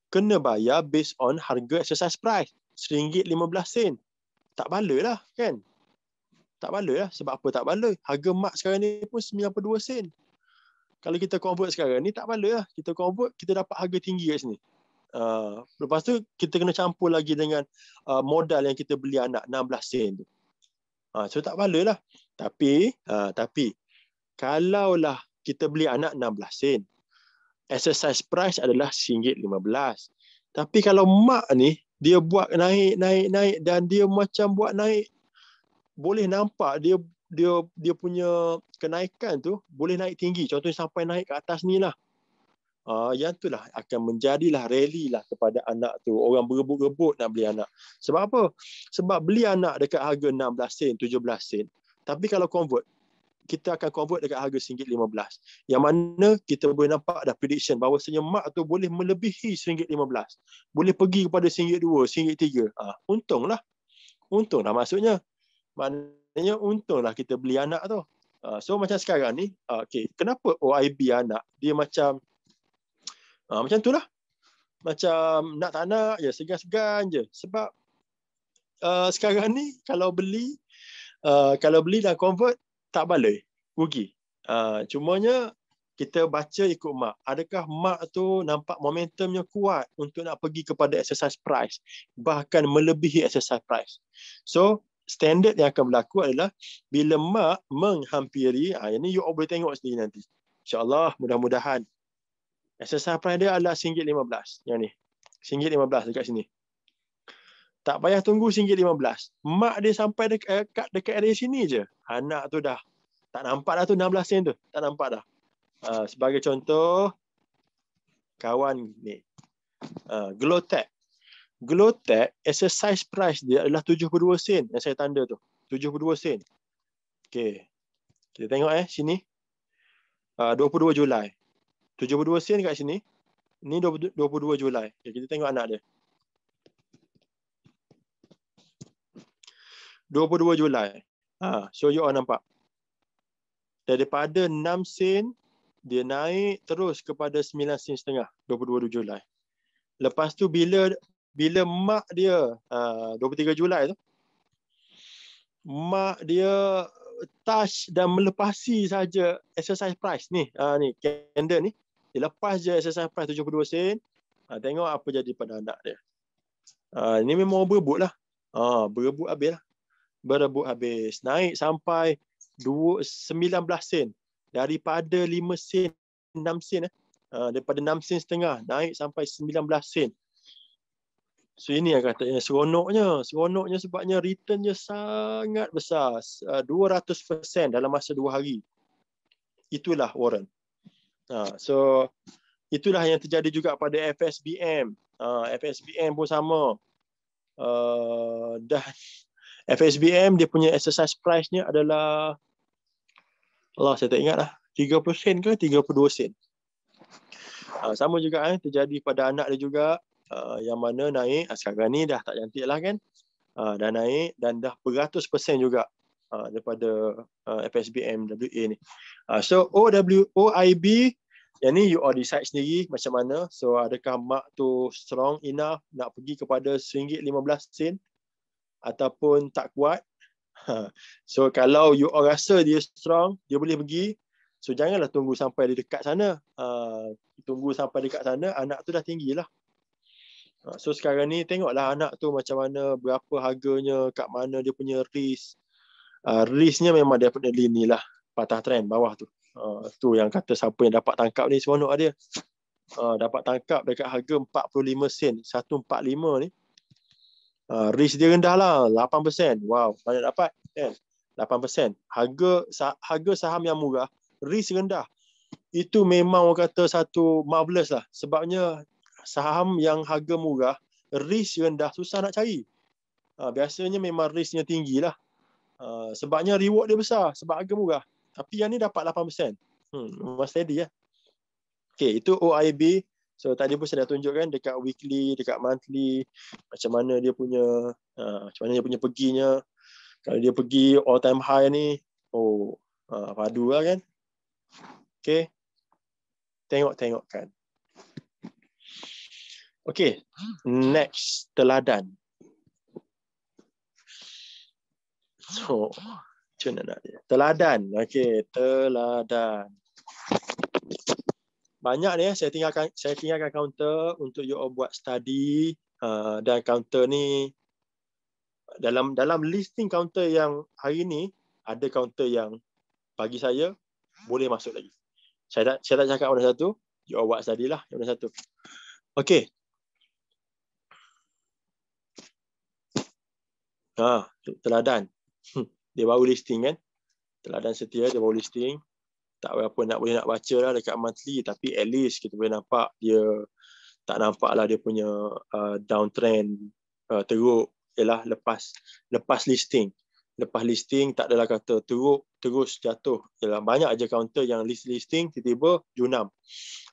[SPEAKER 1] kena bayar based on harga exercise price. Seringgit belas sen. Tak balai lah kan. Tak balai lah. Sebab apa tak balai? Harga mark sekarang ni pun sembilan 92 sen. Kalau kita convert sekarang ni tak balai lah. Kita convert kita dapat harga tinggi kat sini. Uh, lepas tu kita kena campur lagi dengan uh, modal yang kita beli anak 16 sen tu. Uh, so tak pala lah. Tapi, uh, tapi kalaulah kita beli anak 16 sen, exercise price adalah RM1.15. Tapi kalau mak ni, dia buat naik, naik, naik dan dia macam buat naik, boleh nampak dia dia dia punya kenaikan tu boleh naik tinggi. Contohnya sampai naik ke atas ni lah uh, yang itulah akan menjadilah rally lah kepada anak tu. Orang berebut-rebut nak beli anak. Sebab apa? Sebab beli anak dekat harga 16 sen, 17 sen. Tapi kalau convert, kita akan convert dekat harga RM15. Yang mana kita boleh nampak dah prediction bahawa senyemak tu boleh melebihi RM15. Boleh pergi kepada RM2, RM3. Ha, ah, untunglah. Untunglah maksudnya. Maknanya untunglah kita beli anak tu. Ha, so macam sekarang ni, ha, okay. kenapa OIB anak dia macam Ha, macam lah, Macam nak tak nak, ya segan-segan je. Sebab uh, sekarang ni kalau beli, uh, kalau beli dan convert, tak balai. Rugi. Uh, cumanya kita baca ikut mak. Adakah mak tu nampak momentumnya kuat untuk nak pergi kepada exercise price. Bahkan melebihi exercise price. So, standard yang akan berlaku adalah bila mak menghampiri, ha, ni you all boleh tengok sendiri nanti. InsyaAllah mudah-mudahan Exercise price dia adalah lima belas. yang ni. lima belas dekat sini. Tak payah tunggu lima belas. Mak dia sampai dekat eh, dekat, area sini je. Anak tu dah tak nampak dah tu enam belas sen tu. Tak nampak dah. Uh, sebagai contoh kawan ni. Uh, ah, Glowtech. Glowtech exercise price dia adalah tujuh dua sen yang saya tanda tu. Tujuh dua sen. Okay, Kita tengok eh sini. Ah, dua Uh, dua Julai. 72 sen kat sini. Ni 22 Julai. Okay, kita tengok anak dia. 22 Julai. Ha, so you all nampak. Daripada 6 sen, dia naik terus kepada 9 sen setengah. 22 Julai. Lepas tu bila bila mak dia, ha, uh, 23 Julai tu, mak dia touch dan melepasi saja exercise price ni uh, ni candle ni dia lepas je SSI price 72 sen, ha, tengok apa jadi pada anak dia. Ha, ini memang berebut lah. Ha, berebut habis lah. Berebut habis. Naik sampai 2, 19 sen. Daripada 5 sen, 6 sen. Eh. Ha, daripada 6 sen setengah, naik sampai 19 sen. So ini yang katanya seronoknya. Seronoknya sebabnya returnnya sangat besar. 200% dalam masa 2 hari. Itulah warrant. Ha, so itulah yang terjadi juga pada FSBM. Uh, ha, FSBM pun sama. Uh, dah FSBM dia punya exercise price-nya adalah Allah saya tak ingat lah, 30 sen ke 32 sen. Uh, sama juga eh, terjadi pada anak dia juga uh, yang mana naik sekarang ni dah tak cantik lah kan. Uh, dah naik dan dah beratus persen juga uh, daripada uh, FSBM WA ni. Uh, so OW, OIB, yang ni you all decide sendiri macam mana. So adakah mark tu strong enough nak pergi kepada RM1.15 sen ataupun tak kuat. Ha. so kalau you all rasa dia strong, dia boleh pergi. So janganlah tunggu sampai dia dekat sana. Uh, tunggu sampai dekat sana, anak tu dah tinggi lah. Ha, so sekarang ni tengoklah anak tu macam mana, berapa harganya, kat mana dia punya risk uh, risknya memang definitely ni lah patah trend bawah tu. Uh, tu yang kata siapa yang dapat tangkap ni semua nak dia. Uh, dapat tangkap dekat harga 45 sen, 145 ni. Uh, risk dia rendah lah, 8%. Wow, banyak dapat kan? 8%. Harga, harga saham yang murah, risk rendah. Itu memang orang kata satu marvelous lah. Sebabnya saham yang harga murah, risk rendah susah nak cari. Uh, biasanya memang risknya tinggi lah. Uh, sebabnya reward dia besar, sebab harga murah. Tapi yang ni dapat 8%. Hmm, memang steady ya. Okay, itu OIB. So tadi pun saya dah tunjukkan dekat weekly, dekat monthly macam mana dia punya uh, macam mana dia punya perginya. Kalau dia pergi all time high ni, oh uh, padu lah kan. Okay. Tengok-tengokkan. Okay, next teladan. So, macam mana nak dia? Teladan. okay. teladan. Banyak ni eh. Saya tinggalkan, saya tinggalkan counter untuk you all buat study. Uh, dan counter ni, dalam dalam listing counter yang hari ni, ada counter yang bagi saya boleh masuk lagi. Saya tak, saya tak cakap orang satu. You all buat study lah benda satu. Okay. Ha, ah, teladan. dia baru listing kan. Teladan setia dia baru listing. Tak berapa nak boleh nak baca lah dekat monthly tapi at least kita boleh nampak dia tak nampak lah dia punya uh, downtrend uh, teruk ialah lepas lepas listing. Lepas listing tak adalah kata teruk terus jatuh. Ialah banyak aja counter yang list listing tiba-tiba junam.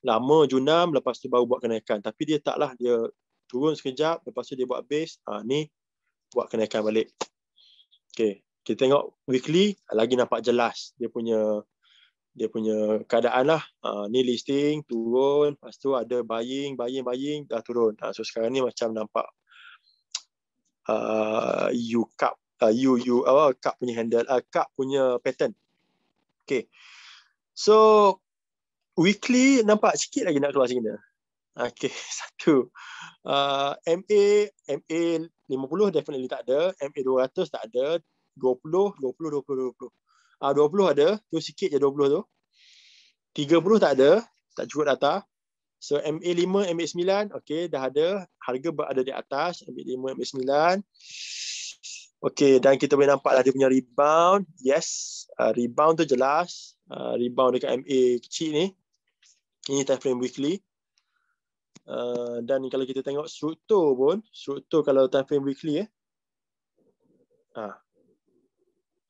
[SPEAKER 1] Lama junam lepas tu baru buat kenaikan tapi dia taklah dia turun sekejap lepas tu dia buat base ah ni buat kenaikan balik. Okay. Kita tengok weekly lagi nampak jelas dia punya dia punya keadaan lah. Uh, ni listing turun. Lepas tu ada buying, buying, buying. Dah turun. Uh, so sekarang ni macam nampak uh, you cup. Uh, you, you, uh, cup punya handle. Uh, cup punya pattern. Okay. So weekly nampak sikit lagi nak keluar sini. Okay, satu. Uh, MA, MA 50 definitely tak ada. MA 200 tak ada. 20, 20, 20, 20. Uh, 20 ada, tu sikit je 20 tu. 30 tak ada, tak cukup data. So MA 5, MA 9, okay, dah ada. Harga berada di atas, MA 5, MA 9. Okay, dan kita boleh nampak lah dia punya rebound. Yes, uh, rebound tu jelas. Uh, rebound dekat MA kecil ni. Ini time frame weekly. Uh, Uh, dan kalau kita tengok struktur pun, struktur kalau time frame weekly eh. Ah. Ha.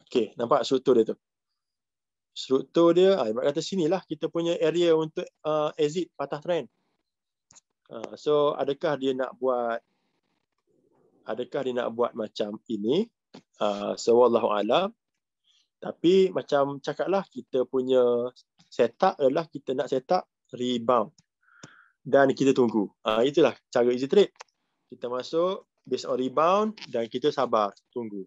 [SPEAKER 1] okay, nampak struktur dia tu. Struktur dia, ah, ibarat kata lah kita punya area untuk uh, exit patah trend. Uh, ha, so adakah dia nak buat adakah dia nak buat macam ini? Ah, uh, so wallahu alam. Tapi macam cakaplah kita punya setup adalah kita nak setup rebound dan kita tunggu. Uh, itulah cara easy trade. Kita masuk based on rebound dan kita sabar, tunggu.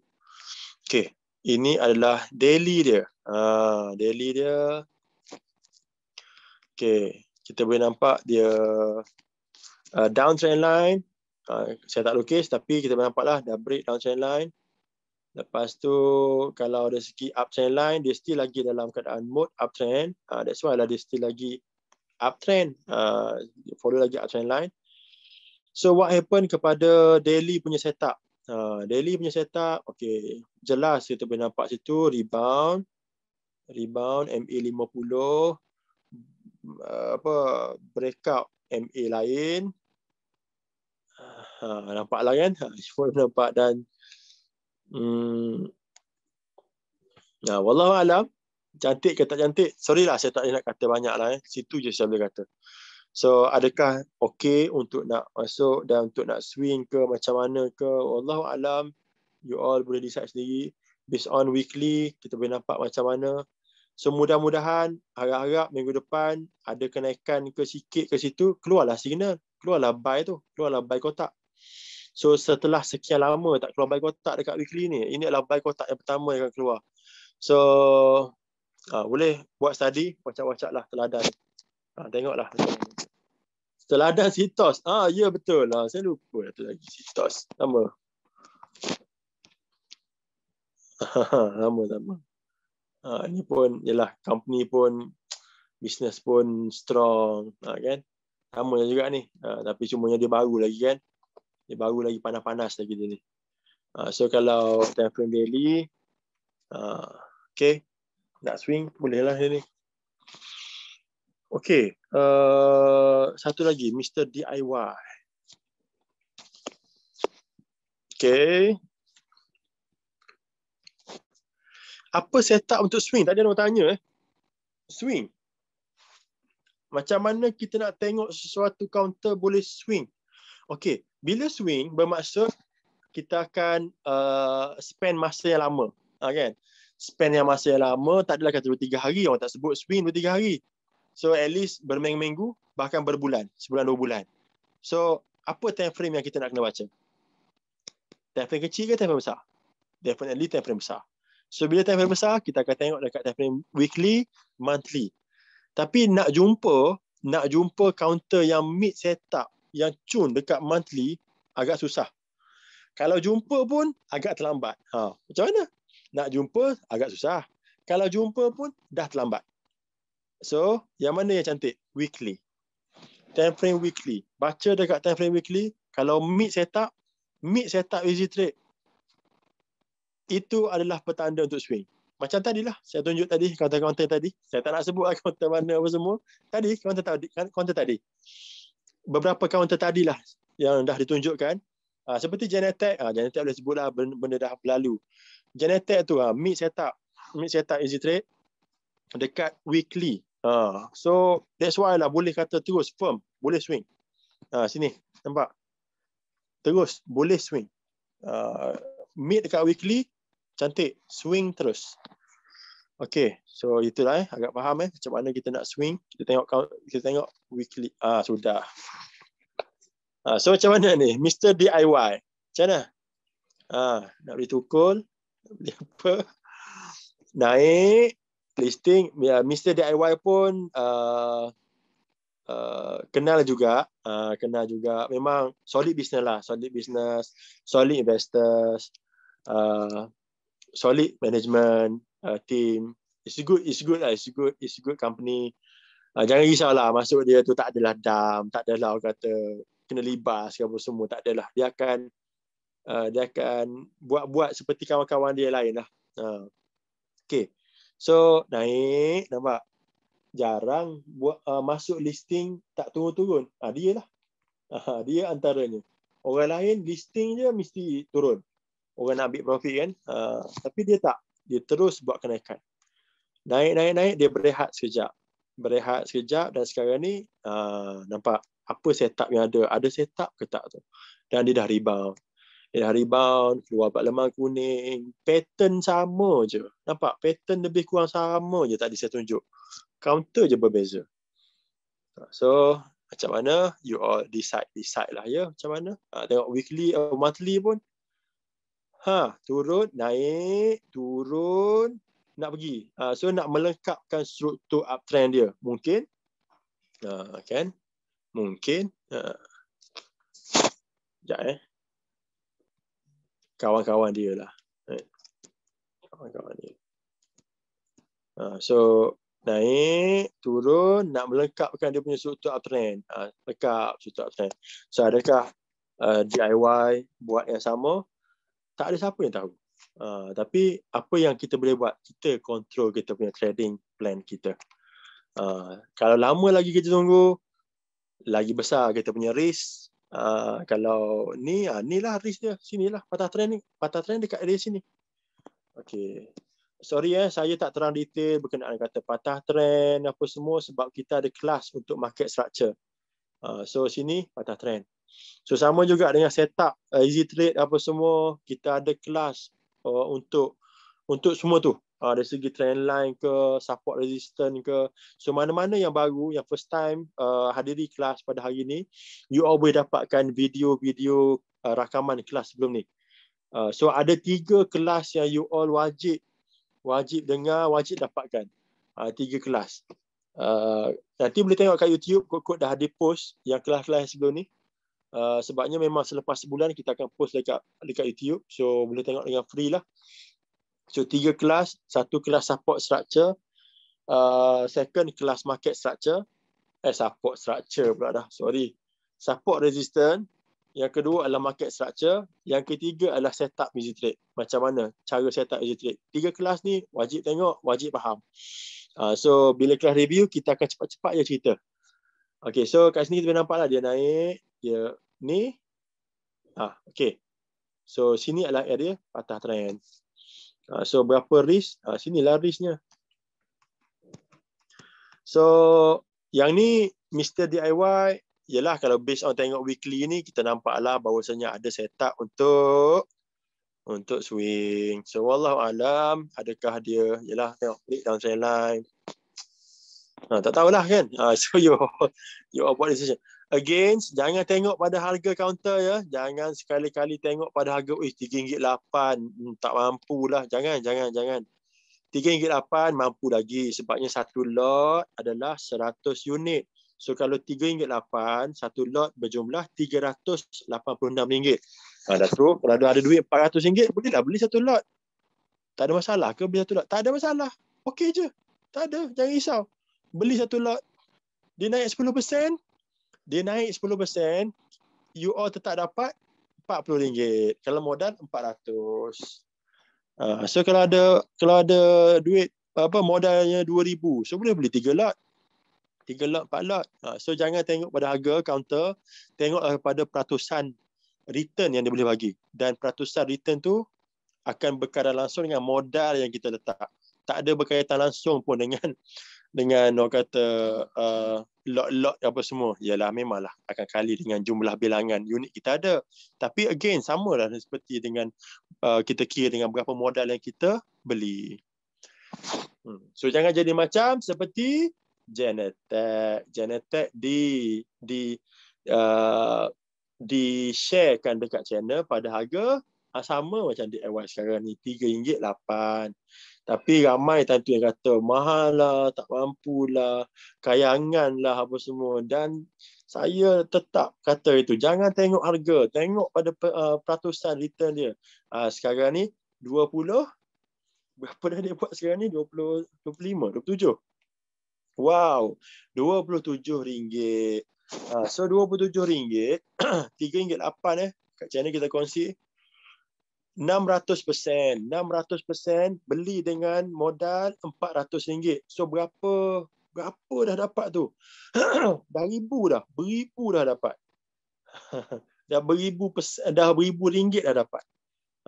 [SPEAKER 1] Okay, ini adalah daily dia. Uh, daily dia. Okay, kita boleh nampak dia uh, downtrend line. Uh, saya tak lukis tapi kita boleh nampaklah dah break downtrend line. Lepas tu kalau ada segi uptrend line, dia still lagi dalam keadaan mode uptrend. Uh, that's why lah dia still lagi uptrend uh, follow lagi uptrend line so what happen kepada daily punya setup uh, daily punya setup okay jelas kita boleh nampak situ rebound rebound MA 50 uh, apa breakout MA lain uh, ha, nampak lah kan ha, nampak dan hmm, nah, wallahualam. alam cantik ke tak cantik, sorry lah saya tak nak kata banyak lah. Eh. Situ je saya boleh kata. So adakah okay untuk nak masuk dan untuk nak swing ke macam mana ke? Allah alam, you all boleh decide sendiri. Based on weekly, kita boleh nampak macam mana. So mudah-mudahan, harap-harap minggu depan ada kenaikan ke sikit ke situ, keluarlah signal. Keluarlah buy tu. Keluarlah buy kotak. So setelah sekian lama tak keluar buy kotak dekat weekly ni, ini adalah buy kotak yang pertama yang akan keluar. So uh, boleh buat study wacak-wacak lah teladan uh, tengoklah teladan sitos ah ya betul lah saya lupa satu lagi sitos nama nama-nama ah, ini pun ialah company pun business pun strong ah, kan sama juga ni ah, tapi semuanya dia baru lagi kan dia baru lagi panas-panas lagi dia ni ah, so kalau time frame daily ah, okay nak swing boleh lah ni. Okay, uh, satu lagi Mr. DIY. Okay. Apa setup untuk swing? Tak ada orang tanya eh. Swing. Macam mana kita nak tengok sesuatu counter boleh swing? Okay, bila swing bermaksud kita akan uh, spend masa yang lama. Uh, kan? spend yang masih lama, tak adalah kata 2 3 hari orang tak sebut spin 2 3 hari. So at least berminggu bahkan berbulan, sebulan dua bulan. So apa time frame yang kita nak kena baca? Time frame kecil ke time frame besar? Definitely time frame besar. So bila time frame besar, kita akan tengok dekat time frame weekly, monthly. Tapi nak jumpa, nak jumpa counter yang mid setup, yang cun dekat monthly, agak susah. Kalau jumpa pun agak terlambat. Ha, macam mana? nak jumpa agak susah. Kalau jumpa pun dah terlambat. So, yang mana yang cantik? Weekly. Time frame weekly. Baca dekat time frame weekly. Kalau meet setup, meet setup easy trade. Itu adalah petanda untuk swing. Macam tadi lah. Saya tunjuk tadi, kawan-kawan tadi. Saya tak nak sebut lah kawan mana apa semua. Tadi, kawan tadi. Counter tadi. Beberapa kawan tadi lah yang dah ditunjukkan. Uh, seperti Genetech. Uh, ah, Genetech boleh sebut lah benda, benda dah berlalu. Genetek tu ha, mid setup, mid setup easy trade dekat weekly. Ha. So that's why lah boleh kata terus firm, boleh swing. Ha, sini nampak. Terus boleh swing. Uh, ha, mid dekat weekly cantik, swing terus. Okay, so itulah eh. agak faham eh macam mana kita nak swing. Kita tengok kau, kita tengok weekly. Ah ha, sudah. Ha, so macam mana ni? Mr. DIY. Macam mana? Ha, nak beli tukul apa naik listing ya, Mr DIY pun uh, Uh, kenal juga uh, kenal juga memang solid business lah solid business solid investors uh, solid management uh, team it's good it's good lah it's good it's good company uh, jangan risau lah masuk dia tu tak adalah dam tak adalah orang kata kena libas ke semua tak adalah dia akan Ah, dia akan buat-buat seperti kawan-kawan dia lain lah. Uh, ah. okay. So naik nampak jarang buat uh, masuk listing tak turun-turun. Ah, dia lah. Ah, dia antaranya. Orang lain listing je mesti turun. Orang nak ambil profit kan. Uh, tapi dia tak. Dia terus buat kenaikan. Naik-naik-naik dia berehat sekejap. Berehat sekejap dan sekarang ni uh, nampak apa setup yang ada. Ada setup ke tak tu. Dan dia dah rebound. Eh, hari rebound, keluar pak lemang kuning. Pattern sama je. Nampak? Pattern lebih kurang sama je tadi saya tunjuk. Counter je berbeza. Ha, so, macam mana? You all decide. Decide lah ya. Macam mana? Ha, tengok weekly atau monthly pun. Ha, turun, naik, turun. Nak pergi. Ha, so, nak melengkapkan struktur uptrend dia. Mungkin. Ha, kan? Mungkin. Ha. Sekejap eh kawan-kawan dia lah. Kawan-kawan dia. Uh, so, naik, turun, nak melengkapkan dia punya struktur uptrend. Uh, ha, lengkap struktur uptrend. So, adakah uh, DIY buat yang sama? Tak ada siapa yang tahu. Uh, tapi apa yang kita boleh buat kita kontrol kita punya trading plan kita uh, kalau lama lagi kita tunggu lagi besar kita punya risk uh, kalau ni uh, ni lah risk dia sini lah patah trend ni patah trend dekat area sini Okay. Sorry eh, saya tak terang detail berkenaan kata patah trend apa semua sebab kita ada kelas untuk market structure. Uh, so sini patah trend. So sama juga dengan setup uh, easy trade apa semua, kita ada kelas uh, untuk untuk semua tu uh, dari segi trendline ke support resistant ke so mana-mana yang baru yang first time uh, hadiri kelas pada hari ini you all boleh dapatkan video-video uh, rakaman kelas sebelum ni uh, so ada tiga kelas yang you all wajib wajib dengar wajib dapatkan uh, tiga kelas uh, nanti boleh tengok kat YouTube kod-kod dah ada post yang kelas-kelas sebelum ni Uh, sebabnya memang selepas sebulan kita akan post dekat dekat YouTube so boleh tengok dengan free lah So tiga kelas, satu kelas support structure, uh, second kelas market structure, eh support structure pula dah, sorry. Support resistance, yang kedua adalah market structure, yang ketiga adalah setup easy trade. Macam mana cara setup easy trade. Tiga kelas ni wajib tengok, wajib faham. Uh, so bila kelas review, kita akan cepat-cepat je cerita. Okay, so kat sini kita boleh nampak lah dia naik, dia ni. Ah, okay, so sini adalah area patah trend. Ah, so berapa risk? Ah, Sini lah risknya. So yang ni Mr. DIY, ialah kalau based on tengok weekly ni, kita nampaklah bahawasanya ada setup untuk untuk swing. So Wallahualam, adakah dia, ialah tengok klik dalam saya line. Ha, tak tahulah kan? So you, you all decision. Again, jangan tengok pada harga kaunter ya. Jangan sekali-kali tengok pada harga, eh RM3.8, hmm, tak mampu lah. Jangan, jangan, jangan. RM3.8 mampu lagi sebabnya satu lot adalah 100 unit. So kalau RM3.8, satu lot berjumlah RM386. Ha, ah, dah true. Kalau ada ada duit rm ringgit boleh lah beli satu lot. Tak ada masalah ke beli satu lot? Tak ada masalah. Okey je. Tak ada. Jangan risau. Beli satu lot. Dia naik 10%, dia naik 10% you all tetap dapat RM40 kalau modal RM400 uh, ah, so kalau ada kalau ada duit apa modalnya 2000 so boleh beli 3 lot 3 lot 4 lot uh, so jangan tengok pada harga counter tengok pada peratusan return yang dia boleh bagi dan peratusan return tu akan berkaitan langsung dengan modal yang kita letak tak ada berkaitan langsung pun dengan dengan orang kata uh, lot-lot apa semua ialah memanglah akan kali dengan jumlah bilangan unit kita ada tapi again samalah seperti dengan uh, kita kira dengan berapa modal yang kita beli hmm. so jangan jadi macam seperti Genetek Genetek di di uh, di sharekan dekat channel pada harga uh, sama macam di AY sekarang ni RM3.8 tapi ramai tentu yang kata mahal lah, tak mampu lah, kayangan lah apa semua. Dan saya tetap kata itu. Jangan tengok harga. Tengok pada uh, peratusan return dia. Uh, sekarang ni 20. Berapa dah dia buat sekarang ni? 20, 25, 27. Wow. RM27. Uh, ah, so RM27. RM3.8 eh. Kat channel kita kongsi. 600%. 600% beli dengan modal RM400. So berapa berapa dah dapat tu? dah ribu dah, beribu dah dapat. dah beribu dah beribu ringgit dah dapat.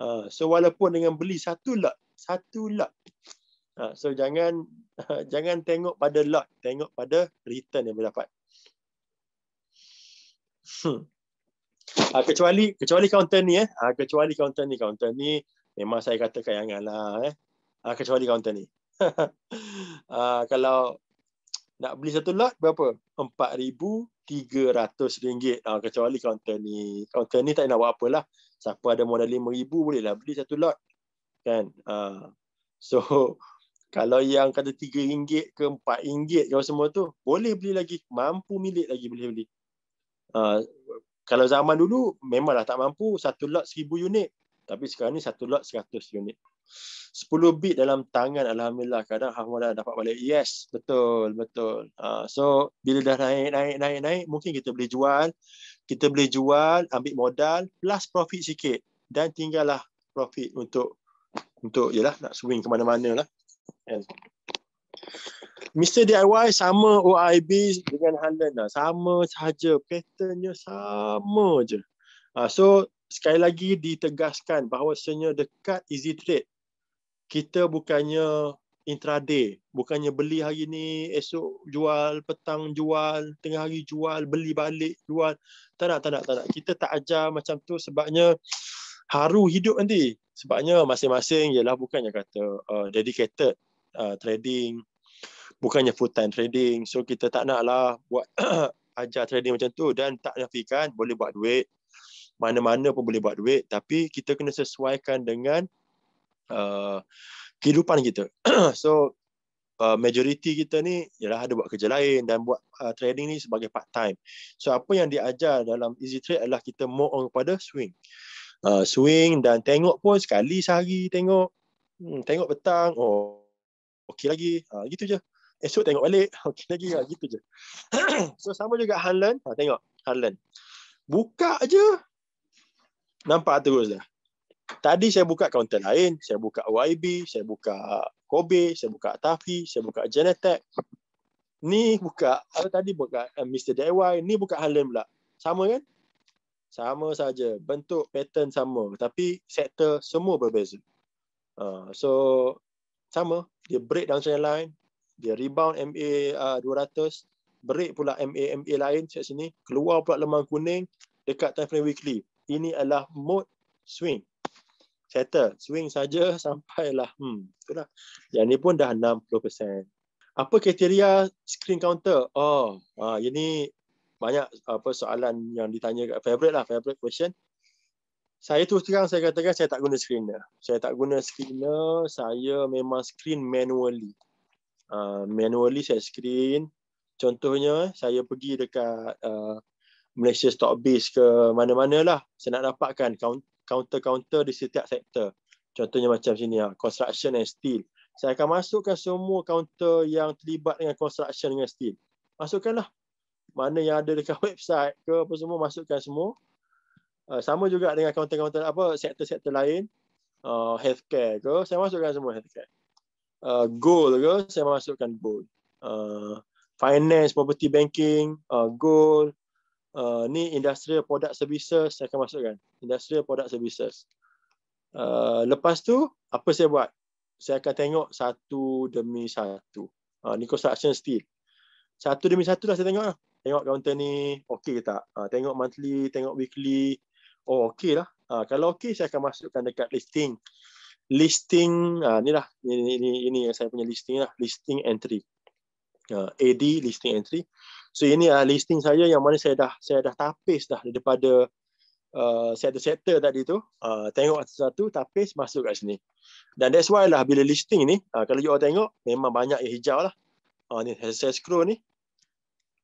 [SPEAKER 1] Ha, so walaupun dengan beli satu lot, satu lot. Ha, so jangan jangan tengok pada lot, tengok pada return yang dapat. Hmm. Uh, kecuali kecuali kaunter ni eh. Uh, kecuali kaunter ni kaunter ni memang saya kata kayanganlah eh. Uh, kecuali kaunter ni. uh, kalau nak beli satu lot berapa? RM4,300 uh, kecuali kaunter ni. Kaunter ni tak nak buat lah? Siapa ada modal RM5,000 bolehlah beli satu lot. Kan? Uh, so kalau yang kata RM3 ke RM4 kalau semua tu boleh beli lagi. Mampu milik lagi boleh beli. Uh, kalau zaman dulu memanglah tak mampu satu lot seribu unit tapi sekarang ni satu lot seratus unit Sepuluh bit dalam tangan alhamdulillah kadang alhamdulillah dapat balik yes betul betul uh, so bila dah naik naik naik naik mungkin kita boleh jual kita boleh jual ambil modal plus profit sikit dan tinggallah profit untuk untuk yalah nak swing ke mana-mana lah and Mr. DIY sama OIB dengan Hanlon lah. Sama sahaja. Patternnya sama je. Uh, so, sekali lagi ditegaskan bahawa sebenarnya dekat easy trade, kita bukannya intraday. Bukannya beli hari ni, esok jual, petang jual, tengah hari jual, beli balik, jual. Tak nak, tak nak, tak nak. Kita tak ajar macam tu sebabnya haru hidup nanti. Sebabnya masing-masing ialah bukannya kata uh, dedicated uh, trading, bukannya full time trading. So kita tak nak lah buat ajar trading macam tu dan tak nafikan boleh buat duit. Mana-mana pun boleh buat duit tapi kita kena sesuaikan dengan uh, kehidupan kita. so uh, majority kita ni ialah ada buat kerja lain dan buat uh, trading ni sebagai part time. So apa yang diajar dalam easy trade adalah kita more on kepada swing. Uh, swing dan tengok pun sekali sehari tengok hmm, tengok petang oh okey lagi uh, gitu je esok tengok balik okey lagi lah gitu je so sama juga Hanlan ha, tengok Hanlan buka aje nampak terus dah tadi saya buka kaunter lain saya buka YB saya buka Kobe saya buka Tafi saya buka Genetek ni buka apa tadi buka uh, eh, Mr DIY ni buka Hanlan pula sama kan sama saja bentuk pattern sama tapi sektor semua berbeza uh, so sama dia break down channel line dia rebound MA uh, 200 break pula MA MA lain kat sini keluar pula lemah kuning dekat time frame weekly ini adalah mode swing settle swing saja sampailah hmm itulah yang ni pun dah 60% apa kriteria screen counter oh ha uh, ini banyak apa soalan yang ditanya kat favorite lah favorite question saya tu sekarang saya katakan saya tak guna screener. Saya tak guna screener, saya memang screen manually uh, manually set screen. Contohnya eh, saya pergi dekat uh, Malaysia Stock Base ke mana-mana lah. Saya nak dapatkan counter-counter di setiap sektor. Contohnya macam sini, uh, construction and steel. Saya akan masukkan semua counter yang terlibat dengan construction dengan steel. Masukkanlah. Mana yang ada dekat website ke apa semua, masukkan semua. Uh, sama juga dengan counter-counter apa sektor-sektor lain. Uh, healthcare ke, saya masukkan semua healthcare uh, goal ke saya masukkan goal uh, finance property banking uh, goal uh, ni industrial product services saya akan masukkan industrial product services uh, lepas tu apa saya buat saya akan tengok satu demi satu uh, ni construction steel satu demi satu lah saya tengok lah. Tengok counter ni okey ke tak. Uh, tengok monthly, tengok weekly. Oh okey lah. Uh, kalau okey saya akan masukkan dekat listing listing uh, ah, ni lah ini, ini ini saya punya listing lah listing entry uh, ah, AD listing entry so ini uh, listing saya yang mana saya dah saya dah tapis dah daripada uh, ah, sektor-sektor tadi tu uh, tengok satu-satu tapis masuk kat sini dan that's why lah bila listing ni uh, kalau you all tengok memang banyak yang hijau lah uh, ni saya scroll ni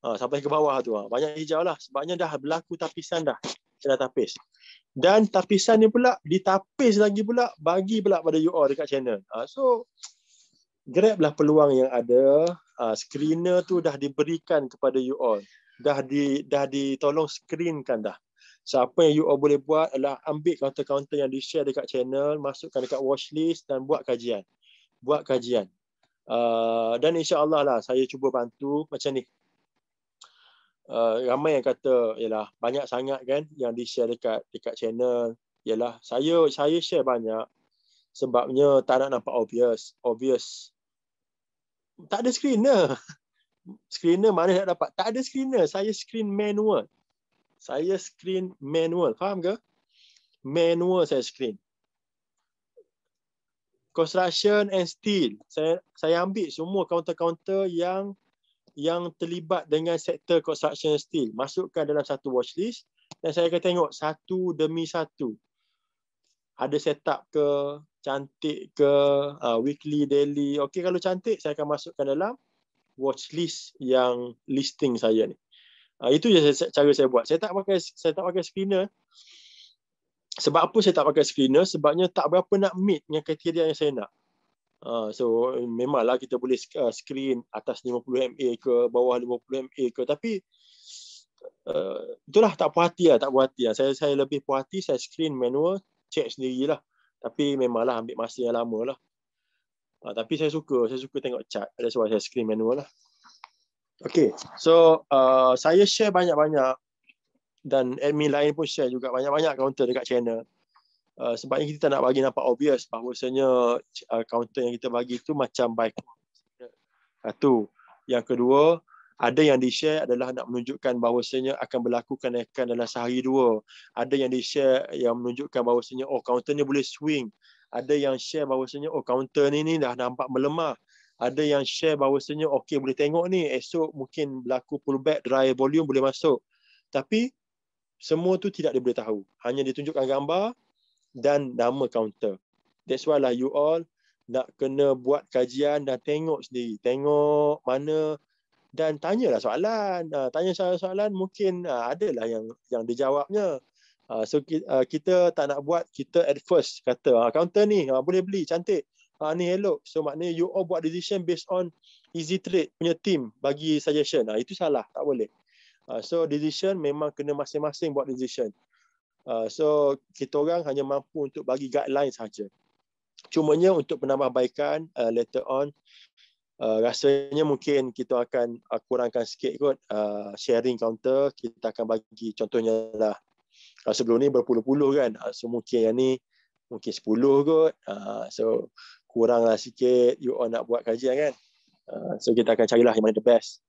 [SPEAKER 1] uh, sampai ke bawah tu uh, banyak hijau lah sebabnya dah berlaku tapisan dah kedai tapis. Dan tapisan ni pula ditapis lagi pula bagi pula pada you all dekat channel. Uh, so grab lah peluang yang ada. Uh, screener tu dah diberikan kepada you all. Dah di dah ditolong screenkan dah. So apa yang you all boleh buat adalah ambil counter-counter yang di-share dekat channel, masukkan dekat watchlist dan buat kajian. Buat kajian. Uh, dan insyaallah lah saya cuba bantu macam ni. Eh, ramai yang kata ialah banyak sangat kan yang di share dekat dekat channel ialah saya saya share banyak sebabnya tak nak nampak obvious obvious tak ada screener screener mana nak dapat tak ada screener saya screen manual saya screen manual faham ke manual saya screen construction and steel saya saya ambil semua counter-counter yang yang terlibat dengan sektor construction steel masukkan dalam satu watchlist dan saya akan tengok satu demi satu ada setup ke cantik ke uh, weekly daily okey kalau cantik saya akan masukkan dalam watchlist yang listing saya ni uh, itu je cara saya buat saya tak pakai saya tak pakai screener sebab apa saya tak pakai screener sebabnya tak berapa nak meet dengan kriteria yang saya nak Ha, so memanglah kita boleh ah, screen atas 50 MA ke bawah 50 MA ke tapi uh, itulah tak puas hati lah, tak puas hati lah. saya saya lebih puas hati saya screen manual check lah tapi memanglah ambil masa yang lama lah uh, tapi saya suka saya suka tengok chat ada why saya screen manual lah Okay, so uh, saya share banyak-banyak dan admin lain pun share juga banyak-banyak counter dekat channel Eh, sebabnya kita tak nak bagi nampak obvious bahawasanya uh, counter yang kita bagi itu macam baik. call. Satu. Yang kedua, ada yang di-share adalah nak menunjukkan bahawasanya akan berlaku kenaikan dalam sehari dua. Ada yang di-share yang menunjukkan bahawasanya oh counternya boleh swing. Ada yang share bahawasanya oh counter ni ni dah nampak melemah. Ada yang share bahawasanya okey boleh tengok ni esok mungkin berlaku pullback dry volume boleh masuk. Tapi semua tu tidak dia tahu. Hanya ditunjukkan gambar dan nama kaunter. That's why lah you all nak kena buat kajian dan tengok sendiri. Tengok mana dan tanyalah soalan. Ah, tanya soalan-soalan mungkin ah, adalah yang yang dijawabnya. Ah, so kita tak nak buat kita at first kata kaunter ni boleh beli cantik. Uh, ni elok. So maknanya you all buat decision based on easy trade punya team bagi suggestion. Uh, itu salah. Tak boleh. Uh, so decision memang kena masing-masing buat decision. Ah, so kita orang hanya mampu untuk bagi guideline saja. Cuma Cumanya untuk penambahbaikan uh, later on Uh, rasanya mungkin kita akan uh, kurangkan sikit kot uh, sharing counter kita akan bagi contohnya lah uh, sebelum ni berpuluh-puluh kan uh, so mungkin yang ni mungkin sepuluh kot uh, so kuranglah sikit you all nak buat kajian kan uh, so kita akan carilah yang mana the best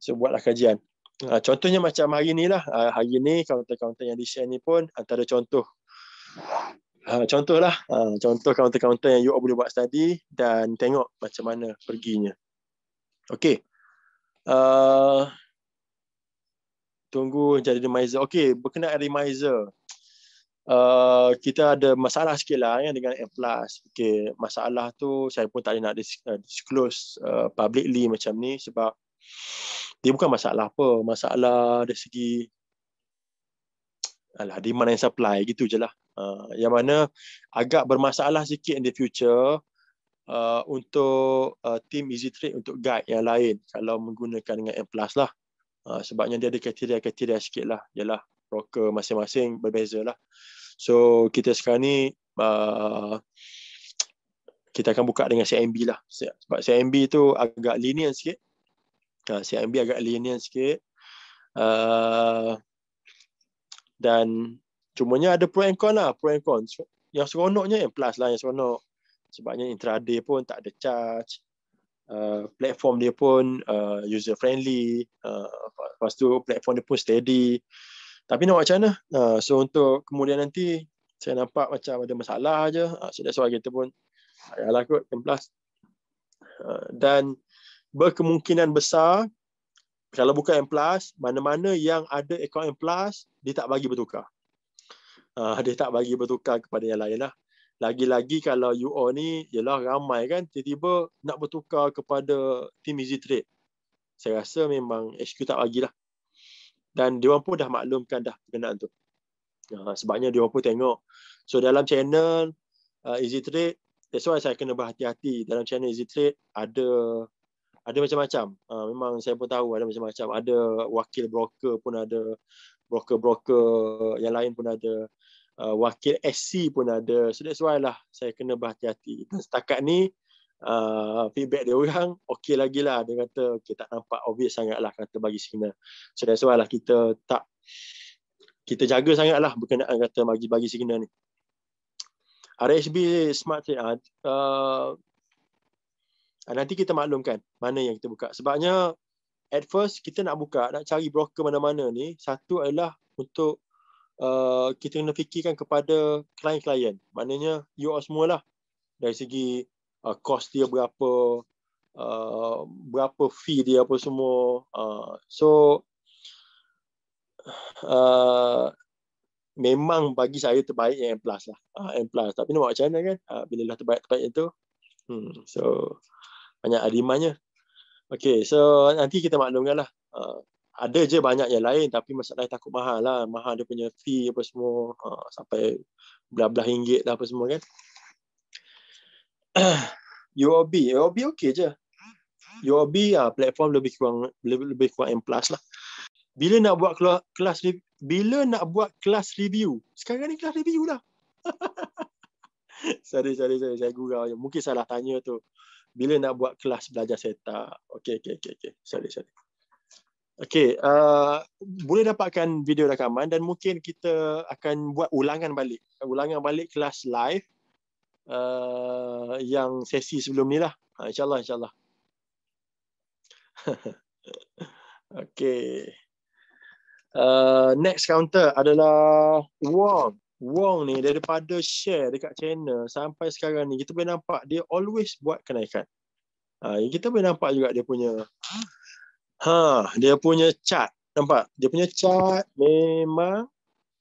[SPEAKER 1] so buatlah kajian Uh, contohnya macam hari ni lah. Uh, hari ni kaunter-kaunter yang di-share ni pun antara contoh. Ah, contoh lah, Uh, contoh kaunter-kaunter yang you all boleh buat study dan tengok macam mana perginya. Okay. Uh, tunggu jadi remiser. Okay, berkenaan remiser. Uh, kita ada masalah sikit lah ya, dengan M+. Okay, masalah tu saya pun tak nak disclose uh, publicly macam ni sebab dia bukan masalah apa masalah dari segi alah demand and supply gitu je lah uh, yang mana agak bermasalah sikit in the future uh, untuk uh, team easy trade untuk guide yang lain kalau menggunakan dengan M plus lah uh, sebabnya dia ada kriteria-kriteria sikit lah jelah broker masing-masing berbeza lah so kita sekarang ni uh, kita akan buka dengan CMB lah sebab CMB tu agak linear sikit Ha, ah, CIMB agak lenient sikit. Uh, dan cumanya ada pro and con lah. Pro and con. Yang seronoknya yang plus lah yang seronok. Sebabnya intraday pun tak ada charge. Uh, platform dia pun uh, user friendly uh, lepas tu platform dia pun steady tapi nak macam mana uh, so untuk kemudian nanti saya nampak macam ada masalah aja uh, so that's why kita pun ayalah kot 10 plus uh, dan berkemungkinan besar kalau bukan M+, mana-mana yang ada akaun M+, dia tak bagi bertukar. Uh, dia tak bagi bertukar kepada yang lain. Lah. Lagi-lagi kalau you all ni, ialah ramai kan, tiba-tiba nak bertukar kepada team Easy Trade. Saya rasa memang HQ tak lah. Dan dia pun dah maklumkan dah perkenaan tu. Uh, sebabnya dia pun tengok. So dalam channel uh, Easy Trade, that's why saya kena berhati-hati. Dalam channel Easy Trade, ada ada macam-macam. Uh, memang saya pun tahu ada macam-macam. Ada wakil broker pun ada, broker-broker yang lain pun ada, uh, wakil SC pun ada. So that's why lah saya kena berhati-hati. Dan setakat ni uh, feedback dia orang okey lagi lah. Dia kata okay, tak nampak obvious sangat lah kata bagi signal. So that's why lah kita tak kita jaga sangat lah berkenaan kata bagi-bagi signal ni. RHB smart trade. uh, Ah, nanti kita maklumkan mana yang kita buka. Sebabnya at first kita nak buka, nak cari broker mana-mana ni, satu adalah untuk uh, kita kena fikirkan kepada klien-klien. Maknanya you all semua lah dari segi uh, cost dia berapa, uh, berapa fee dia apa semua. Uh, so uh, memang bagi saya terbaik yang M plus lah. Uh, M plus. Tapi nak buat macam mana kan? Uh, bila dah terbaik-terbaik itu. Hmm, so banyak adimanya. okay, so nanti kita maklumkan lah. Uh, ada je banyak yang lain tapi masalah takut mahal lah. Mahal dia punya fee apa semua. Uh, sampai belah-belah ringgit lah apa semua kan. UOB. UOB okay je. UOB uh, ah, platform lebih kurang lebih, lebih kurang M plus lah. Bila nak buat kelas, review, bila nak buat kelas review? Sekarang ni kelas review lah. sorry, sorry, sorry. Saya gurau je. Mungkin salah tanya tu bila nak buat kelas belajar setup. Okey okey okey okey. Sorry sorry. Okey, uh, boleh dapatkan video rakaman dan mungkin kita akan buat ulangan balik. Ulangan balik kelas live uh, yang sesi sebelum ni lah. Uh, InsyaAllah, insyaAllah. okey. Uh, next counter adalah Wong. Wong ni daripada share dekat channel sampai sekarang ni kita boleh nampak dia always buat kenaikan. Ha, kita boleh nampak juga dia punya ha dia punya chat. nampak dia punya chat memang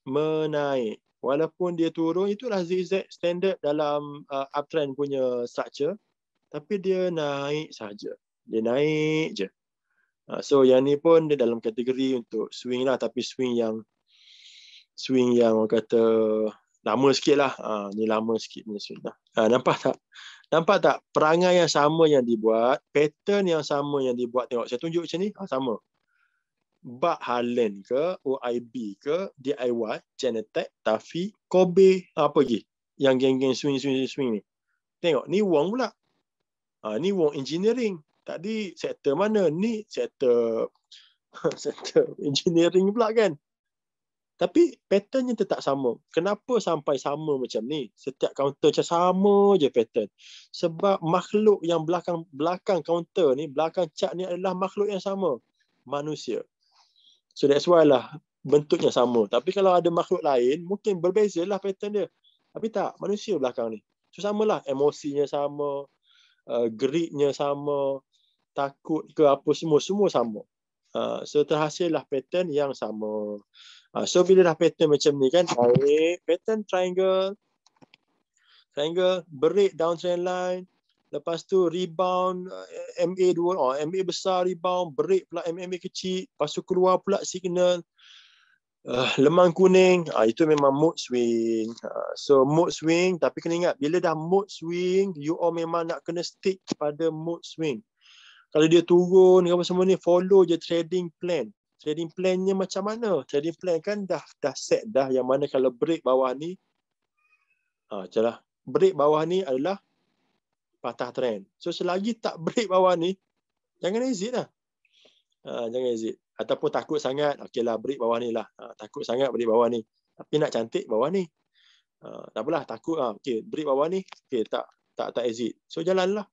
[SPEAKER 1] menaik walaupun dia turun itulah zigzag standard dalam uh, uptrend punya structure tapi dia naik saja dia naik je uh, so yang ni pun dia dalam kategori untuk swing lah tapi swing yang swing yang orang kata lama sikit lah. Ha, ni lama sikit punya swing. Ha, nampak tak? Nampak tak perangai yang sama yang dibuat, pattern yang sama yang dibuat. Tengok, saya tunjuk macam ni. Ha, sama. Bak Harlan ke, OIB ke, DIY, Genetech, Taffy, Kobe, apa lagi? Yang geng-geng swing, swing, swing ni. Tengok, ni Wong pula. Ha, ni Wong Engineering. Tadi sektor mana? Ni sektor sektor engineering pula kan? Tapi patternnya tetap sama. Kenapa sampai sama macam ni? Setiap kaunter macam sama je pattern. Sebab makhluk yang belakang belakang kaunter ni, belakang cat ni adalah makhluk yang sama. Manusia. So that's why lah bentuknya sama. Tapi kalau ada makhluk lain, mungkin berbezalah pattern dia. Tapi tak, manusia belakang ni. So samalah emosinya sama, uh, gripnya sama, takut ke apa semua, semua sama. Uh, so terhasillah pattern yang sama. Uh, so bila dah pattern macam ni kan, baik pattern triangle, triangle break down trend line, lepas tu rebound uh, eh, MA dua, oh, MA besar rebound break pula MA kecil, lepas tu keluar pula signal uh, lemang kuning, uh, itu memang mood swing. Uh, so mood swing, tapi kena ingat bila dah mood swing, you all memang nak kena stick pada mood swing. Kalau dia turun, apa semua ni, follow je trading plan trading plannya macam mana? Trading plan kan dah dah set dah yang mana kalau break bawah ni ha, celah break bawah ni adalah patah trend. So selagi tak break bawah ni jangan exit lah. Ha, jangan exit. Ataupun takut sangat, okeylah break bawah ni lah. Ha, takut sangat break bawah ni. Tapi nak cantik bawah ni. Ha, tak apalah, takut lah. Okey, break bawah ni, okey, tak, tak tak exit. So, jalanlah.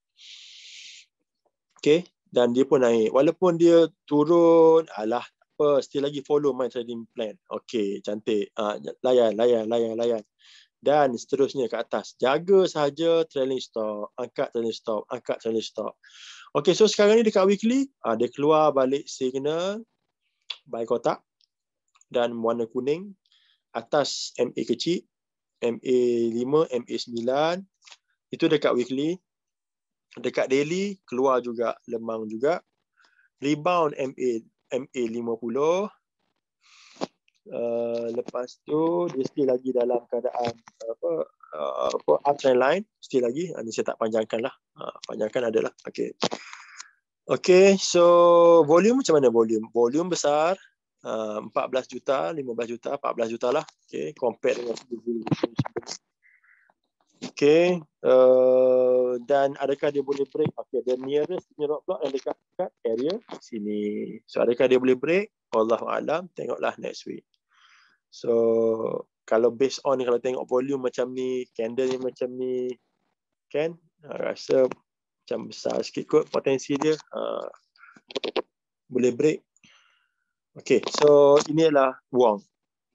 [SPEAKER 1] Okey, dan dia pun naik. Walaupun dia turun, alah, apa still lagi follow my trading plan okey cantik uh, layan layan layan layan dan seterusnya ke atas jaga saja trailing stop angkat trailing stop angkat trailing stop okey so sekarang ni dekat weekly uh, dia keluar balik signal by kotak dan warna kuning atas MA kecil MA 5 MA 9 itu dekat weekly dekat daily keluar juga lemang juga rebound MA MA50. Uh, lepas tu dia still lagi dalam keadaan apa uh, apa uh, uptrend line still lagi ini ah, saya tak panjangkan lah uh, panjangkan adalah okey okey so volume macam mana volume volume besar uh, 14 juta 15 juta 14 juta lah okey compare dengan Okay. Uh, dan adakah dia boleh break? Okay, the nearest punya roadblock yang dekat, dekat area sini. So, adakah dia boleh break? Allah Alam, tengoklah next week. So, kalau based on kalau tengok volume macam ni, candle ni macam ni, kan? Uh, rasa macam besar sikit kot potensi dia. Uh, boleh break. Okay, so inilah Wong.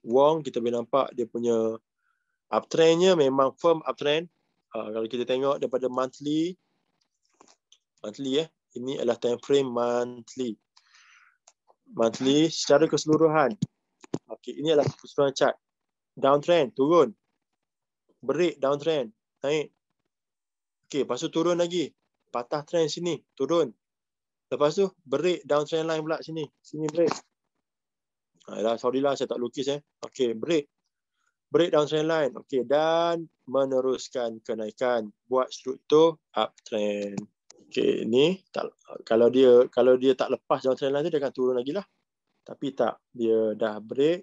[SPEAKER 1] Wong kita boleh nampak dia punya uptrendnya memang firm uptrend. Uh, kalau kita tengok daripada monthly, monthly ya, eh, ini adalah time frame monthly. Monthly secara keseluruhan. Okay, ini adalah keseluruhan chart. Downtrend, turun. Break downtrend, naik. Okay, lepas tu turun lagi. Patah trend sini, turun. Lepas tu, break downtrend line pula sini. Sini break. Ah, sorry lah, saya tak lukis eh. Okay, break. Break down trend line. okay dan meneruskan kenaikan buat struktur uptrend. Okey ni tak, kalau dia kalau dia tak lepas dalam trend line tu dia akan turun lagi lah. Tapi tak dia dah break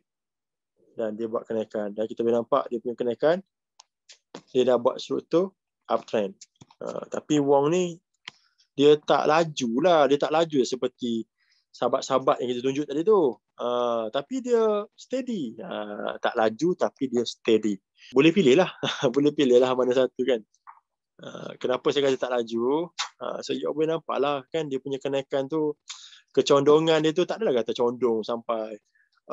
[SPEAKER 1] dan dia buat kenaikan. Dan kita boleh nampak dia punya kenaikan dia dah buat struktur uptrend. Uh, tapi wong ni dia tak laju lah. Dia tak laju seperti sahabat-sahabat yang kita tunjuk tadi tu. Uh, tapi dia steady. Uh, tak laju tapi dia steady. Boleh pilih lah. boleh pilih lah mana satu kan. Uh, kenapa saya kata tak laju? Uh, so you boleh nampak lah kan dia punya kenaikan tu. Kecondongan dia tu tak adalah kata condong sampai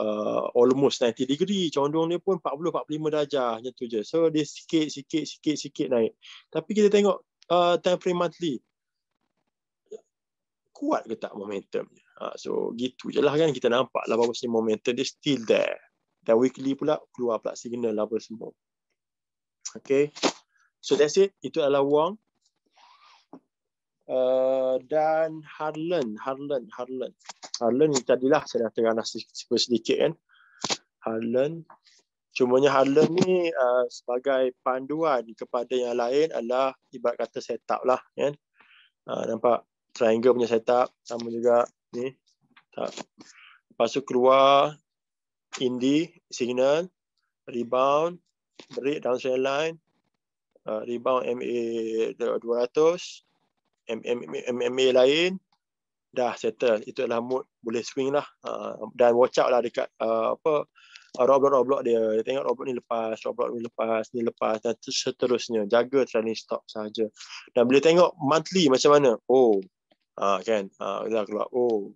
[SPEAKER 1] uh, almost 90 degree. Condong dia pun 40-45 darjah macam tu je. So dia sikit-sikit-sikit-sikit naik. Tapi kita tengok uh, time frame monthly kuat ke tak momentumnya. Uh, so gitu je lah kan kita nampak lah apa semua momentum dia still there. Dan weekly pula keluar pula signal lah apa semua. Okay. So that's it. Itu adalah Wong. Uh, dan Harlan, Harlan, Harlan. Harlan ni tadilah saya dah terang sedikit, sedikit kan. Harlan. Cumanya Harlan ni uh, sebagai panduan kepada yang lain adalah ibarat kata setup lah kan. Uh, nampak triangle punya setup sama juga ni tak lepas tu keluar indi signal rebound break down sell line uh, rebound MA 200 MM MMA lain dah settle itu adalah mood boleh swing lah uh, dan watch out lah dekat uh, apa uh, roblox-roblox dia. dia tengok roblox ni lepas roblox ni lepas ni lepas dan seterusnya jaga trailing stop saja dan boleh tengok monthly macam mana oh uh, kan uh, ah, dah keluar oh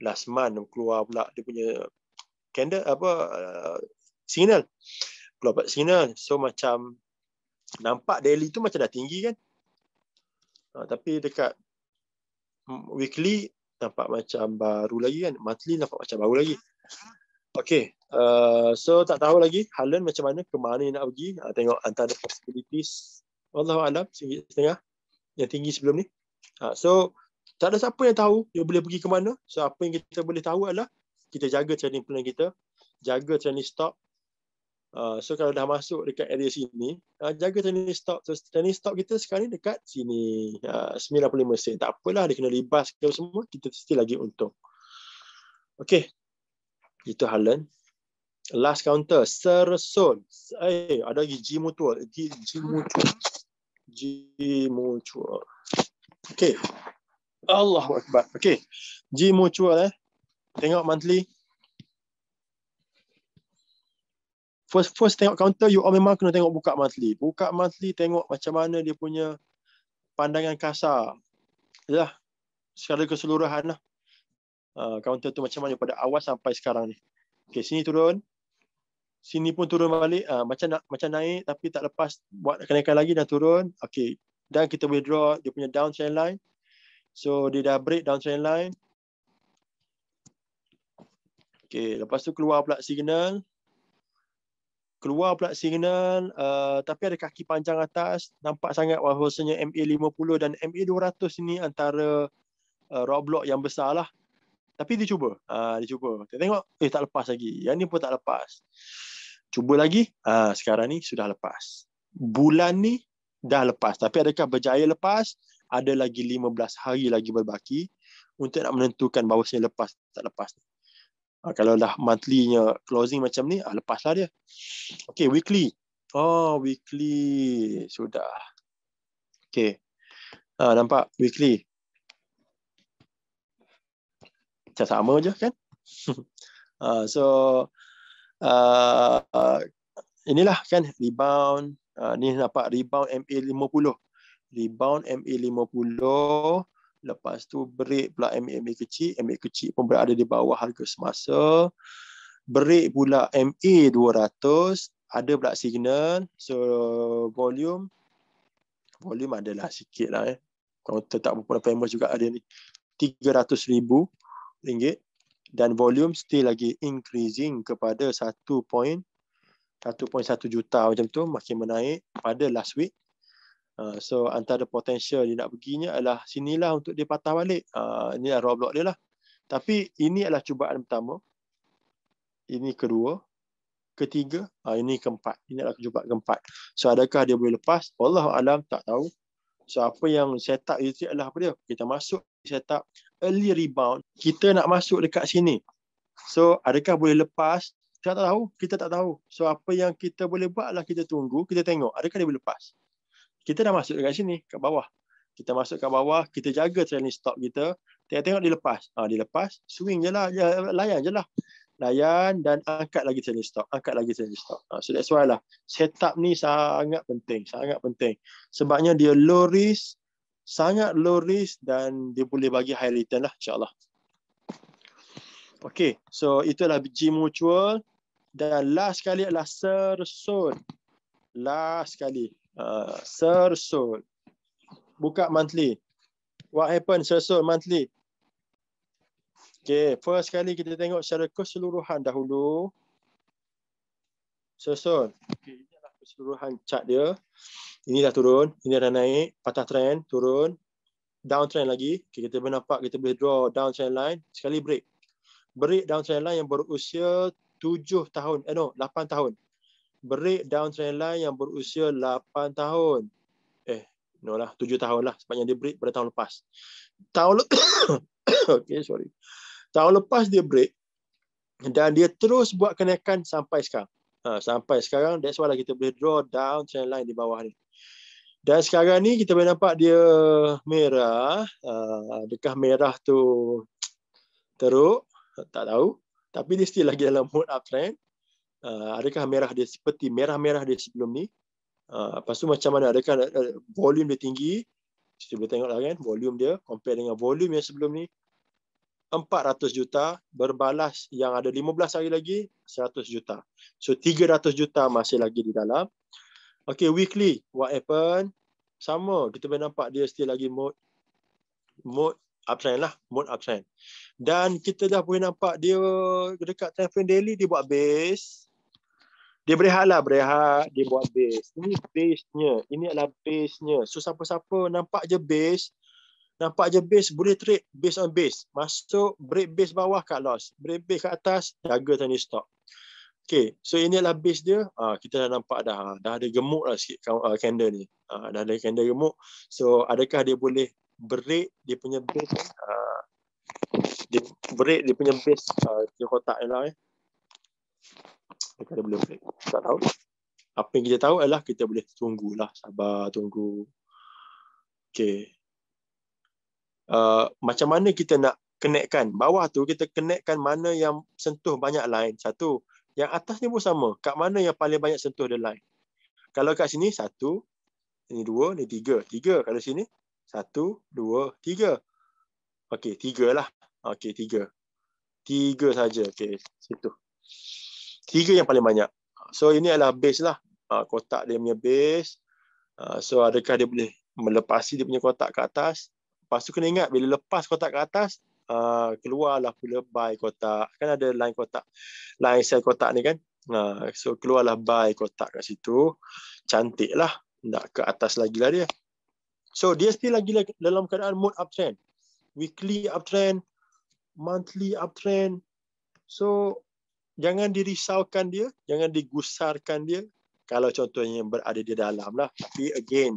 [SPEAKER 1] last month keluar pula dia punya candle apa uh, signal keluar pula signal so macam nampak daily tu macam dah tinggi kan uh, tapi dekat weekly nampak macam baru lagi kan monthly nampak macam baru lagi Okay, uh, so tak tahu lagi Harlan macam mana, ke mana nak pergi uh, Tengok antara possibilities Allah Wallahualam, setengah Yang tinggi sebelum ni Ha, so tak ada siapa yang tahu dia boleh pergi ke mana. So apa yang kita boleh tahu adalah kita jaga training plan kita, jaga training stock. Uh, so kalau dah masuk dekat area sini, uh, jaga training stock. So training stock kita sekarang ni dekat sini, ha, uh, 95 sen. Tak apalah dia kena libas ke semua, kita still lagi untung. Okay. Itu Harlan. Last counter, Sir Son. Eh, ada lagi G Mutual. G, G Mutual. G Mutual. Okay. Allah Akbar. Okay. G mutual eh. Tengok monthly. First first tengok counter, you all memang kena tengok buka monthly. Buka monthly, tengok macam mana dia punya pandangan kasar. Yalah. Secara keseluruhan lah. Uh, counter tu macam mana pada awal sampai sekarang ni. Okay, sini turun. Sini pun turun balik. Uh, macam nak macam naik tapi tak lepas buat kenaikan lagi dan turun. Okay, dan kita boleh draw dia punya down trend line. So dia dah break down trend line. Okay, lepas tu keluar pula signal. Keluar pula signal, uh, tapi ada kaki panjang atas. Nampak sangat bahasanya MA50 dan MA200 ni antara uh, roadblock yang besar lah. Tapi dia cuba. Uh, dia cuba. Kita tengok, eh tak lepas lagi. Yang ni pun tak lepas. Cuba lagi, uh, sekarang ni sudah lepas. Bulan ni dah lepas. Tapi adakah berjaya lepas? Ada lagi 15 hari lagi berbaki untuk nak menentukan bahawa saya lepas tak lepas. Ha, kalau dah monthly-nya closing macam ni, ha, lah dia. Okay, weekly. Oh, weekly. Sudah. Okay. Ha, nampak? Weekly. Macam sama je kan? ha, so, uh, uh, inilah kan rebound, Ah, ni nampak rebound MA 50. Rebound MA 50. Lepas tu break pula MA, MA kecil. MA kecil pun berada di bawah harga semasa. Break pula MA 200. Ada pula signal. So volume. Volume adalah sikit lah eh. Kalau tetap pun famous juga ada ni. 300 ribu ringgit. Dan volume still lagi increasing kepada 1.1 juta macam tu makin menaik pada last week. Uh, so antara potensial dia nak perginya adalah sinilah untuk dia patah balik. Uh, ah, ini adalah roadblock dia lah. Tapi ini adalah cubaan pertama. Ini kedua. Ketiga. Uh, ini keempat. Ini adalah cubaan keempat. So adakah dia boleh lepas? Allah Alam tak tahu. So apa yang setup itu adalah apa dia? Kita masuk setup early rebound. Kita nak masuk dekat sini. So adakah boleh lepas saya tak tahu, kita tak tahu. So apa yang kita boleh buat buatlah kita tunggu, kita tengok adakah dia boleh lepas. Kita dah masuk dekat sini, kat bawah. Kita masuk kat bawah, kita jaga trailing stop kita. Tengok, -tengok dia lepas. Ha, dia lepas, swing je lah, ya, layan je lah. Layan dan angkat lagi trailing stop. Angkat lagi trailing stop. Ha, so that's why lah. Setup ni sangat penting, sangat penting. Sebabnya dia low risk, sangat low risk dan dia boleh bagi high return lah insyaAllah. Okay, so itulah G mutual. Dan last sekali adalah sersul. Last sekali. Uh, sersul. Buka monthly. What happen sersul monthly? Okay, first sekali kita tengok secara keseluruhan dahulu. Sersul. Okay, ini adalah keseluruhan chart dia. Ini dah turun. Ini dah naik. Patah trend. Turun. Downtrend lagi. Okay, kita boleh nampak kita boleh draw downtrend line. Sekali break. Break downtrend line yang berusia tujuh tahun, eh, no, lapan tahun. Break down trend trendline yang berusia lapan tahun. Eh, no lah, tujuh tahun lah sepanjang dia break pada tahun lepas. Tahun le okay, sorry. Tahun lepas dia break dan dia terus buat kenaikan sampai sekarang. Ha, sampai sekarang, that's why lah kita boleh draw down trend trendline di bawah ni. Dan sekarang ni kita boleh nampak dia merah. Uh, adakah merah tu teruk? Tak tahu tapi dia still lagi dalam mode uptrend. Uh, adakah merah dia seperti merah-merah dia sebelum ni? Uh, lepas tu macam mana? Adakah uh, volume dia tinggi? Kita boleh tengok lah kan volume dia compare dengan volume yang sebelum ni. 400 juta berbalas yang ada 15 hari lagi 100 juta. So 300 juta masih lagi di dalam. Okay weekly what happen? Sama kita boleh nampak dia still lagi mode mode uptrend lah. Mode uptrend dan kita dah boleh nampak dia dekat Tenfin Daily dia buat base. Dia berehat lah berehat, dia buat base. Ini base-nya, ini adalah base-nya. So siapa-siapa nampak je base, nampak je base boleh trade base on base. Masuk break base bawah kat loss, break base kat atas, jaga tani stop. Okay, so ini adalah base dia. Uh, kita dah nampak dah, ah, dah ada gemuk lah sikit ah, candle ni. Uh, dah ada candle gemuk. So adakah dia boleh break dia punya base? Uh, dia break dia punya base uh, dia kotak ialah eh dia kata boleh break tak tahu apa yang kita tahu ialah kita boleh tunggulah sabar tunggu okey uh, macam mana kita nak connectkan bawah tu kita connectkan mana yang sentuh banyak line satu yang atas ni pun sama kat mana yang paling banyak sentuh dia line kalau kat sini satu ini dua ni tiga tiga kalau sini satu dua tiga Okey, tiga lah. Okey, tiga. Tiga saja. Okey, situ. Tiga yang paling banyak. So ini adalah base lah. Uh, kotak dia punya base. Uh, so adakah dia boleh melepasi dia punya kotak ke atas? Lepas tu kena ingat bila lepas kotak ke atas, uh, keluarlah pula buy kotak. Kan ada line kotak. Line sel kotak ni kan. Uh, so keluarlah buy kotak kat situ. Cantik lah. Tak ke atas lagi lah dia. So dia still lagi dalam keadaan mode uptrend. Weekly uptrend, monthly uptrend. So jangan dirisaukan dia, jangan digusarkan dia kalau contohnya yang berada di dalam lah. Tapi again,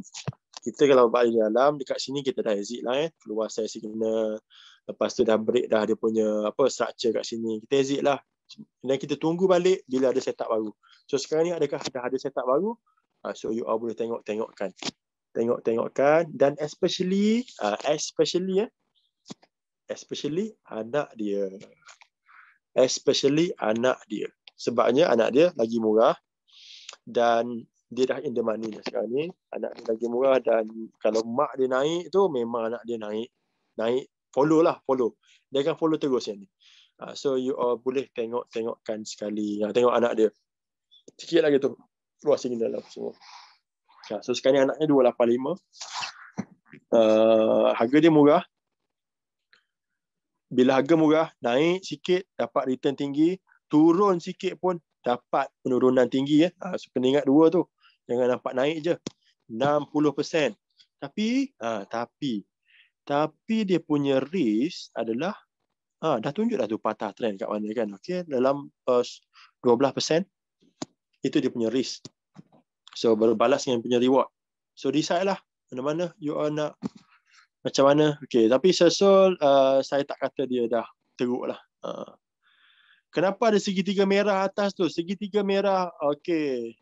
[SPEAKER 1] kita kalau berada di dalam, dekat sini kita dah exit lah eh. Keluar saya signal. Lepas tu dah break dah dia punya apa structure kat sini. Kita exit lah. Dan kita tunggu balik bila ada setup baru. So sekarang ni adakah dah ada setup baru? Ah, so you all boleh tengok-tengokkan. Tengok-tengokkan dan especially uh, especially eh, especially anak dia. Especially anak dia. Sebabnya anak dia lagi murah dan dia dah in the money dah sekarang ni. Anak dia lagi murah dan kalau mak dia naik tu memang anak dia naik. Naik, follow lah, follow. Dia akan follow terus yang ni. Uh, so you all boleh tengok-tengokkan sekali. Uh, tengok anak dia. Sikit lagi tu. Keluar sini dalam semua. Uh, so sekarang ni anaknya 285. Uh, harga dia murah bila harga murah naik sikit dapat return tinggi turun sikit pun dapat penurunan tinggi ya ha, so kena ingat dua tu jangan nampak naik je 60% tapi ha, tapi tapi dia punya risk adalah ha, dah tunjuk dah tu patah trend kat mana kan okey dalam uh, 12% itu dia punya risk so berbalas dengan punya reward so decide lah mana-mana you are nak macam mana okey tapi sesol uh, saya tak kata dia dah teruk lah uh. kenapa ada segitiga merah atas tu segitiga merah okey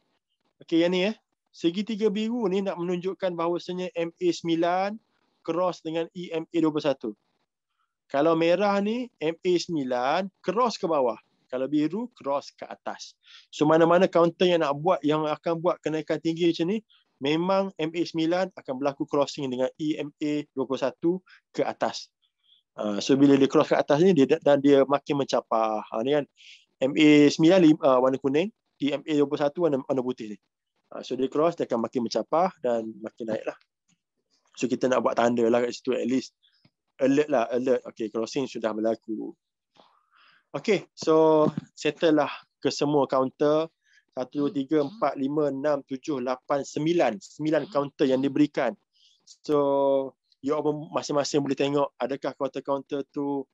[SPEAKER 1] okey yang ni eh segitiga biru ni nak menunjukkan bahawasanya MA9 cross dengan EMA21 kalau merah ni MA9 cross ke bawah kalau biru cross ke atas so mana-mana counter yang nak buat yang akan buat kenaikan tinggi macam ni memang MA 9 akan berlaku crossing dengan EMA 21 ke atas. Uh, so bila dia cross ke atas ni dia dan dia makin mencapar. Ha ah, ni kan MA9 uh, ah, warna kuning, EMA 21 warna, warna putih ni. Uh, so dia cross dia akan makin mencapar dan makin naik lah. So kita nak buat tanda lah kat situ at least alert lah alert. Okay crossing sudah berlaku. Okay so settle lah ke semua counter. Satu, dua, hmm. tiga, empat, lima, enam, tujuh, lapan, sembilan. Sembilan hmm. counter yang diberikan. So, you all masing-masing boleh tengok adakah kaunter counter tu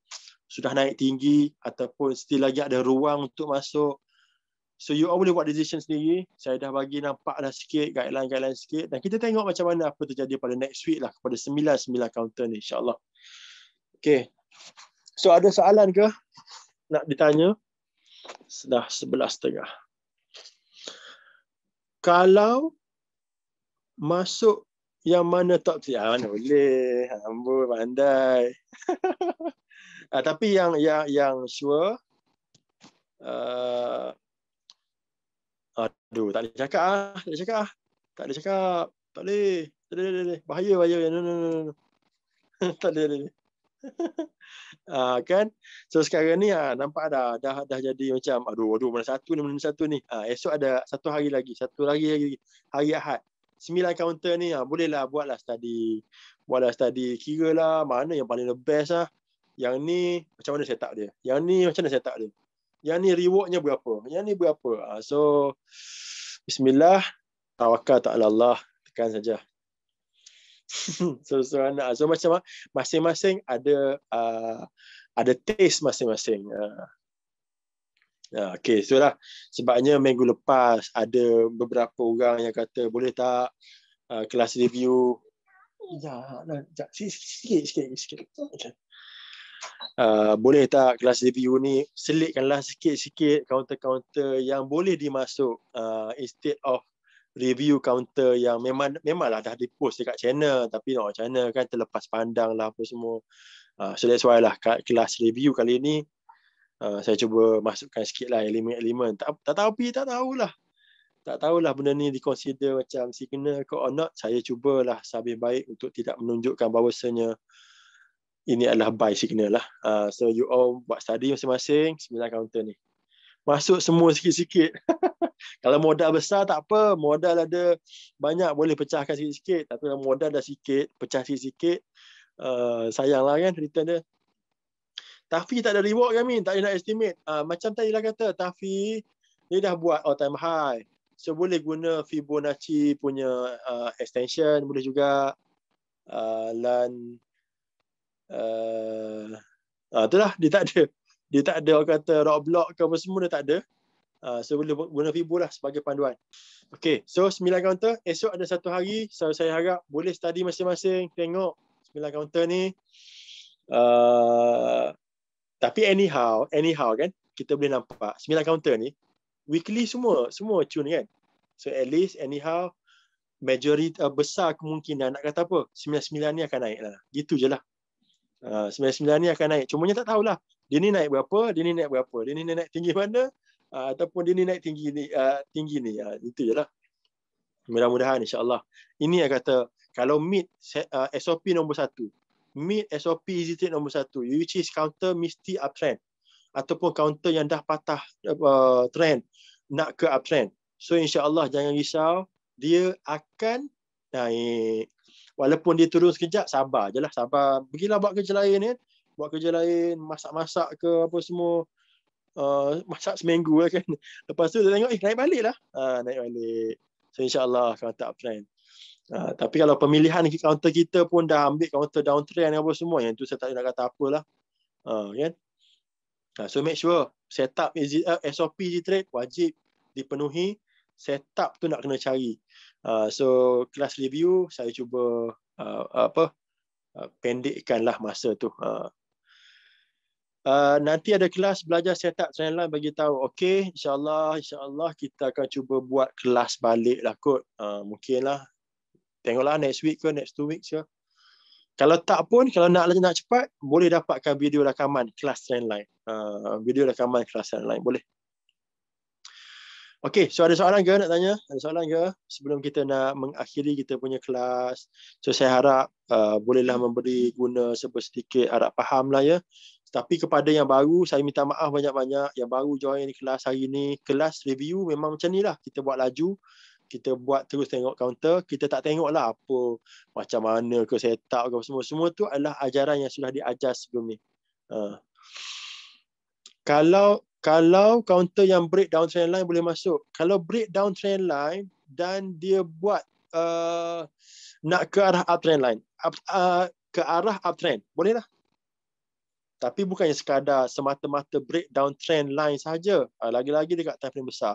[SPEAKER 1] sudah naik tinggi ataupun still lagi ada ruang untuk masuk. So, you all boleh buat decision sendiri. Saya dah bagi nampak dah sikit, guideline-guideline sikit. Dan kita tengok macam mana apa terjadi pada next week lah kepada sembilan-sembilan counter. ni insyaAllah. Okay. So, ada soalan ke nak ditanya? Sudah sebelas tengah kalau masuk yang mana top tier ah, boleh ambul pandai ah, tapi yang yang yang sure uh, aduh tak boleh cakap ah tak boleh cakap ah tak boleh cakap tak boleh bahaya bahaya no no no tak boleh ha, kan so sekarang ni ha, nampak ada dah dah jadi macam aduh aduh mana satu ni mana satu ni ha, esok ada satu hari lagi satu lagi lagi hari Ahad sembilan kaunter ni ha, bolehlah buatlah study buatlah study kiralah mana yang paling the best lah yang ni macam mana setup dia yang ni macam mana setup dia yang ni rewardnya berapa yang ni berapa ha, so bismillah tawakal ta'ala Allah tekan saja saudara-saudara so macam masing-masing ada uh, ada taste masing-masing uh, ah, okay so lah sebabnya minggu lepas ada beberapa orang yang kata boleh tak uh, kelas review ya nak sikit sikit sikit Uh, boleh tak kelas review ni selitkanlah sikit-sikit counter-counter yang boleh dimasuk uh, instead of review counter yang memang memanglah dah dipost dekat channel tapi orang oh, channel kan terlepas pandang lah apa semua. Uh, so that's why lah kelas review kali ni uh, saya cuba masukkan sikit lah elemen-elemen. Tak, tak tahu pi tak tahu lah Tak tahu lah benda ni diconsider macam signal ke or not. Saya cubalah sabih baik untuk tidak menunjukkan bahawasanya ini adalah buy signal lah. Uh, so you all buat study masing-masing sembilan counter ni masuk semua sikit-sikit. kalau modal besar tak apa, modal ada banyak boleh pecahkan sikit-sikit. Tapi kalau modal dah sikit, pecah sikit-sikit, uh, eh, sayanglah kan return dia. Tafi tak ada reward kami, tak ada nak estimate. Uh, macam tadi lah kata, Tafi dia dah buat all time high. So boleh guna Fibonacci punya uh, extension, boleh juga uh, LAN uh, uh, ah, itulah, dia tak ada dia tak ada orang kata roadblock ke apa semua dia tak ada. Uh, so boleh guna Vibu lah sebagai panduan. Okay, so 9 counter. Esok ada satu hari. So saya harap boleh study masing-masing. Tengok 9 counter ni. Uh, tapi anyhow, anyhow kan, kita boleh nampak 9 counter ni, weekly semua, semua tune kan. So at least anyhow, majority uh, besar kemungkinan nak kata apa, 99 ni akan naik lah. Gitu je lah. Uh, ah, 99 ni akan naik. Cuma ni tak tahulah dia ni naik berapa, dia ni naik berapa, dia ni naik tinggi mana, uh, ataupun dia ni naik tinggi ni, uh, tinggi ni. Uh, itu je lah. Mudah-mudahan insyaAllah. Ini yang kata, kalau mid uh, SOP nombor satu, mid SOP easy trade nombor satu, you choose counter mesti uptrend. Ataupun counter yang dah patah uh, trend, nak ke uptrend. So insyaAllah jangan risau, dia akan naik. Walaupun dia turun sekejap, sabar je lah. Sabar. Pergilah buat kerja lain ni. Eh buat kerja lain, masak-masak ke apa semua. Uh, masak seminggu lah kan. Lepas tu dia tengok, eh naik balik lah. Uh, naik balik. So insyaAllah kalau tak plan. Uh, tapi kalau pemilihan counter kita pun dah ambil counter downtrend apa semua, yang tu saya tak nak kata apalah. Uh, ah, kan? Uh, so make sure setup is uh, SOP di trade wajib dipenuhi. Setup tu nak kena cari. Uh, so kelas review saya cuba uh, apa uh, pendekkanlah masa tu uh. Uh, nanti ada kelas belajar setup saya lah bagi tahu. Okey, insyaAllah insyaAllah kita akan cuba buat kelas balik lah kot. Uh, mungkinlah. Tengoklah next week ke, next two weeks ke. Kalau tak pun, kalau nak nak cepat, boleh dapatkan video rakaman kelas trendline. Uh, video rakaman kelas trendline, boleh. Okey, so ada soalan ke nak tanya? Ada soalan ke sebelum kita nak mengakhiri kita punya kelas? So saya harap uh, bolehlah memberi guna sebesedikit harap faham lah ya. Tapi kepada yang baru, saya minta maaf banyak-banyak. Yang baru join kelas hari ini, kelas review memang macam ni lah. Kita buat laju, kita buat terus tengok counter. Kita tak tengok lah apa, macam mana ke setup ke semua. Semua tu adalah ajaran yang sudah diajar sebelum ni. Uh. Kalau kalau counter yang break down trend line boleh masuk. Kalau break down trend line dan dia buat uh, nak ke arah uptrend line. Up, uh, ke arah uptrend. Boleh lah tapi bukannya sekadar semata-mata break down trend line saja ah, lagi-lagi dekat time frame besar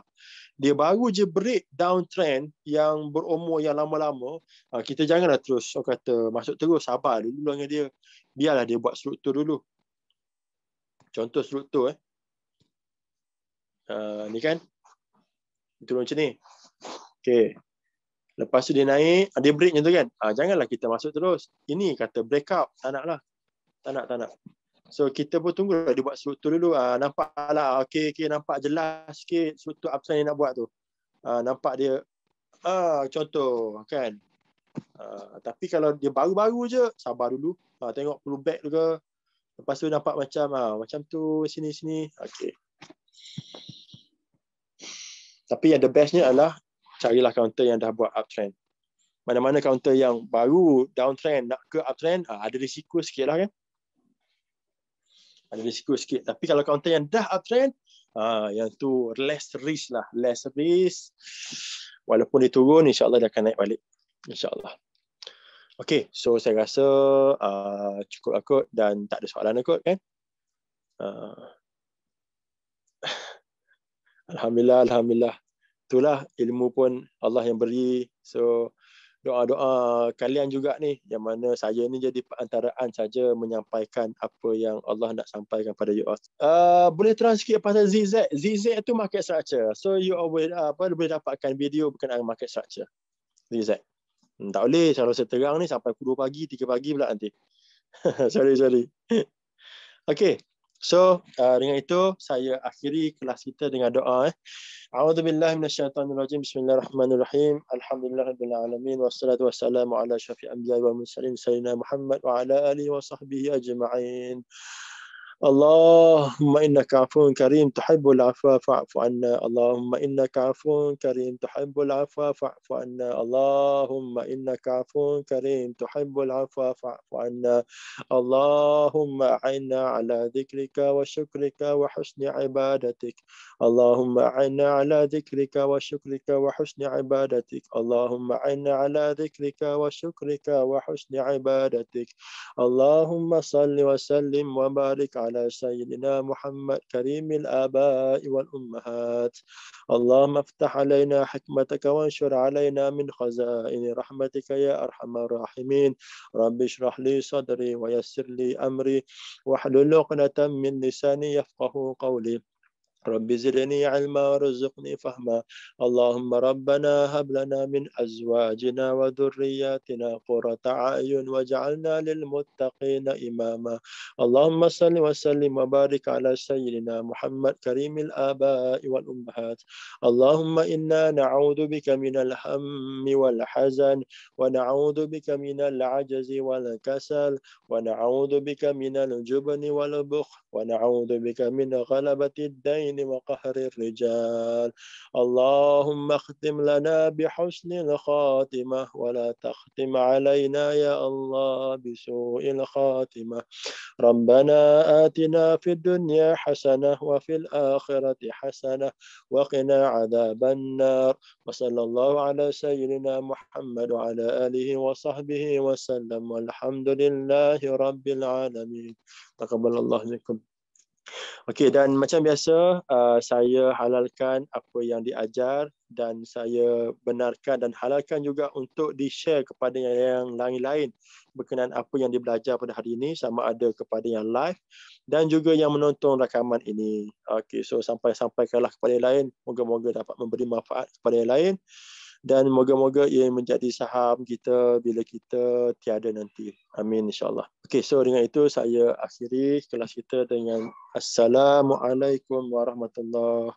[SPEAKER 1] dia baru je break down trend yang berumur yang lama-lama ah, kita janganlah terus orang kata masuk terus sabar dulu lah dengan dia biarlah dia buat struktur dulu contoh struktur eh uh, ni kan turun macam ni okey lepas tu dia naik dia break macam tu kan uh, janganlah kita masuk terus ini kata breakout tak naklah tak nak tak nak So kita pun tunggu lah dia buat struktur dulu. Ah uh, nampaklah okey okey nampak jelas sikit struktur apa yang nak buat tu. Ah nampak dia ah contoh kan. Uh, tapi kalau dia baru-baru je sabar dulu. Ah tengok perlu back juga. Lepas tu nampak macam ah macam tu sini sini. okay. Tapi yang the bestnya adalah carilah counter yang dah buat uptrend. Mana-mana counter yang baru downtrend nak ke uptrend, ah, ada risiko sikit lah kan ada risiko sikit. Tapi kalau kaunter yang dah uptrend, uh, yang tu less risk lah. Less risk. Walaupun dia turun, insyaAllah dia akan naik balik. InsyaAllah. Okay, so saya rasa uh, cukup aku lah dan tak ada soalan lah kot kan. Uh. Alhamdulillah, Alhamdulillah. Itulah ilmu pun Allah yang beri. So, doa-doa kalian juga ni yang mana saya ni jadi perantaraan saja menyampaikan apa yang Allah nak sampaikan pada you all. Uh, boleh terang sikit pasal ZZ. ZZ tu market structure. So you all boleh, ah, apa, boleh dapatkan video berkenaan market structure. ZZ. Hmm, tak boleh saya rasa terang ni sampai 2 pagi, 3 pagi pula nanti. sorry, sorry. okay. So uh, dengan itu saya akhiri kelas kita dengan doa eh. A'udzubillahi minasyaitonir rajim. Bismillahirrahmanirrahim. Alhamdulillahirabbil alamin wassalatu wassalamu ala syafi'il anbiya'i wal mursalin sayyidina Muhammad wa ala alihi wa sahbihi ajma'in. اللهم إنك عفو كريم تحب العفو فاعف عنا اللهم إنك عفو كريم تحب العفو فاعف عنا اللهم إنك عفو كريم تحب العفو فاعف عنا اللهم أعنا على ذكرك وشكرك وحسن عبادتك اللهم أعنا على ذكرك وشكرك وحسن عبادتك اللهم أعنا على ذكرك وشكرك وحسن عبادتك اللهم صل وسلم وبارك على على سيدنا محمد كريم الآباء والأمهات اللهم افتح علينا حكمتك وانشر علينا من خزائن رحمتك يا أرحم الراحمين رب اشرح لي صدري ويسر لي أمري واحلل عقدة من لساني يفقه قولي رب زدني علما ورزقني فهما اللهم ربنا هب لنا من أزواجنا وذرياتنا قرة أعين وجعلنا للمتقين إماما اللهم صل وسلم وبارك على سيدنا محمد كريم الآباء والأمهات اللهم إنا نعوذ بك من الهم والحزن ونعوذ بك من العجز والكسل ونعوذ بك من الجبن والبخل ونعوذ بك من غلبة الدين الدين وقهر الرجال اللهم اختم لنا بحسن الخاتمة ولا تختم علينا يا الله بسوء الخاتمة ربنا آتنا في الدنيا حسنة وفي الآخرة حسنة وقنا عذاب النار وصلى الله على سيدنا محمد وعلى آله وصحبه وسلم والحمد لله رب العالمين تقبل الله منكم Okey dan macam biasa uh, saya halalkan apa yang diajar dan saya benarkan dan halalkan juga untuk di-share kepada yang, yang lain-lain berkenaan apa yang dibelajar pada hari ini sama ada kepada yang live dan juga yang menonton rakaman ini. Okey so sampai-sampaikanlah kepada yang lain moga-moga dapat memberi manfaat kepada yang lain dan moga-moga ia menjadi saham kita bila kita tiada nanti. Amin insyaAllah. Okay, so dengan itu saya akhiri kelas kita dengan Assalamualaikum warahmatullahi